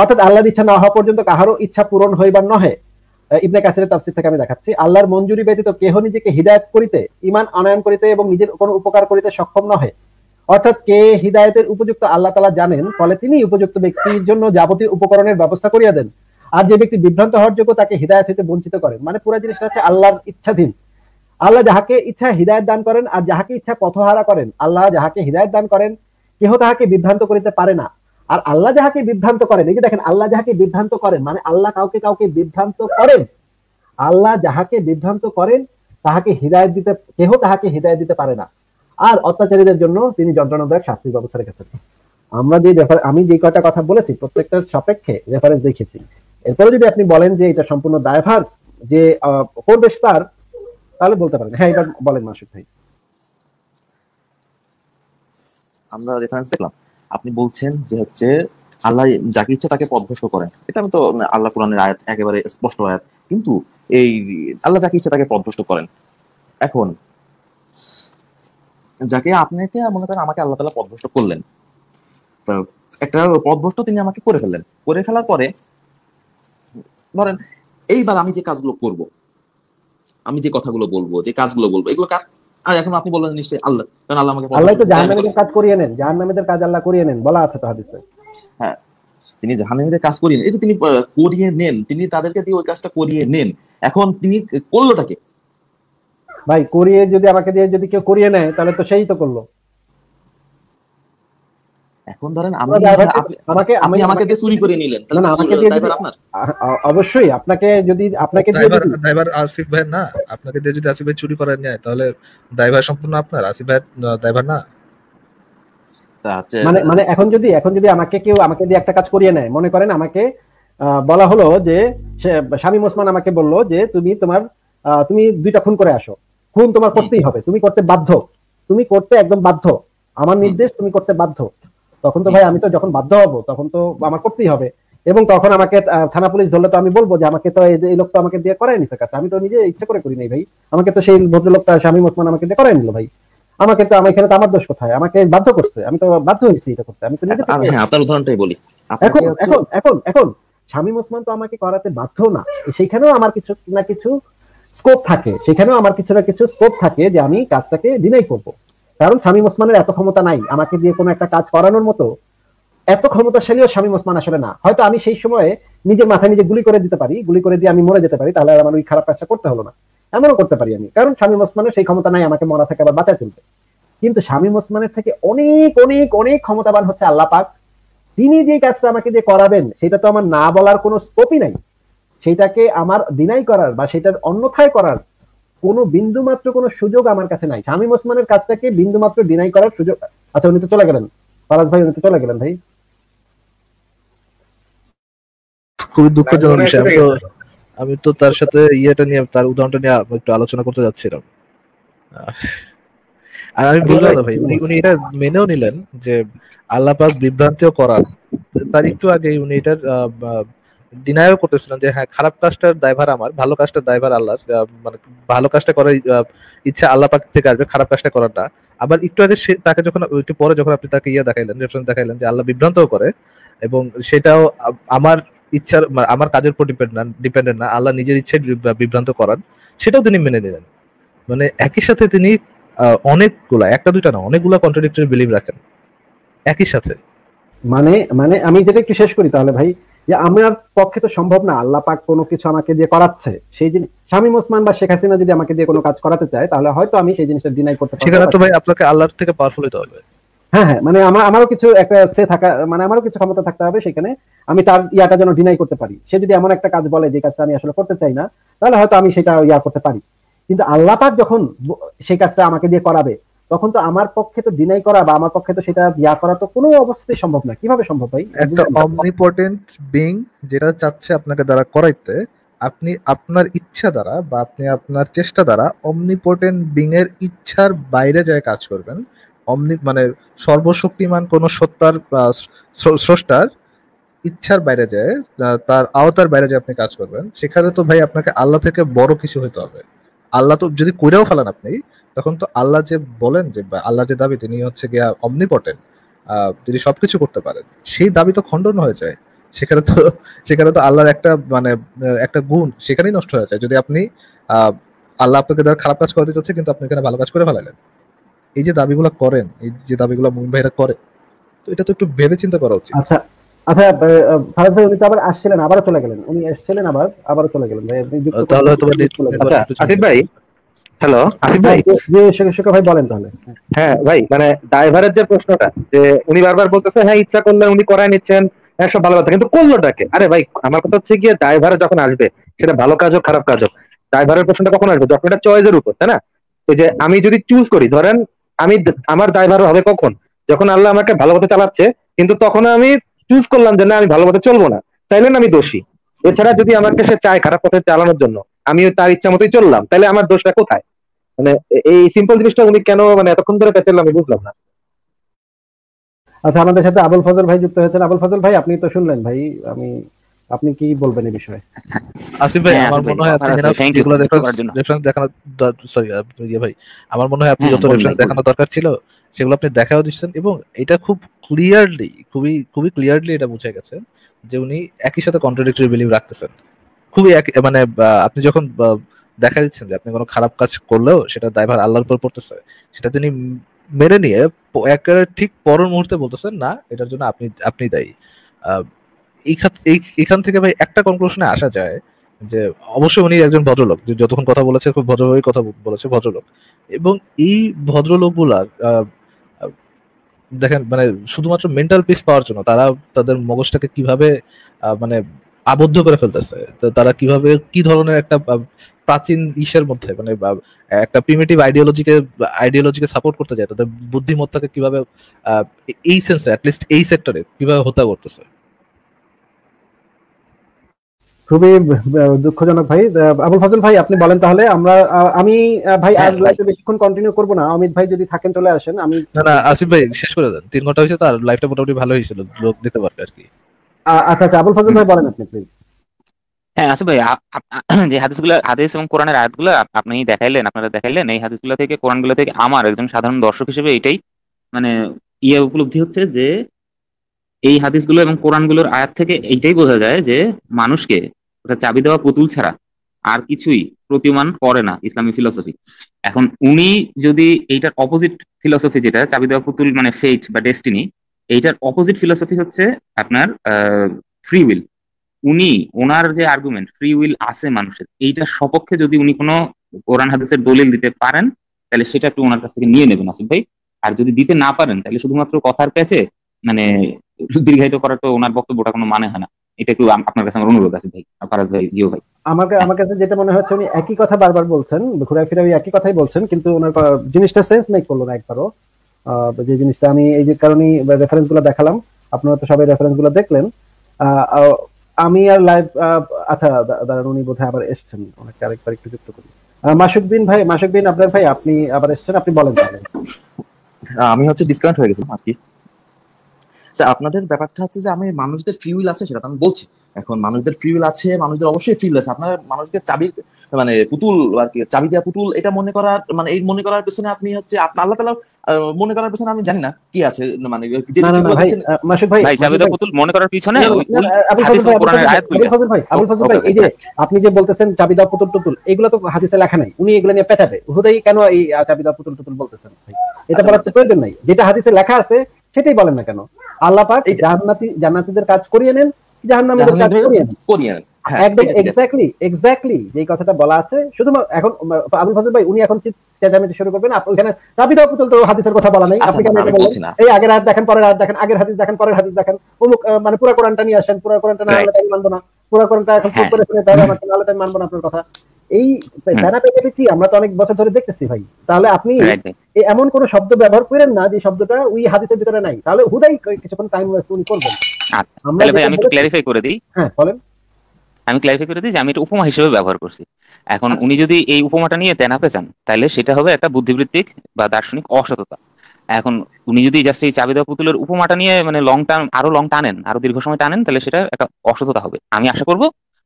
অর্থাৎ আল্লাহর ইচ্ছা না হওয়া পর্যন্ত কাহারও ইচ্ছা পূরণ হইবার নহে ইবনে কাসিরের তাফসির থেকে আমি দেখাচ্ছি আল্লাহর মঞ্জুরি ব্যতীত কেহ নিজেকে হিদায়ত করিতে ইমান আনয়ন করিতে এবং নিজের কোনো উপকার করিতে সক্ষম নহে অর্থাৎ কে হিদায়তের উপযুক্ত আল্লাহ তালা জানেন ফলে তিনি উপযুক্ত ব্যক্তির জন্য যাবতীয় উপকরণের ব্যবস্থা করিয়া দেন আর যে ব্যক্তি বিভ্রান্ত হওয়ার যোগ্য তাকে হৃদায়ত হইতে বঞ্চিত করেন মানে পুরো জিনিসটা হচ্ছে আল্লাহর ইচ্ছাধীন আল্লাহ যাহাকে ইচ্ছা হৃদায়ত দান করেন আর যাহাকে ইচ্ছা পথহারা করেন আল্লাহ যাহাকে হৃদায়ত দান করেন কেহ তাহাকে বিভ্রান্ত করিতে পারে না আর আল্লাহ যাহাকে বিভ্রান্ত করেন এই যে দেখেন আল্লাহ যাহাকে বিভ্রান্ত করেন মানে আল্লাহ কাউকে কাউকে বিভ্রান্ত করেন আল্লাহ যাহাকে বিভ্রান্ত করেন তাহাকে হৃদায়ত দিতে কেহ তাহাকে হৃদায়ত দিতে পারে না আর অত্যাচারীদের জন্য তিনি যন্ত্রণাদায়ক শাস্তির ব্যবস্থা রেখেছেন আমরা যে আমি যে কয়টা কথা বলেছি প্রত্যেকটার সাপেক্ষে রেফারেন্স দেখেছি এরপরে যদি আপনি বলেন যে এটা সম্পূর্ণ দায়ভার যে করবে তার তাহলে বলতে পারেন হ্যাঁ এবার বলেন মাসুদ ভাই আমরা রেফারেন্স দেখলাম আপনি বলছেন যে হচ্ছে আল্লাহ যাকে ইচ্ছা তাকে পদভস্ত করেন এটা আমি তো আল্লাহ কোরআনের আয়াত একেবারে স্পষ্ট আয়াত কিন্তু এই আল্লাহ যাকে ইচ্ছা তাকে পদভস্ত করেন এখন যাকে আপনাকে মনে করেন আমাকে আল্লাহ তালা পদভস্ত করলেন তো একটা পদভস্ত তিনি আমাকে করে ফেললেন করে ফেলার পরে ধরেন এইবার আমি যে কাজগুলো করব আমি যে কথাগুলো বলবো যে কাজগুলো বলবো এগুলো কাজ আর এখন আপনি নিশ্চয়ই আল্লাহ কারণ আল্লাহ আমাকে আল্লাহ তো জাহান্নামীদের কাজ করিয়ে নেন জাহান্নামীদের কাজ আল্লাহ করিয়ে নেন বলা আছে তো হাদিসে হ্যাঁ তিনি জাহান্নামীদের কাজ করিয়ে এই যে তিনি করিয়ে নেন তিনি তাদেরকে দিয়ে ওই কাজটা করিয়ে নেন এখন তিনি করলোটাকে ভাই করিয়ে যদি আমাকে দিয়ে যদি কেউ করিয়ে নেয় তাহলে তো সেই তো করলো এখন ধরেন আমাকে আমাকে দিয়ে চুরি করে নিলেন তাহলে আমাকে দিয়ে আপনার অবশ্যই আপনাকে যদি আপনাকে ড্রাইভার আসিফ ভাই না আপনাকে দিয়ে যদি আসিফ ভাই চুরি নেয় তাহলে ড্রাইভার সম্পূর্ণ আপনার আসিফ ভাই ড্রাইভার না মানে মানে এখন যদি এখন যদি আমাকে কেউ আমাকে দিয়ে একটা কাজ করিয়ে নেয় মনে করেন আমাকে বলা হলো যে স্বামী মোসমান আমাকে বলল যে তুমি তোমার তুমি দুইটা খুন করে আসো খুন তোমার করতেই হবে তুমি করতে বাধ্য তুমি করতে একদম বাধ্য আমার নির্দেশ তুমি করতে বাধ্য তখন তো ভাই আমি তো যখন বাধ্য হব তখন তো আমার করতেই হবে এবং তখন আমাকে থানা পুলিশ ধরলে তো আমি বলবো যে আমাকে তো এই লোক তো আমাকে দিয়ে করায় নিছে কাছে আমি তো নিজে ইচ্ছে করে করি নাই ভাই আমাকে তো সেই ভদ্রলোকটা স্বামী ওসমান আমাকে দিয়ে করায় নিল ভাই আমাকে তো আমার তো আমার দোষ কোথায় আমাকে বাধ্য করছে আমি তো বাধ্য হয়েছি এটা করতে আমি তো নিজে হ্যাঁ, আপনার উদাহরণটাই বলি এখন এখন এখন এখন শামীম ওসমান তো আমাকে করাতে বাধ্য না সেখানেও আমার কিছু না কিছু স্কোপ থাকে সেখানেও আমার কিছু না কিছু স্কোপ থাকে যে আমি কাজটাকে ডিনাই করবো কারণ শামীম ওসমানের এত ক্ষমতা নাই আমাকে দিয়ে কোনো একটা কাজ করানোর মতো এত ক্ষমতাশালীও শামীম ওসমান আসলে না হয়তো আমি সেই সময়ে নিজের মাথায় নিজে গুলি করে দিতে পারি গুলি করে দিয়ে আমি মরে যেতে পারি তাহলে আর আমার ওই খারাপ কাজটা করতে হলো না এমনও করতে পারি আমি কারণ শামীম ওসমানের সেই ক্ষমতা নাই আমাকে মরা থেকে আবার বাঁচায় তুলতে কিন্তু শামীম ওসমানের থেকে অনেক অনেক অনেক ক্ষমতাবান হচ্ছে আল্লাহ পাক তিনি যে কাজটা আমাকে যে করাবেন সেটা তো আমার না বলার কোনো স্কোপই নাই সেটাকে আমার দিনাই করার বা সেটার অন্যথায় করার কোনো বিন্দু মাত্র কোনো সুযোগ আমার কাছে নাই শামীম ওসমানের কাজটাকে বিন্দু মাত্র ডিনাই করার সুযোগ আচ্ছা উনি তো চলে গেলেন পারাজ ভাই উনি তো চলে গেলেন ভাই খুবই দুঃখজনক বিষয় আমি তো আমি তো তার সাথে ইয়েটা নিয়ে তার উদাহরণটা নিয়ে একটু আলোচনা করতে যাচ্ছিলাম আর আমি বুঝলাম না ভাই উনি উনি এটা মেনেও নিলেন যে আল্লাহ পাক বিভ্রান্তিও করার তার একটু আগে উনি এটার ডিনায়ও করতেছিলাম যে হ্যাঁ খারাপ কাজটার দায়ভার আমার ভালো কাজটার দায়ভার আল্লাহ মানে ভালো কাজটা করার ইচ্ছা আল্লাহ পাক থেকে আসবে খারাপ কাজটা করাটা আবার একটু আগে সে তাকে যখন একটু পরে যখন আপনি তাকে ইয়া দেখাইলেন রেফারেন্স দেখাইলেন যে আল্লাহ বিভ্রান্তও করে এবং সেটাও আমার ইচ্ছার আমার কাজের উপর ডিপেন্ড না ডিপেন্ডেন্ট না আল্লাহ নিজের ইচ্ছায় বিভ্রান্ত করান সেটাও তিনি মেনে নিলেন মানে একই সাথে তিনি অনেকগুলা একটা দুইটা না অনেকগুলা কন্ট্রাডিক্টরি বিলিভ রাখেন একই সাথে মানে মানে আমি যেটা একটু শেষ করি তাহলে ভাই যে আমার পক্ষে তো সম্ভব না আল্লাহ পাক কোনো কিছু আমাকে দিয়ে করাচ্ছে সেই জিনিস শামীম ওসমান বা শেখ হাসিনা যদি আমাকে দিয়ে কোনো কাজ করাতে চায় তাহলে হয়তো আমি সেই জিনিসটা ডিনাই করতে পারি তো ভাই আপনাকে আল্লাহর থেকে পাওয়ারফুল হতে হবে হ্যাঁ হ্যাঁ মানে আমার আমারও কিছু একটা সে থাকা মানে আমারও কিছু ক্ষমতা থাকতে হবে সেখানে আমি তার ইয়াটা যেন ডিনাই করতে পারি সে যদি এমন একটা কাজ বলে যে কাজটা আমি আসলে করতে চাই না তাহলে হয়তো আমি সেটা ইয়া করতে পারি কিন্তু আল্লাহ পাক যখন সেই কাজটা আমাকে দিয়ে করাবে তখন তো আমার পক্ষে তো ডিনাই করা বা আমার পক্ষে তো সেটা ইয়া করা তো কোনো অবস্থাতেই সম্ভব না কিভাবে সম্ভব হয় একটা অমনিপটেন্ট বিং যেটা চাচ্ছে আপনাকে দ্বারা করাইতে আপনি আপনার ইচ্ছা দ্বারা বা আপনি আপনার চেষ্টা দ্বারা অমনিপোটেন্ট বিং এর ইচ্ছার বাইরে যায় কাজ করবেন অমনি মানে সর্বশক্তিমান কোন সত্তার স্রষ্টার ইচ্ছার বাইরে যায় তার আওতার বাইরে যায় আপনি কাজ করবেন সেখানে তো ভাই আপনাকে আল্লাহ থেকে বড় কিছু হতে হবে আল্লাহ তো যদি করেও ফেলেন আপনি তখন তো আল্লাহ যে বলেন যে আল্লাহ যে দাবি তিনি হচ্ছে গিয়া অমনিপটেন তিনি সবকিছু করতে পারেন সেই দাবি তো খণ্ডন হয়ে যায় সেখানে তো সেখানে তো আল্লাহর একটা মানে একটা গুণ সেখানেই নষ্ট হয়ে যায় যদি আপনি আল্লাহ আপনাকে ধর খারাপ কাজ করে দিতে কিন্তু আপনি এখানে ভালো কাজ করে ফেলালেন এই যে দাবিগুলো করেন এই যে দাবিগুলো মুমিন ভাইরা করে তো এটা তো একটু ভেবে চিন্তা করা উচিত আচ্ছা আচ্ছা ফারাজ ভাই উনি তো আবার আসছিলেন আবার চলে গেলেন উনি এসছিলেন আবার আবার চলে গেলেন ভাই তাহলে হয়তো আচ্ছা, আসিফ ভাই হ্যালো আসিফ ভাই শেখ ভাই বলেন তাহলে হ্যাঁ ভাই মানে ড্রাইভারের যে প্রশ্নটা যে উনি বারবার বলতেছে হ্যাঁ ইচ্ছা করলে উনি করায় নিচ্ছেন হ্যাঁ সব ভালো কথা কিন্তু করলোটাকে আরে ভাই আমার কথা হচ্ছে গিয়ে ড্রাইভার যখন আসবে সেটা ভালো কাজ হোক খারাপ কাজ হোক ড্রাইভারের প্রশ্নটা কখন আসবে যখন এটা চয়েসের উপর তাই না এই যে আমি যদি চুজ করি ধরেন আমি আমার ড্রাইভার হবে কখন যখন আল্লাহ আমাকে ভালো পথে চালাচ্ছে কিন্তু তখন আমি চুজ করলাম যে না আমি ভালো পথে চলবো না তাইলে আমি দোষী এছাড়া যদি আমাকে সে চায় খারাপ পথে চালানোর জন্য আমি তার ইচ্ছা মতোই চললাম তাহলে আমার দোষটা কোথায় মানে এই সিম্পল জিনিসটা উনি কেন মানে এতক্ষণ ধরে পেঁচালাম আমি বুঝলাম না আচ্ছা আমাদের সাথে আবুল ফজল ভাই যুক্ত হয়েছেন আবুল ফজল ভাই আপনি তো শুনলেন ভাই আমি আপনি কি বলবেন এই বিষয়ে আসিফ ভাই আমার মনে হয় আপনি যেগুলো রেফারেন্স দেখানো সরি ভাই আমার মনে হয় আপনি যত রেফারেন্স দেখানো দরকার ছিল সেগুলো আপনি দেখাও দিচ্ছেন এবং এটা খুব ক্লিয়ারলি খুবই খুবই ক্লিয়ারলি এটা বুঝে গেছে যে উনি একই সাথে কন্ট্রাডিক্টরি বিলিভ রাখতেছেন খুবই এক মানে আপনি যখন দেখা যাচ্ছেন যে আপনি কোনো খারাপ কাজ করলেও সেটা দায়ভার আল্লাহর উপর পড়তেছে সেটা তিনি মেনে নিয়ে একেবারে ঠিক পরের মুহূর্তে বলতেছেন না এটার জন্য আপনি আপনি দায়ী এখান থেকে ভাই একটা কনক্লুশনে আসা যায় যে অবশ্যই উনি একজন ভদ্রলোক যে যতক্ষণ কথা বলেছে খুব ভদ্রভাবে কথা বলেছে ভদ্রলোক এবং এই ভদ্রলোকগুলার দেখেন মানে শুধুমাত্র মেন্টাল পিস পাওয়ার জন্য তারা তাদের মগজটাকে কিভাবে মানে আবদ্ধ করে ফেলতেছে তো তারা কিভাবে কি ধরনের একটা প্রাচীন ইসের মধ্যে মানে একটা প্রিমেটিভ আইডিওলজিকে আইডিওলজিকে সাপোর্ট করতে যায় তাদের বুদ্ধিমত্তাকে কিভাবে এই সেন্সে অ্যাটলিস্ট এই সেক্টরে কিভাবে হত্যা করতেছে খুবই দুঃখজনক ভাই আবুল ফজল ভাই আপনি বলেন তাহলে আমরা আমি ভাই হ্যাঁ, আজ লাইভে বেশিক্ষণ কন্টিনিউ করব না অমিত ভাই যদি থাকেন চলে আসেন আমি না না আসিফ ভাই শেষ করে দেন তিন ঘন্টা হয়েছে তো আর লাইভটা মোটামুটি ভালো হয়েছিল লোক দিতে পারবে আর কি আচ্ছা আচ্ছা আবুল ফজল ভাই বলেন আপনি প্লিজ হ্যাঁ আসিফ আচ্ছা ভাই যে হাদিসগুলো হাদিস এবং কোরআনের আয়াতগুলো আপনি দেখাইলেন আপনারা দেখাইলেন এই হাদিসগুলো থেকে কোরআনগুলো থেকে আমার একজন সাধারণ দর্শক হিসেবে এটাই মানে ইয়ে উপলব্ধি হচ্ছে যে এই হাদিসগুলো এবং কোরআনগুলোর আয়াত থেকে এইটাই বোঝা যায় যে মানুষকে ওটা চাবি দেওয়া পুতুল ছাড়া আর কিছুই প্রতিমান করে না ইসলামী ফিলসফি এখন উনি যদি এইটার অপোজিট ফিলসফি যেটা চাবি দেওয়া পুতুল মানে ফেট বা ডেস্টিনি এইটার অপোজিট ফিলোসফি হচ্ছে আপনার ফ্রি উইল উনি ওনার যে আর্গুমেন্ট ফ্রি উইল আছে মানুষের এইটার সপক্ষে যদি উনি কোনো কোরআন হাদিসের দলিল দিতে পারেন তাহলে সেটা একটু ওনার কাছ থেকে নিয়ে নেবেন আসিফ ভাই আর যদি দিতে না পারেন তাহলে শুধুমাত্র কথার প্যাচে মানে দীর্ঘায়িত করা তো ওনার বক্তব্যটা কোনো মানে হয় না এটা একটু আপনার কাছে আমার অনুরোধ আছে ভাই ফারাজ ভাই জিও ভাই আমার আমার কাছে যেটা মনে হচ্ছে উনি একই কথা বারবার বলছেন ঘুরে ফিরে একই কথাই বলছেন কিন্তু ওনার জিনিসটা সেন্স মেক করলো না একবারও যে জিনিসটা আমি এই যে কারণেই গুলো দেখালাম আপনারা তো সবাই রেফারেন্স গুলো দেখলেন আমি আর লাইভ আচ্ছা দাঁড়ান উনি বোধহয় আবার এসছেন ওনাকে আরেকবার একটু যুক্ত করি মাসুক বিন ভাই মাসুক বিন আপনার ভাই আপনি আবার এসছেন আপনি বলেন আমি হচ্ছে ডিসকানেক্ট হয়ে গেছিলাম আর কি আচ্ছা আপনাদের ব্যাপারটা হচ্ছে যে আমি মানুষদের ফ্রি উইল আছে সেটা আমি বলছি এখন মানুষদের ফ্রি উইল আছে মানুষদের অবশ্যই ফ্রি উইল আছে আপনার মানুষকে চাবি মানে পুতুল আর কি চাবি দেওয়া পুতুল এটা মনে করার মানে এই মনে করার পেছনে আপনি হচ্ছে আল্লাহ তালা মনে করার পেছনে আমি জানি না কি আছে মানে মনে করার পিছনে আপনি যে বলতেছেন চাবিদা পুতুল টুতুল এগুলো তো হাদিসে লেখা নাই উনি এগুলো নিয়ে পেটাবে হুদাই কেন এই চাবিদা পুতুল টুতুল বলতেছেন এটা আচ্ছা, বলার তো প্রয়োজন নাই যেটা হাদিসে লেখা আছে সেটাই বলেন না কেন আল্লাহ পাক জান্নাতি জান্নাতীদের কাজ করিয়ে নেন জাহান্নামীদের কাজ করিয়ে নেন হ্যাঁ, একদম এক্স্যাক্টলি এক্স্যাক্টলি যে কথাটা বলা আছে শুধু এখন আবুল ফজল ভাই উনি এখন চেঁচামেচি শুরু করবেন দাও পুতুল তো হাদিসের কথা বলা নাই আচ্ছা, আপনি কেন এই আগের দেখেন পরের দেখেন আগের হাদিস দেখেন পরের হাদিস দেখেন অমুক মানে পুরো কোরআনটা নিয়ে আসেন পুরো কোরআনটা না মানবো না পুরো কোরআনটা এখন চুপ হ্যাঁ। করে শুনে তাহলে মানবো না আপনার কথা এই আমরা তো অনেক বছর ধরে দেখতেছি ভাই তাহলে আপনি এমন কোন শব্দ ব্যবহার করেন না যে শব্দটা ওই হাদিসের ভিতরে নাই তাহলে হুদাই কিছুক্ষণ টাইম ওয়েস্ট উনি করবেন আচ্ছা, আমরা ভাই আমি একটু ক্লারিফাই করে দিই হ্যাঁ বলেন আমি ক্লারিফাই করে দিই যে আমি এটা উপমা হিসেবে ব্যবহার করছি এখন আচ্ছা। উনি যদি এই উপমাটা নিয়ে তেনাপে চান তাহলে সেটা হবে একটা বুদ্ধিবৃত্তিক বা দার্শনিক অসততা এখন উনি যদি জাস্ট এই চাবি পুতুলের উপমাটা নিয়ে মানে লং টার্ম আরো লং টানেন আরো দীর্ঘ সময় টানেন তাহলে সেটা একটা অসততা হবে আমি আশা করব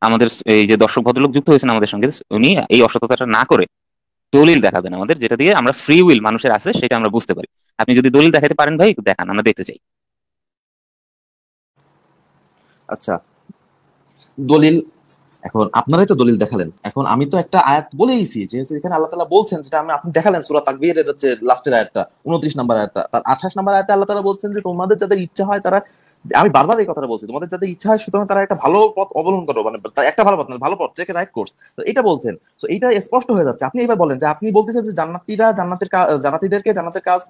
আমাদের এই যে দর্শক ভদ্রলোক যুক্ত হয়েছেন আমাদের সঙ্গে উনি এই অসততাটা না করে দলিল দেখাবেন আমাদের যেটা দিয়ে আমরা ফ্রি উইল মানুষের আছে সেটা আমরা বুঝতে পারি আপনি যদি দলিল দেখাতে পারেন ভাই দেখান আমরা দেখতে চাই আচ্ছা দলিল এখন আপনারাই তো দলিল দেখালেন এখন আমি তো একটা আয়াত বলেইছি যে এখানে আল্লাহ তালা বলছেন যেটা আমি আপনি দেখালেন সুরা তাকবীর হচ্ছে লাস্টের আয়াতটা উনত্রিশ নাম্বার আয়াতটা তার আঠাশ নাম্বার আয়াতে আল্লাহ তালা বলছেন যে তোমাদের যাদের ইচ্ছা হয় তারা আমি বারবার এই কথাটা বলছি তোমাদের যাদের ইচ্ছা হয় সুতরাং তারা একটা ভালো পথ অবলম্বন করো মানে একটা ভালো পথ না ভালো পথ থেকে রাইট কোর্স তো এটা বলছেন তো এটা স্পষ্ট হয়ে যাচ্ছে আপনি এবার বলেন যে আপনি বলতেছেন যে জান্নাতিরা জান্নাতের জান্নাতিদেরকে জান্নাতের কাজ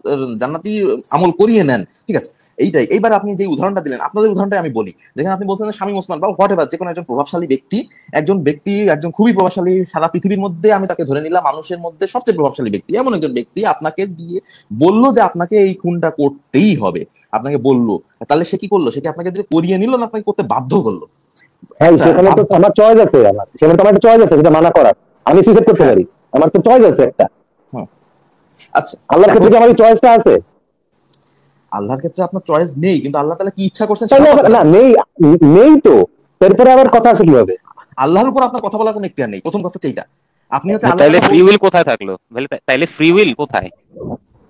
জান্নাতি আমল করিয়ে নেন ঠিক আছে এইটাই এইবার আপনি যে উদাহরণটা দিলেন আপনাদের উদাহরণটা আমি বলি যেখানে আপনি বলছেন স্বামী ওসমান বা হোয়াট এভার যে কোনো একজন প্রভাবশালী ব্যক্তি একজন ব্যক্তি একজন খুবই প্রভাবশালী সারা পৃথিবীর মধ্যে আমি তাকে ধরে নিলাম মানুষের মধ্যে সবচেয়ে প্রভাবশালী ব্যক্তি এমন একজন ব্যক্তি আপনাকে দিয়ে বললো যে আপনাকে এই খুনটা করতেই হবে আপনাকে বললো তাহলে সে কি করলো সে কি আপনাকে করিয়ে নিল না আপনাকে করতে বাধ্য করলো হ্যাঁ, সেখানে তো আমার চয়েস আছে আমার সেখানে তো আমার চয়েস আছে সেটা মানা করার আমি করতে পারি আমার তো চয়েস আছে একটা আচ্ছা আল্লাহর ক্ষেত্রে আমার চয়েসটা আছে আল্লাহর ক্ষেত্রে আপনার চয়েস নেই কিন্তু আল্লাহ তাআলা কি ইচ্ছা করছেন না নেই নেই তো তারপরে আবার কথা আসলে হবে আল্লাহর উপর আপনার কথা বলার কোনো ইখতিয়ার নেই প্রথম কথা এইটা আপনি তাহলে ফ্রি উইল কোথায় থাকলো তাহলে ফ্রি উইল কোথায়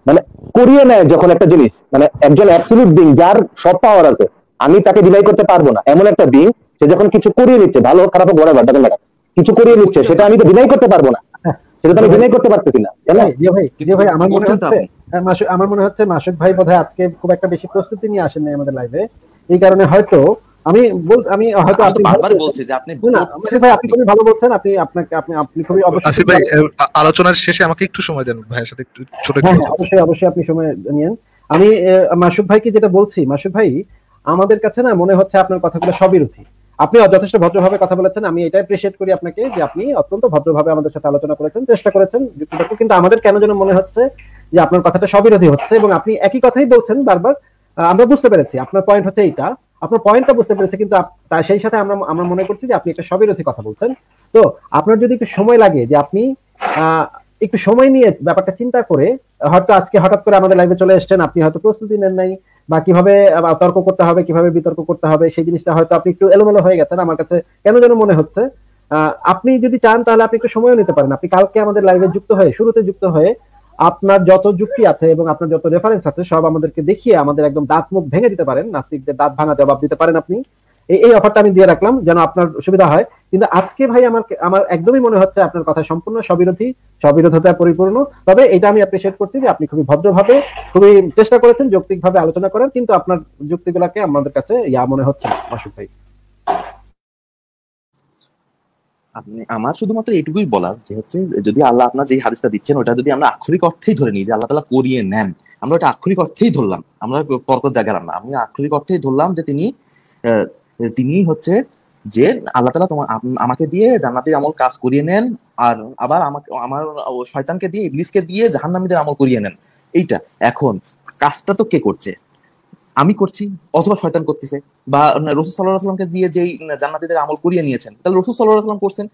মানে করিয়ে নেয় যখন একটা জিনিস মানে একজন অ্যাবসলিউট বিং যার সব পাওয়ার আছে আমি তাকে ডিনাই করতে পারবো না এমন একটা বিং সে যখন কিছু করিয়ে নিচ্ছে ভালো হোক খারাপ হোক বড় ব্যাপার লাগা কিছু করিয়ে নিচ্ছে সেটা আমি তো ডিনাই করতে পারবো না সেটা তো আমি ডিনাই করতে পারতেছি না আমার মনে হচ্ছে হ্যাঁ, আমার মনে হচ্ছে মাসুদ ভাই বোধহয় আজকে খুব একটা বেশি প্রস্তুতি নিয়ে আসেন আমাদের লাইভে এই কারণে হয়তো আমি বল আমি হয়তো আপনি বারবার বলছি যে আপনি না ভাই আপনি খুবই ভালো বলছেন আপনি আপনাকে আপনি আপনি খুবই অবশ্যই ভাই আলোচনার শেষে আমাকে একটু সময় দেন ভাইয়ের সাথে একটু ছোট হ্যাঁ, হ্যাঁ, অবশ্যই অবশ্যই আপনি সময় আমি মাসুদ ভাইকে যেটা বলছি ভাই আমাদের কাছে না মনে হচ্ছে আপনার কথাগুলো সবিরোধী আপনি যথেষ্ট ভদ্রভাবে কথা বলেছেন আমি এটাই অ্যাপ্রিসিয়েট করি আপনাকে যে আপনি অত্যন্ত ভদ্রভাবে আমাদের সাথে আলোচনা করেছেন চেষ্টা করেছেন যুক্তিটাকে কিন্তু আমাদের কেন যেন মনে হচ্ছে যে আপনার কথাটা সবিরোধী হচ্ছে এবং আপনি একই কথাই বলছেন বারবার আমরা বুঝতে পেরেছি আপনার পয়েন্ট হচ্ছে এইটা আপনার পয়েন্টটা বুঝতে পেরেছে কিন্তু তার সেই সাথে আমরা আমরা মনে করছি যে আপনি একটা সবিরোধী কথা বলছেন তো আপনার যদি একটু সময় লাগে যে আপনি একটু সময় নিয়ে ব্যাপারটা চিন্তা করে হয়তো আজকে হঠাৎ করে আমাদের লাইভে চলে এসছেন আপনি হয়তো প্রস্তুতি নেন নাই বা কিভাবে তর্ক করতে হবে কিভাবে বিতর্ক করতে হবে সেই জিনিসটা হয়তো আপনি একটু এলোমেলো হয়ে গেছেন আমার কাছে কেন যেন মনে হচ্ছে আপনি যদি চান তাহলে আপনি একটু সময়ও নিতে পারেন আপনি কালকে আমাদের লাইভে যুক্ত হয়ে শুরুতে যুক্ত হয়ে আপনার যত যুক্তি আছে এবং আপনার যত রেফারেন্স আছে সব আমাদেরকে দেখিয়ে আমাদের একদম দাঁত মুখ ভেঙে দিতে পারেন নাস্তিকদের দাঁত ভাঙা জবাব দিতে পারেন আপনি এই অফারটা আমি দিয়ে রাখলাম যেন আপনার সুবিধা হয় কিন্তু আজকে ভাই আমার আমার একদমই মনে হচ্ছে আপনার কথা সম্পূর্ণ সবিরোধী সবিরোধতা পরিপূর্ণ তবে এটা আমি অ্যাপ্রিসিয়েট করছি যে আপনি খুবই ভদ্রভাবে খুবই চেষ্টা করেছেন যৌক্তিকভাবে আলোচনা করেন কিন্তু আপনার যুক্তিগুলাকে আমাদের কাছে ইয়া মনে হচ্ছে অসুখ ভাই আপনি আমার শুধুমাত্র এটুকুই বলার যে হচ্ছে যদি আল্লাহ আপনার যে হাদিসটা দিচ্ছেন ওটা যদি আমরা আক্ষরিক অর্থেই ধরে নিই যে আল্লাহ তালা করিয়ে নেন আমরা ওটা আক্ষরিক অর্থেই ধরলাম আমরা পরকত জায়গা না আমি আক্ষরিক অর্থেই ধরলাম যে তিনি তিনি হচ্ছে যে আল্লাহ তালা তোমার আমাকে দিয়ে জান্নাতির আমল কাজ করিয়ে নেন আর আবার আমাকে আমার শয়তানকে দিয়ে ইবলিসকে দিয়ে জাহান্নামীদের আমল করিয়ে নেন এইটা এখন কাজটা তো কে করছে আমি করছি অথবা শয়তান করতেছে বা রসুল সাল্লাহ আসলামকে দিয়ে যেই জান্নাতিদের আমল করিয়ে নিয়েছেন তাহলে রসুল সাল্লাহ আসলাম করছেন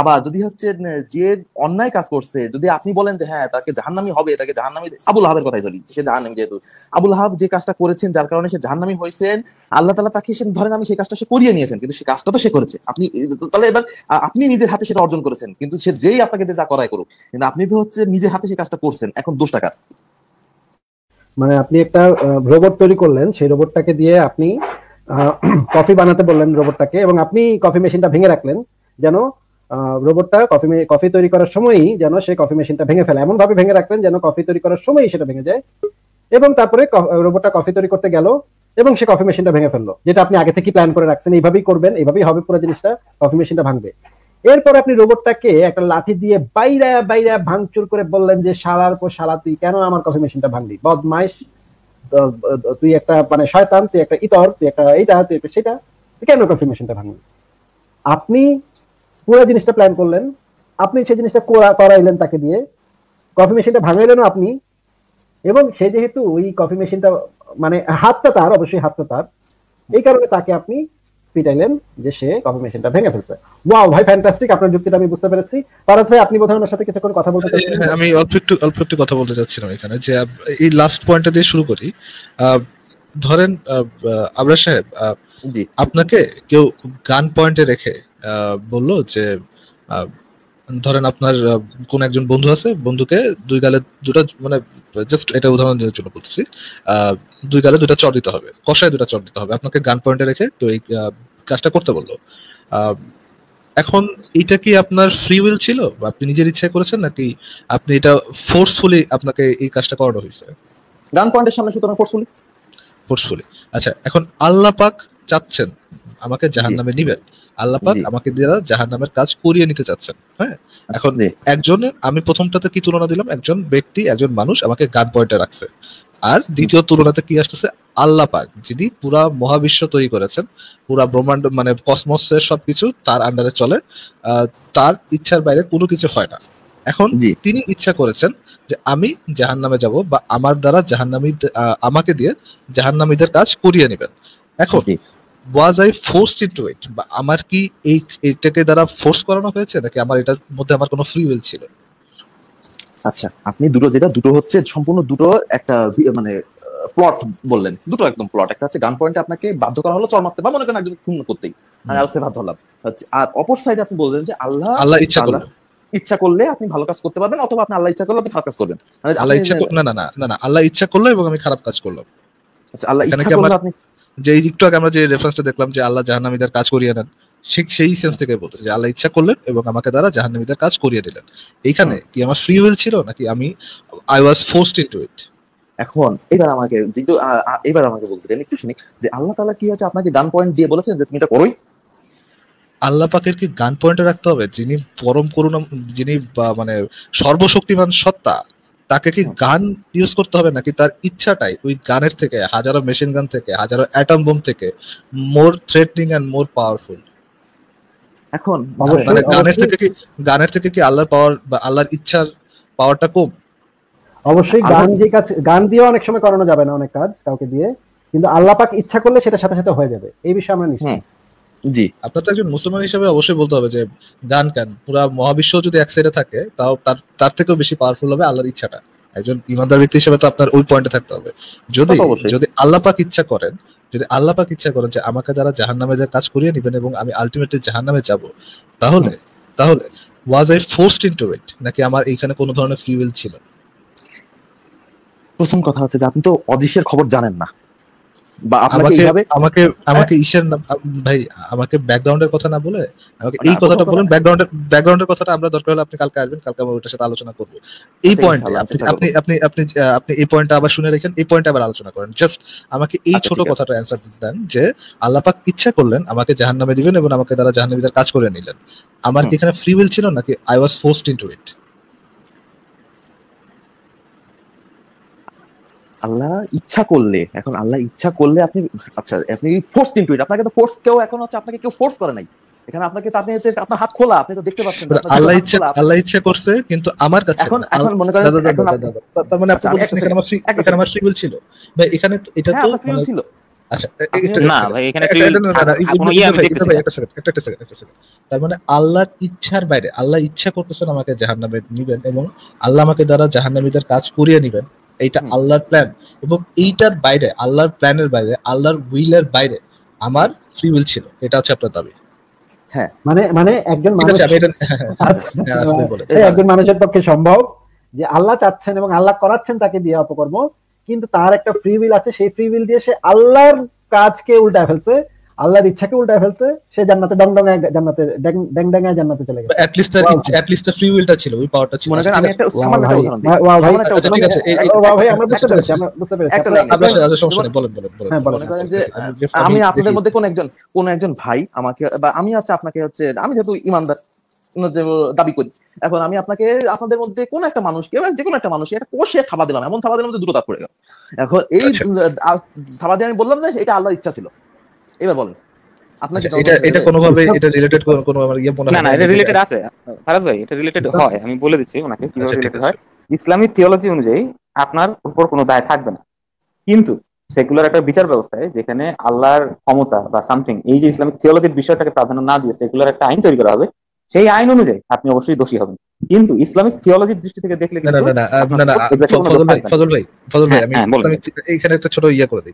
আবার যদি হচ্ছে যে অন্যায় কাজ করছে যদি আপনি বলেন যে হ্যাঁ তাকে জাহান্নামি হবে তাকে জাহান্নামি আবুল হাবের কথাই ধরি সে জাহান্নামি যেহেতু আবুল হাব যে কাজটা করেছেন যার কারণে সে জাহান্নামি হয়েছেন আল্লাহ তালা তাকে সে ধরেন আমি সেই কাজটা সে করিয়ে নিয়েছেন কিন্তু সে কাজটা তো সে করেছে আপনি তাহলে এবার আপনি নিজের হাতে সেটা অর্জন করেছেন কিন্তু সে যেই আপনাকে যা করাই করুক কিন্তু আপনি তো হচ্ছে নিজের হাতে সেই কাজটা করছেন এখন দোষটা কার মানে আপনি একটা রোবট তৈরি করলেন সেই রোবটটাকে দিয়ে আপনি কফি <clears throat> বানাতে বললেন রোবটটাকে এবং আপনি কফি মেশিনটা ভেঙে রাখলেন যেন রোবটটা কফি কফি তৈরি করার সময়ই যেন সেই কফি মেশিনটা ভেঙে ফেলে এমন ভাবে ভেঙে রাখলেন যেন কফি তৈরি করার সময়ই সেটা ভেঙে যায় এবং তারপরে রোবটটা কফি তৈরি করতে গেল এবং সে কফি মেশিনটা ভেঙে ফেললো যেটা আপনি আগে থেকে প্ল্যান করে রাখছেন এইভাবেই করবেন এইভাবেই হবে পুরো জিনিসটা কফি মেশিনটা ভাঙবে এরপর আপনি রোবটটাকে একটা লাঠি দিয়ে বাইরা বাইরা ভাঙচুর করে বললেন যে সালার পর সালা তুই কেন আমার কফি মেশিনটা ভাঙলি বদমাইশ তুই একটা মানে শয়তান তুই একটা ইতর তুই একটা এইটা তুই একটা সেটা কেন কফি মেশিনটা ভাঙলি আপনি পুরো জিনিসটা প্ল্যান করলেন আপনি সেই জিনিসটা করাইলেন তাকে দিয়ে কফি মেশিনটা ভাঙাইলেন আপনি এবং সে যেহেতু ওই কফি মেশিনটা মানে হাতটা তার অবশ্যই হাতটা তার এই কারণে তাকে আপনি পিটাইলেন যে সে মেশিনটা ভেঙে ফেলছে ওয়াও ভাই ফ্যান্টাস্টিক আপনার যুক্তিটা আমি বুঝতে পেরেছি ভাই আপনি বোধহয় ওনার সাথে কিছুক্ষণ কথা বলতে চাচ্ছেন আমি অল্প একটু অল্প একটু কথা বলতে চাচ্ছিলাম এখানে যে এই লাস্ট পয়েন্টটা দিয়ে শুরু করি ধরেন আবরার সাহেব আপনাকে কেউ গান পয়েন্টে রেখে বলল যে ধরেন আপনার কোন একজন বন্ধু আছে বন্ধুকে দুই গালে দুটা মানে জাস্ট এটা উদাহরণ দেওয়ার জন্য বলতেছি দুই গালে দুটা চট দিতে হবে কষায় দুটা চট দিতে হবে আপনাকে গান পয়েন্টে রেখে তো এই কাজটা করতে বললো এখন এটা কি আপনার ফ্রি উইল ছিল আপনি নিজের ইচ্ছা করেছেন নাকি আপনি এটা ফোর্সফুলি আপনাকে এই কাজটা করানো হয়েছে গান পয়েন্টের সামনে সুতরাং ফোর্সফুলি ফোর্সফুলি আচ্ছা এখন আল্লাহ পাক চাচ্ছেন আমাকে জাহান্নামে নিবেন আল্লাপাক আমাকে দিয়ে জাহান নামের কাজ করিয়ে নিতে চাচ্ছেন হ্যাঁ এখন একজন আমি প্রথমটাতে কি তুলনা দিলাম একজন ব্যক্তি একজন মানুষ আমাকে গান পয়েন্টে রাখছে আর দ্বিতীয় তুলনাতে কি আসতেছে আল্লাহ পাক যিনি পুরা মহাবিশ্ব তৈরি করেছেন পুরা ব্রহ্মাণ্ড মানে কসমসের সবকিছু তার আন্ডারে চলে তার ইচ্ছার বাইরে কোনো কিছু হয় না এখন তিনি ইচ্ছা করেছেন যে আমি জাহান নামে যাব বা আমার দ্বারা জাহান্নামী আমাকে দিয়ে জাহান্নামীদের কাজ করিয়ে নেবেন এখন was I force into it বা আমার কি এই এটাকে দ্বারা ফোর্স করানো হয়েছে নাকি আমার এটার মধ্যে আমার কোনো ফ্রি উইল ছিল আচ্ছা আপনি দুটো যেটা দুটো হচ্ছে সম্পূর্ণ দুটো একটা মানে প্লট বললেন দুটো একদম প্লট একটা হচ্ছে গান পয়েন্টে আপনাকে বাধ্য করা হলো চর মারতে বা মনে করেন একজন খুন করতেই আর মানে আলসে বাধ্য হলাম আচ্ছা, আর অপর সাইডে আপনি বললেন যে আল্লাহ আল্লাহ ইচ্ছা করলে ইচ্ছা করলে আপনি ভালো কাজ করতে পারবেন অথবা আপনি আল্লাহ ইচ্ছা করলে আপনি খারাপ কাজ করবেন মানে আল্লাহ ইচ্ছা না না না না আল্লাহ ইচ্ছা করলো এবং আমি খারাপ কাজ করলাম আচ্ছা আল্লাহ ইচ্ছা করলে আপনি যে এই একটু আগে আমরা যে রেফারেন্সটা দেখলাম যে আল্লাহ জাহান্নামীদের কাজ করিয়ে নেন সে সেই সেন্স থেকে বলতেছে যে আল্লাহ ইচ্ছা করলেন এবং আমাকে দ্বারা জাহান্নামীদের কাজ করিয়ে দিলেন এইখানে হ্যাঁ। কি আমার ফ্রি উইল ছিল নাকি আমি I was forced into it এখন এবার আমাকে কিন্তু এবার আমাকে বলতে দেন একটু শুনি যে আল্লাহ তাআলা কি আছে আপনাকে গান পয়েন্ট দিয়ে বলেছেন যে তুমি এটা করোই আল্লাহ পাকের কি গান পয়েন্টে রাখতে হবে যিনি পরম করুণা যিনি মানে সর্বশক্তিমান সত্তা তাকে কি গান ইউজ করতে হবে নাকি তার ইচ্ছাটাই ওই গানের থেকে হাজারো মেশিন গান থেকে হাজারো অ্যাটম বোম থেকে more threatening and more powerful এখন মানে গানের থেকে কি গানের থেকে কি আল্লাহর পাওয়ার বা আল্লাহর ইচ্ছার পাওয়ারটা কম অবশ্যই গান দিয়ে কাজ গান দিয়ে অনেক সময় করানো যাবে না অনেক কাজ কাউকে দিয়ে কিন্তু আল্লাহ পাক ইচ্ছা করলে সেটা সাথে সাথে হয়ে যাবে এই বিষয়ে আমরা নিশ্চিত জি আপনার তো একজন মুসলমান হিসেবে অবশ্যই বলতে হবে যে গান গান পুরা মহাবিশ্ব যদি এক সাইডে থাকে তাও তার তার থেকেও বেশি পাওয়ারফুল হবে আল্লাহর ইচ্ছাটা একজন ইমানদার ব্যক্তি হিসেবে তো আপনার ওই পয়েন্টে থাকতে হবে যদি যদি আল্লাহ পাক ইচ্ছা করেন যদি আল্লাহ পাক ইচ্ছা করেন যে আমাকে যারা জাহান নামে কাজ করিয়ে নেবেন এবং আমি আলটিমেটলি জাহান নামে যাবো তাহলে তাহলে was I forced into it নাকি আমার এইখানে কোনো ধরনের ফ্রি উইল ছিল প্রথম কথা হচ্ছে যে আপনি তো অদৃশ্যের খবর জানেন না বা আপনাকে আমাকে আমাকে ঈশ্বর হ্যাঁ। ভাই আমাকে ব্যাকগ্রাউন্ডের কথা না বলে আমাকে এই কথাটা বলেন ব্যাকগ্রাউন্ডের ব্যাকগ্রাউন্ডের কথাটা আমরা দরকার হলে আপনি কালকে আসবেন কালকে আমরা ওটার সাথে আলোচনা করব এই আচ্ছা, পয়েন্ট আপনি আপনি আপনি আপনি এই পয়েন্টটা আবার শুনে রেখেন এই পয়েন্টটা আবার আলোচনা করেন জাস্ট আমাকে এই আচ্ছা, ছোট কথাটা অ্যানসার দেন যে আল্লাহ পাক ইচ্ছা করলেন আমাকে জাহান্নামে দিবেন এবং আমাকে তারা জাহান্নামীদের কাজ করে নিলেন আমার কি এখানে ফ্রি উইল ছিল নাকি I was forced into it আল্লাহ ইচ্ছা করলে এখন আল্লাহ ইচ্ছা করলে আপনি আচ্ছা আপনি ফোর্স ইনটু ইট আপনাকে তো ফোর্স কেউ এখন হচ্ছে আপনাকে কেউ ফোর্স করে নাই এখানে আপনাকে আপনি আপনার হাত খোলা আপনি তো দেখতে পাচ্ছেন আল্লাহ ইচ্ছা আল্লাহ ইচ্ছা করছে কিন্তু আমার কাছে এখন এখন মনে করেন তার মানে আপনি আচ্ছা, বলছেন এখানে আমার এখানে আমার ছিল ভাই এখানে এটা হ্যাঁ, তো ফ্রিউল ছিল ইচ্ছার বাইরে আল্লাহ ইচ্ছা করতেছেন আমাকে জাহান্নামে নিবেন এবং আল্লাহ আমাকে দ্বারা জাহান্নামিদের কাজ করিয়ে নিবেন এটা আল্লাহর প্ল্যান এবং এইটার বাইরে আল্লাহর প্ল্যানের বাইরে আল্লাহর উইলের বাইরে আমার ফ্রি উইল ছিল এটা হচ্ছে আপনার দাবি হ্যাঁ। মানে, মানে একজন হ্যাঁ, হ্যাঁ, একজন মানুষের পক্ষে সম্ভব যে আল্লাহ চাচ্ছেন এবং আল্লাহ করাচ্ছেন তাকে দিয়ে অপকর্ম কিন্তু তার একটা ফ্রি উইল আছে সেই ফ্রি উইল দিয়ে সে আল্লাহর কাজকে উল্টা ফেলছে আল্লাহর ইচ্ছাকে উল্টায় ফেলছে সে জান্নাতে ডং ডং জান্নাতে ড্যাং ড্যাং জান্নাতে চলে গেছে at least at least free উইলটা ছিল ওই পাওয়ারটা ছিল মনে করেন আমি একটা সামান্য একটা উদাহরণ দিই ওয়াও আচ্ছা, ঠিক আছে ওয়া ভাই আমরা বুঝতে পেরেছি আমরা বুঝতে পেরেছি একটা আপনি আচ্ছা সমস্যা নেই বলেন বলেন বলেন হ্যাঁ, যে আমি আপনাদের মধ্যে কোন একজন কোন একজন ভাই আমাকে বা আমি হচ্ছে আপনাকে হচ্ছে আমি যেহেতু ইমানদার দাবি করি এখন আমি আপনাকে আপনাদের মধ্যে কোন একটা মানুষকে যে কোনো একটা মানুষকে একটা কোষে দিলাম এমন থাবা দিলাম যে দ্রুতা পড়ে গেল এখন এই আচ্ছা। থাবা দিয়ে আমি বললাম যে এটা আল্লাহর ইচ্ছা ছিল এবার বলেন আচ্ছা, এটা আমি বলে দিচ্ছি ওনাকে আচ্ছা, হয় ইসলামী থিওলজি অনুযায়ী আপনার উপর কোনো দায় থাকবে না কিন্তু সেকুলার একটা বিচার ব্যবস্থায় যেখানে আল্লাহর ক্ষমতা বা সামথিং এই যে ইসলামিক থিওলজির বিষয়টাকে প্রাধান্য না দিয়ে সেকুলার একটা আইন তৈরি করা হবে সেই আইন অনুযায়ী আপনি অবশ্যই দোষী হবেন কিন্তু ইসলামিক থিওলজির দৃষ্টি থেকে দেখলে একটা ছোট ইয়ে করে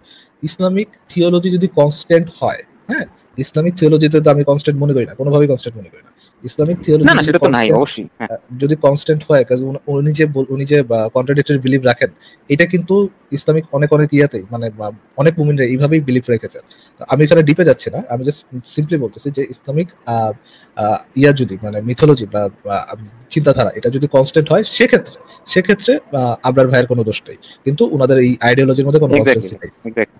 ইসলামিক থিওলজি যদি কনস্ট্যান্ট হয় হ্যাঁ ইসলামিক থিওলজিতে তো আমি কনস্ট্যান্ট মনে করি না কোনোভাবেই কনস্ট্যান্ট মনে করি না ইসলামিক থিওলজি না না সেটা তো নাই অবশ্যই হ্যাঁ। যদি কনস্ট্যান্ট হয় কাজ উনি যে উনি যে কন্ট্রাডিক্টরি বিলিভ রাখেন এটা কিন্তু ইসলামিক অনেক অনেক ইয়াতে মানে অনেক মুমিনরা এইভাবেই বিলিভ রেখেছে আমি এখানে ডিপে যাচ্ছি না আমি জাস্ট সিম্পলি বলতেছি যে ইসলামিক ইয়া যদি মানে মিথোলজি বা চিন্তাধারা এটা যদি কনস্ট্যান্ট হয় সেক্ষেত্রে সেক্ষেত্রে আবরার ভাইয়ের কোনো দোষ নেই কিন্তু ওনাদের এই আইডিওলজির মধ্যে কোনো কনস্ট্যান্সি নেই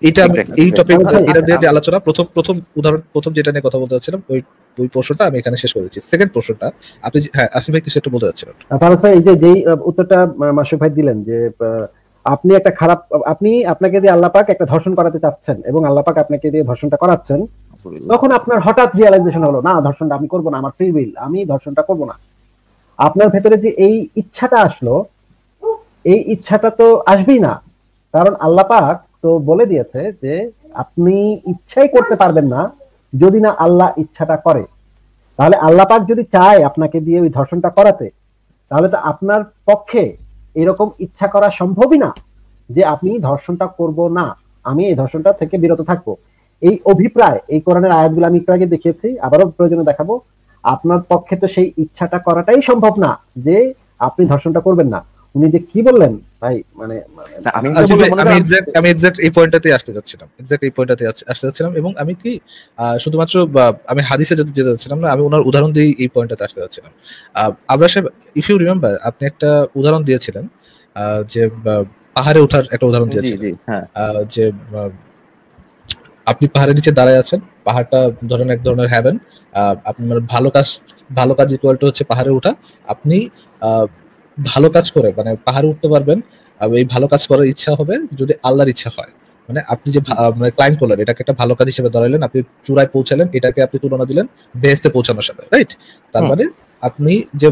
এটা এই টপিক এটা আচ্ছা, দিয়ে আচ্ছা। আলোচনা প্রথম প্রথম উদাহরণ প্রথম যেটা নিয়ে কথা বলতে চাচ্ছিলাম ওই ওই প্রশ্নটা আমি এখানে শেষ করেছি সেকেন্ড প্রশ্নটা আপনি হ্যাঁ আসিফ ভাই কিছু একটা বলতে চাচ্ছিলেন ফারুক ভাই এই যে যেই উত্তরটা মাসুফ ভাই দিলেন যে আপনি একটা খারাপ আপনি আপনাকে দিয়ে আল্লাহ পাক একটা ধর্ষণ করাতে চাচ্ছেন এবং আল্লাহ পাক আপনাকে দিয়ে ধর্ষণটা করাচ্ছেন তখন আপনার হঠাৎ রিয়ালাইজেশন হলো না ধর্ষণটা আমি করব না আমার ফ্রি উইল আমি ধর্ষণটা করব না আপনার ভেতরে যে এই ইচ্ছাটা আসলো এই ইচ্ছাটা তো আসবেই না কারণ আল্লাহ পাক তো বলে দিয়েছে যে আপনি ইচ্ছাই করতে পারবেন না যদি না আল্লাহ ইচ্ছাটা করে তাহলে আল্লাহ পাক যদি চায় আপনাকে দিয়ে ওই ধর্ষণটা করাতে তাহলে তো আপনার পক্ষে এরকম ইচ্ছা করা সম্ভবই না যে আপনি ধর্ষণটা করব না আমি এই ধর্ষণটা থেকে বিরত থাকবো এই অভিপ্রায় এই কোরআনের আয়াতগুলো আমি একটু আগে দেখিয়েছি আবারও প্রয়োজনে দেখাবো আপনার পক্ষে তো সেই ইচ্ছাটা করাটাই সম্ভব না যে আপনি ধর্ষণটা করবেন না উনি যে কি বললেন ভাই মানে আচ্ছা, আমি আমি এক্সাক্ট আমি এক্সাক্ট এই পয়েন্টটাতে আসতে যাচ্ছিলাম এক্স্যাক্ট এই পয়েন্টটাতে আসতে যাচ্ছিলাম এবং আমি কি শুধুমাত্র আমি হাদিসে যেতে যেতে যাচ্ছিলাম না আমি ওনার উদাহরণ দিয়ে এই পয়েন্টটাতে আসতে যাচ্ছিলাম আবরা সাহেব ইফ ইউ রিমেম্বার আপনি একটা উদাহরণ দিয়েছিলেন যে পাহাড়ে ওঠার একটা উদাহরণ দিয়েছিলেন হ্যাঁ। যে আপনি পাহাড়ের নিচে দাঁড়ায় আছেন পাহাড়টা ধরেন এক ধরনের হ্যাভেন আপনার ভালো কাজ ভালো কাজ ইকুয়াল টু হচ্ছে পাহাড়ে ওঠা আপনি ভালো কাজ করে মানে পাহাড়ে উঠতে পারবেন এই ভালো কাজ করার ইচ্ছা হবে যদি আল্লাহর ইচ্ছা হয় মানে আপনি যে মানে ক্লাইম করলেন এটাকে একটা ভালো কাজ হিসেবে ধরাইলেন আপনি চূড়ায় পৌঁছালেন এটাকে আপনি তুলনা দিলেন বেহেস্তে পৌঁছানোর সাথে রাইট তার মানে আপনি যে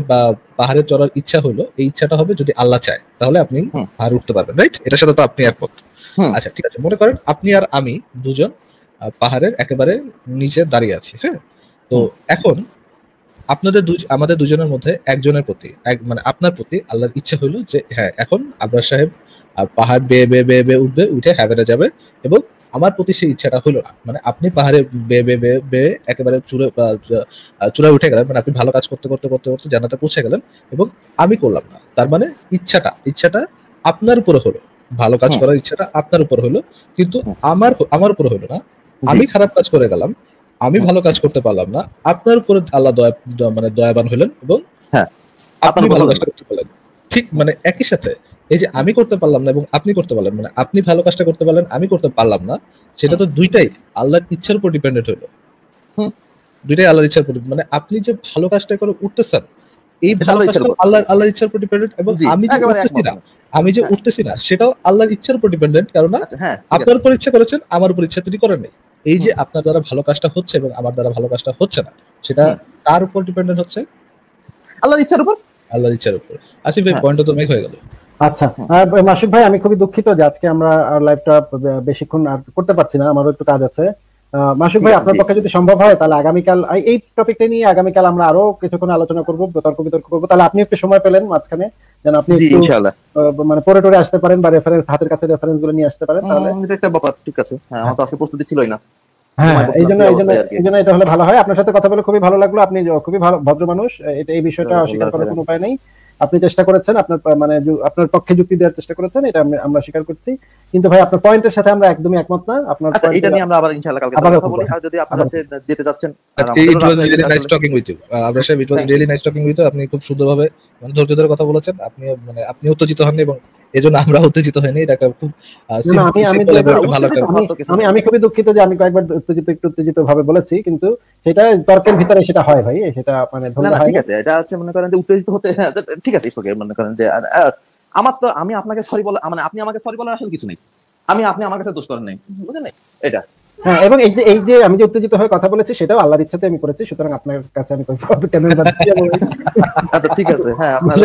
পাহাড়ে চড়ার ইচ্ছা হলো এই ইচ্ছাটা হবে যদি আল্লাহ চায় তাহলে আপনি পাহাড়ে উঠতে পারবেন রাইট এটার সাথে তো আপনি একমত আচ্ছা ঠিক আছে মনে করেন আপনি আর আমি দুজন পাহাড়ের একেবারে নিচে দাঁড়িয়ে আছি হ্যাঁ তো এখন আপনাদের আমাদের দুজনের মধ্যে একজনের প্রতি এক মানে আপনার প্রতি আল্লাহর ইচ্ছা হইলো যে হ্যাঁ এখন আবরার সাহেব পাহাড় বেয়ে বেয়ে বেয়ে বেয়ে উঠবে উঠে হ্যাভেনে যাবে এবং আমার প্রতি সেই ইচ্ছাটা হলো না মানে আপনি পাহাড়ে বেয়ে বেয়ে বেয়ে বেয়ে একেবারে চূড়ে চূড়ায় উঠে গেলেন মানে আপনি ভালো কাজ করতে করতে করতে করতে জানাতে পৌঁছে গেলেন এবং আমি করলাম না তার মানে ইচ্ছাটা ইচ্ছাটা আপনার উপরে হলো ভালো কাজ হ্যাঁ। করার ইচ্ছাটা আপনার উপর হলো কিন্তু হ্যাঁ। আমার আমার উপর হলো না আমি খারাপ কাজ করে গেলাম আমি ভালো কাজ করতে পারলাম না আপনার উপরে আল্লাহ দয়া মানে দয়াবান হলেন এবং হ্যাঁ, আপনি ভালো কাজ করতে পারলেন ঠিক মানে একই সাথে এই যে আমি করতে পারলাম না এবং আপনি করতে পারলেন মানে আপনি ভালো কাজটা করতে পারলেন আমি করতে পারলাম না সেটা তো দুইটাই আল্লাহর ইচ্ছার উপর ডিপেন্ডেন্ট হলো দুইটাই আল্লাহর ইচ্ছার উপর মানে আপনি যে ভালো কাজটা করে উঠতেছেন এই ভালো কাজটা আল্লাহ আল্লাহর ইচ্ছার উপর ডিপেন্ডেন্ট এবং আমি যে উঠতেছি না আমি যে হ্যাঁ। উঠতেছি না সেটাও আল্লাহর ইচ্ছার উপর ডিপেন্ডেন্ট কারণ হ্যাঁ, আপনার উপর ইচ্ছা করেছেন আমার উপর ইচ্ছা তিনি করেন নাই এই যে আপনার দ্বারা ভালো কাজটা হচ্ছে এবং আমার দ্বারা ভালো কাজটা হচ্ছে না সেটা কার উপর ডিপেন্ডেন্ট হচ্ছে আল্লাহর ইচ্ছার উপর আল্লাহর ইচ্ছার উপর আসিফ ভাই পয়েন্ট হ্যাঁ। তো মেক হয়ে গেল আচ্ছা মাসিফ ভাই আমি খুবই দুঃখিত যে আজকে আমরা লাইভটা বেশিক্ষণ আর করতে পারছি না আমারও একটু কাজ আছে মাসুক ভাই আপনার পক্ষে যদি সম্ভব হয় তাহলে আগামীকাল এই টপিকটা নিয়ে আগামীকাল আমরা আরো কিছুক্ষণ আলোচনা করব বিতর্ক বিতর্ক করবো তাহলে আপনি একটু সময় পেলেন মাঝখানে যেন আপনি একটু মানে পরে টরে আসতে পারেন বা রেফারেন্স হাতের কাছে রেফারেন্স গুলো নিয়ে আসতে পারেন তাহলে এটা একটা ব্যাপার ঠিক আছে হ্যাঁ, আমার তো হ্যাঁ। আজকে প্রস্তুতি ছিলই না হ্যাঁ, এটা হলে ভালো হয় আপনার সাথে কথা বলে খুবই ভালো লাগলো আপনি খুবই ভালো ভদ্র মানুষ এই বিষয়টা অস্বীকার করার কোনো উপায় নেই আপনি চেষ্টা করেছেন আপনার মানে আপনার পক্ষে যুক্তি দেওয়ার চেষ্টা করেছেন এটা আমরা স্বীকার করছি কিন্তু ভাই আপনার পয়েন্টের সাথে আমরা একদমই একমত না আপনার আচ্ছা, এটা নিয়ে আমরা আবার ইনশাআল্লাহ কালকে কথা বলি আর যদি আপনারা যেতে যাচ্ছেন it was really nice talking with you Abrash it was really nice talking with you আপনি খুব সুন্দরভাবে মানে ধৈর্য ধরে কথা বলেছেন আপনি মানে আপনি উত্তেজিত হন এবং এজন্য আমরা উত্তেজিত হইনি এটা খুব আমি আমি আমি আমি খুবই দুঃখিত যে আমি কয়েকবার উত্তেজিত একটু উত্তেজিত ভাবে বলেছি কিন্তু সেটা তর্কের ভিতরে সেটা হয় ভাই সেটা মানে ঠিক আছে এটা হচ্ছে মনে করেন যে উত্তেজিত হতে ঠিক আছে ওকে মনে করেন যে আমার তো আমি আপনাকে সরি বলে মানে আপনি আমাকে সরি বলার আসলে কিছু নেই আমি আপনি আমার কাছে দোষ করেন নাই বুঝলেন এটা হ্যাঁ এবং এই যে এই যে আমি যে উত্তেজিত হয়ে কথা বলেছি সেটাও আল্লাহর ইচ্ছাতে আমি করেছি সুতরাং আপনার কাছে আমি কেন আচ্ছা হ্যাঁ, ঠিক আছে হ্যাঁ ঠিক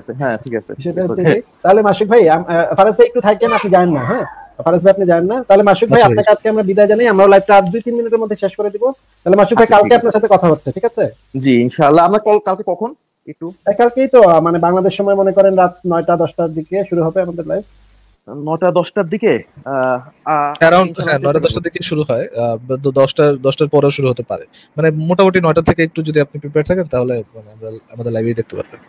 আছে হ্যাঁ ঠিক আছে তাহলে মাসিক ভাই ফারাজ ভাই একটু থাকেন আপনি জানেন না হ্যাঁ ফারাজ ভাই আপনি না তাহলে মাসুক ভাই আচ্ছা, আপনাকে আজকে আমরা বিদায় জানাই আমরা লাইভটা আর দুই তিন মিনিটের মধ্যে শেষ করে দিব তাহলে মাসুক ভাই আচ্ছা, কালকে আপনার সাথে কথা হচ্ছে ঠিক আছে জি ইনশাআল্লাহ আমরা কালকে কখন একটু কালকেই তো মানে বাংলাদেশ সময় মনে করেন রাত নয়টা দশটার দিকে শুরু হবে আমাদের লাইভ নটা দশটার দিকে নটা হ্যাঁ, দশটার দিকে শুরু হয় দশটার দশটার পরেও শুরু হতে পারে মানে মোটামুটি নয়টা থেকে একটু যদি আপনি প্রিপেয়ার থাকেন তাহলে মানে আমাদের লাইভে দেখতে পারবেন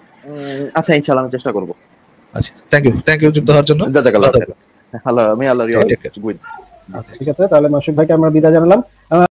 আচ্ছা আমি চেষ্টা করবো আচ্ছা থ্যাংক ইউ থ্যাংক ইউ যুক্ত হওয়ার জন্য জাজাকাল্লাহ আল্লাহ আমি আল্লাহ ঠিক আছে তাহলে মাসুক ভাইকে আমরা বিদায় জানালাম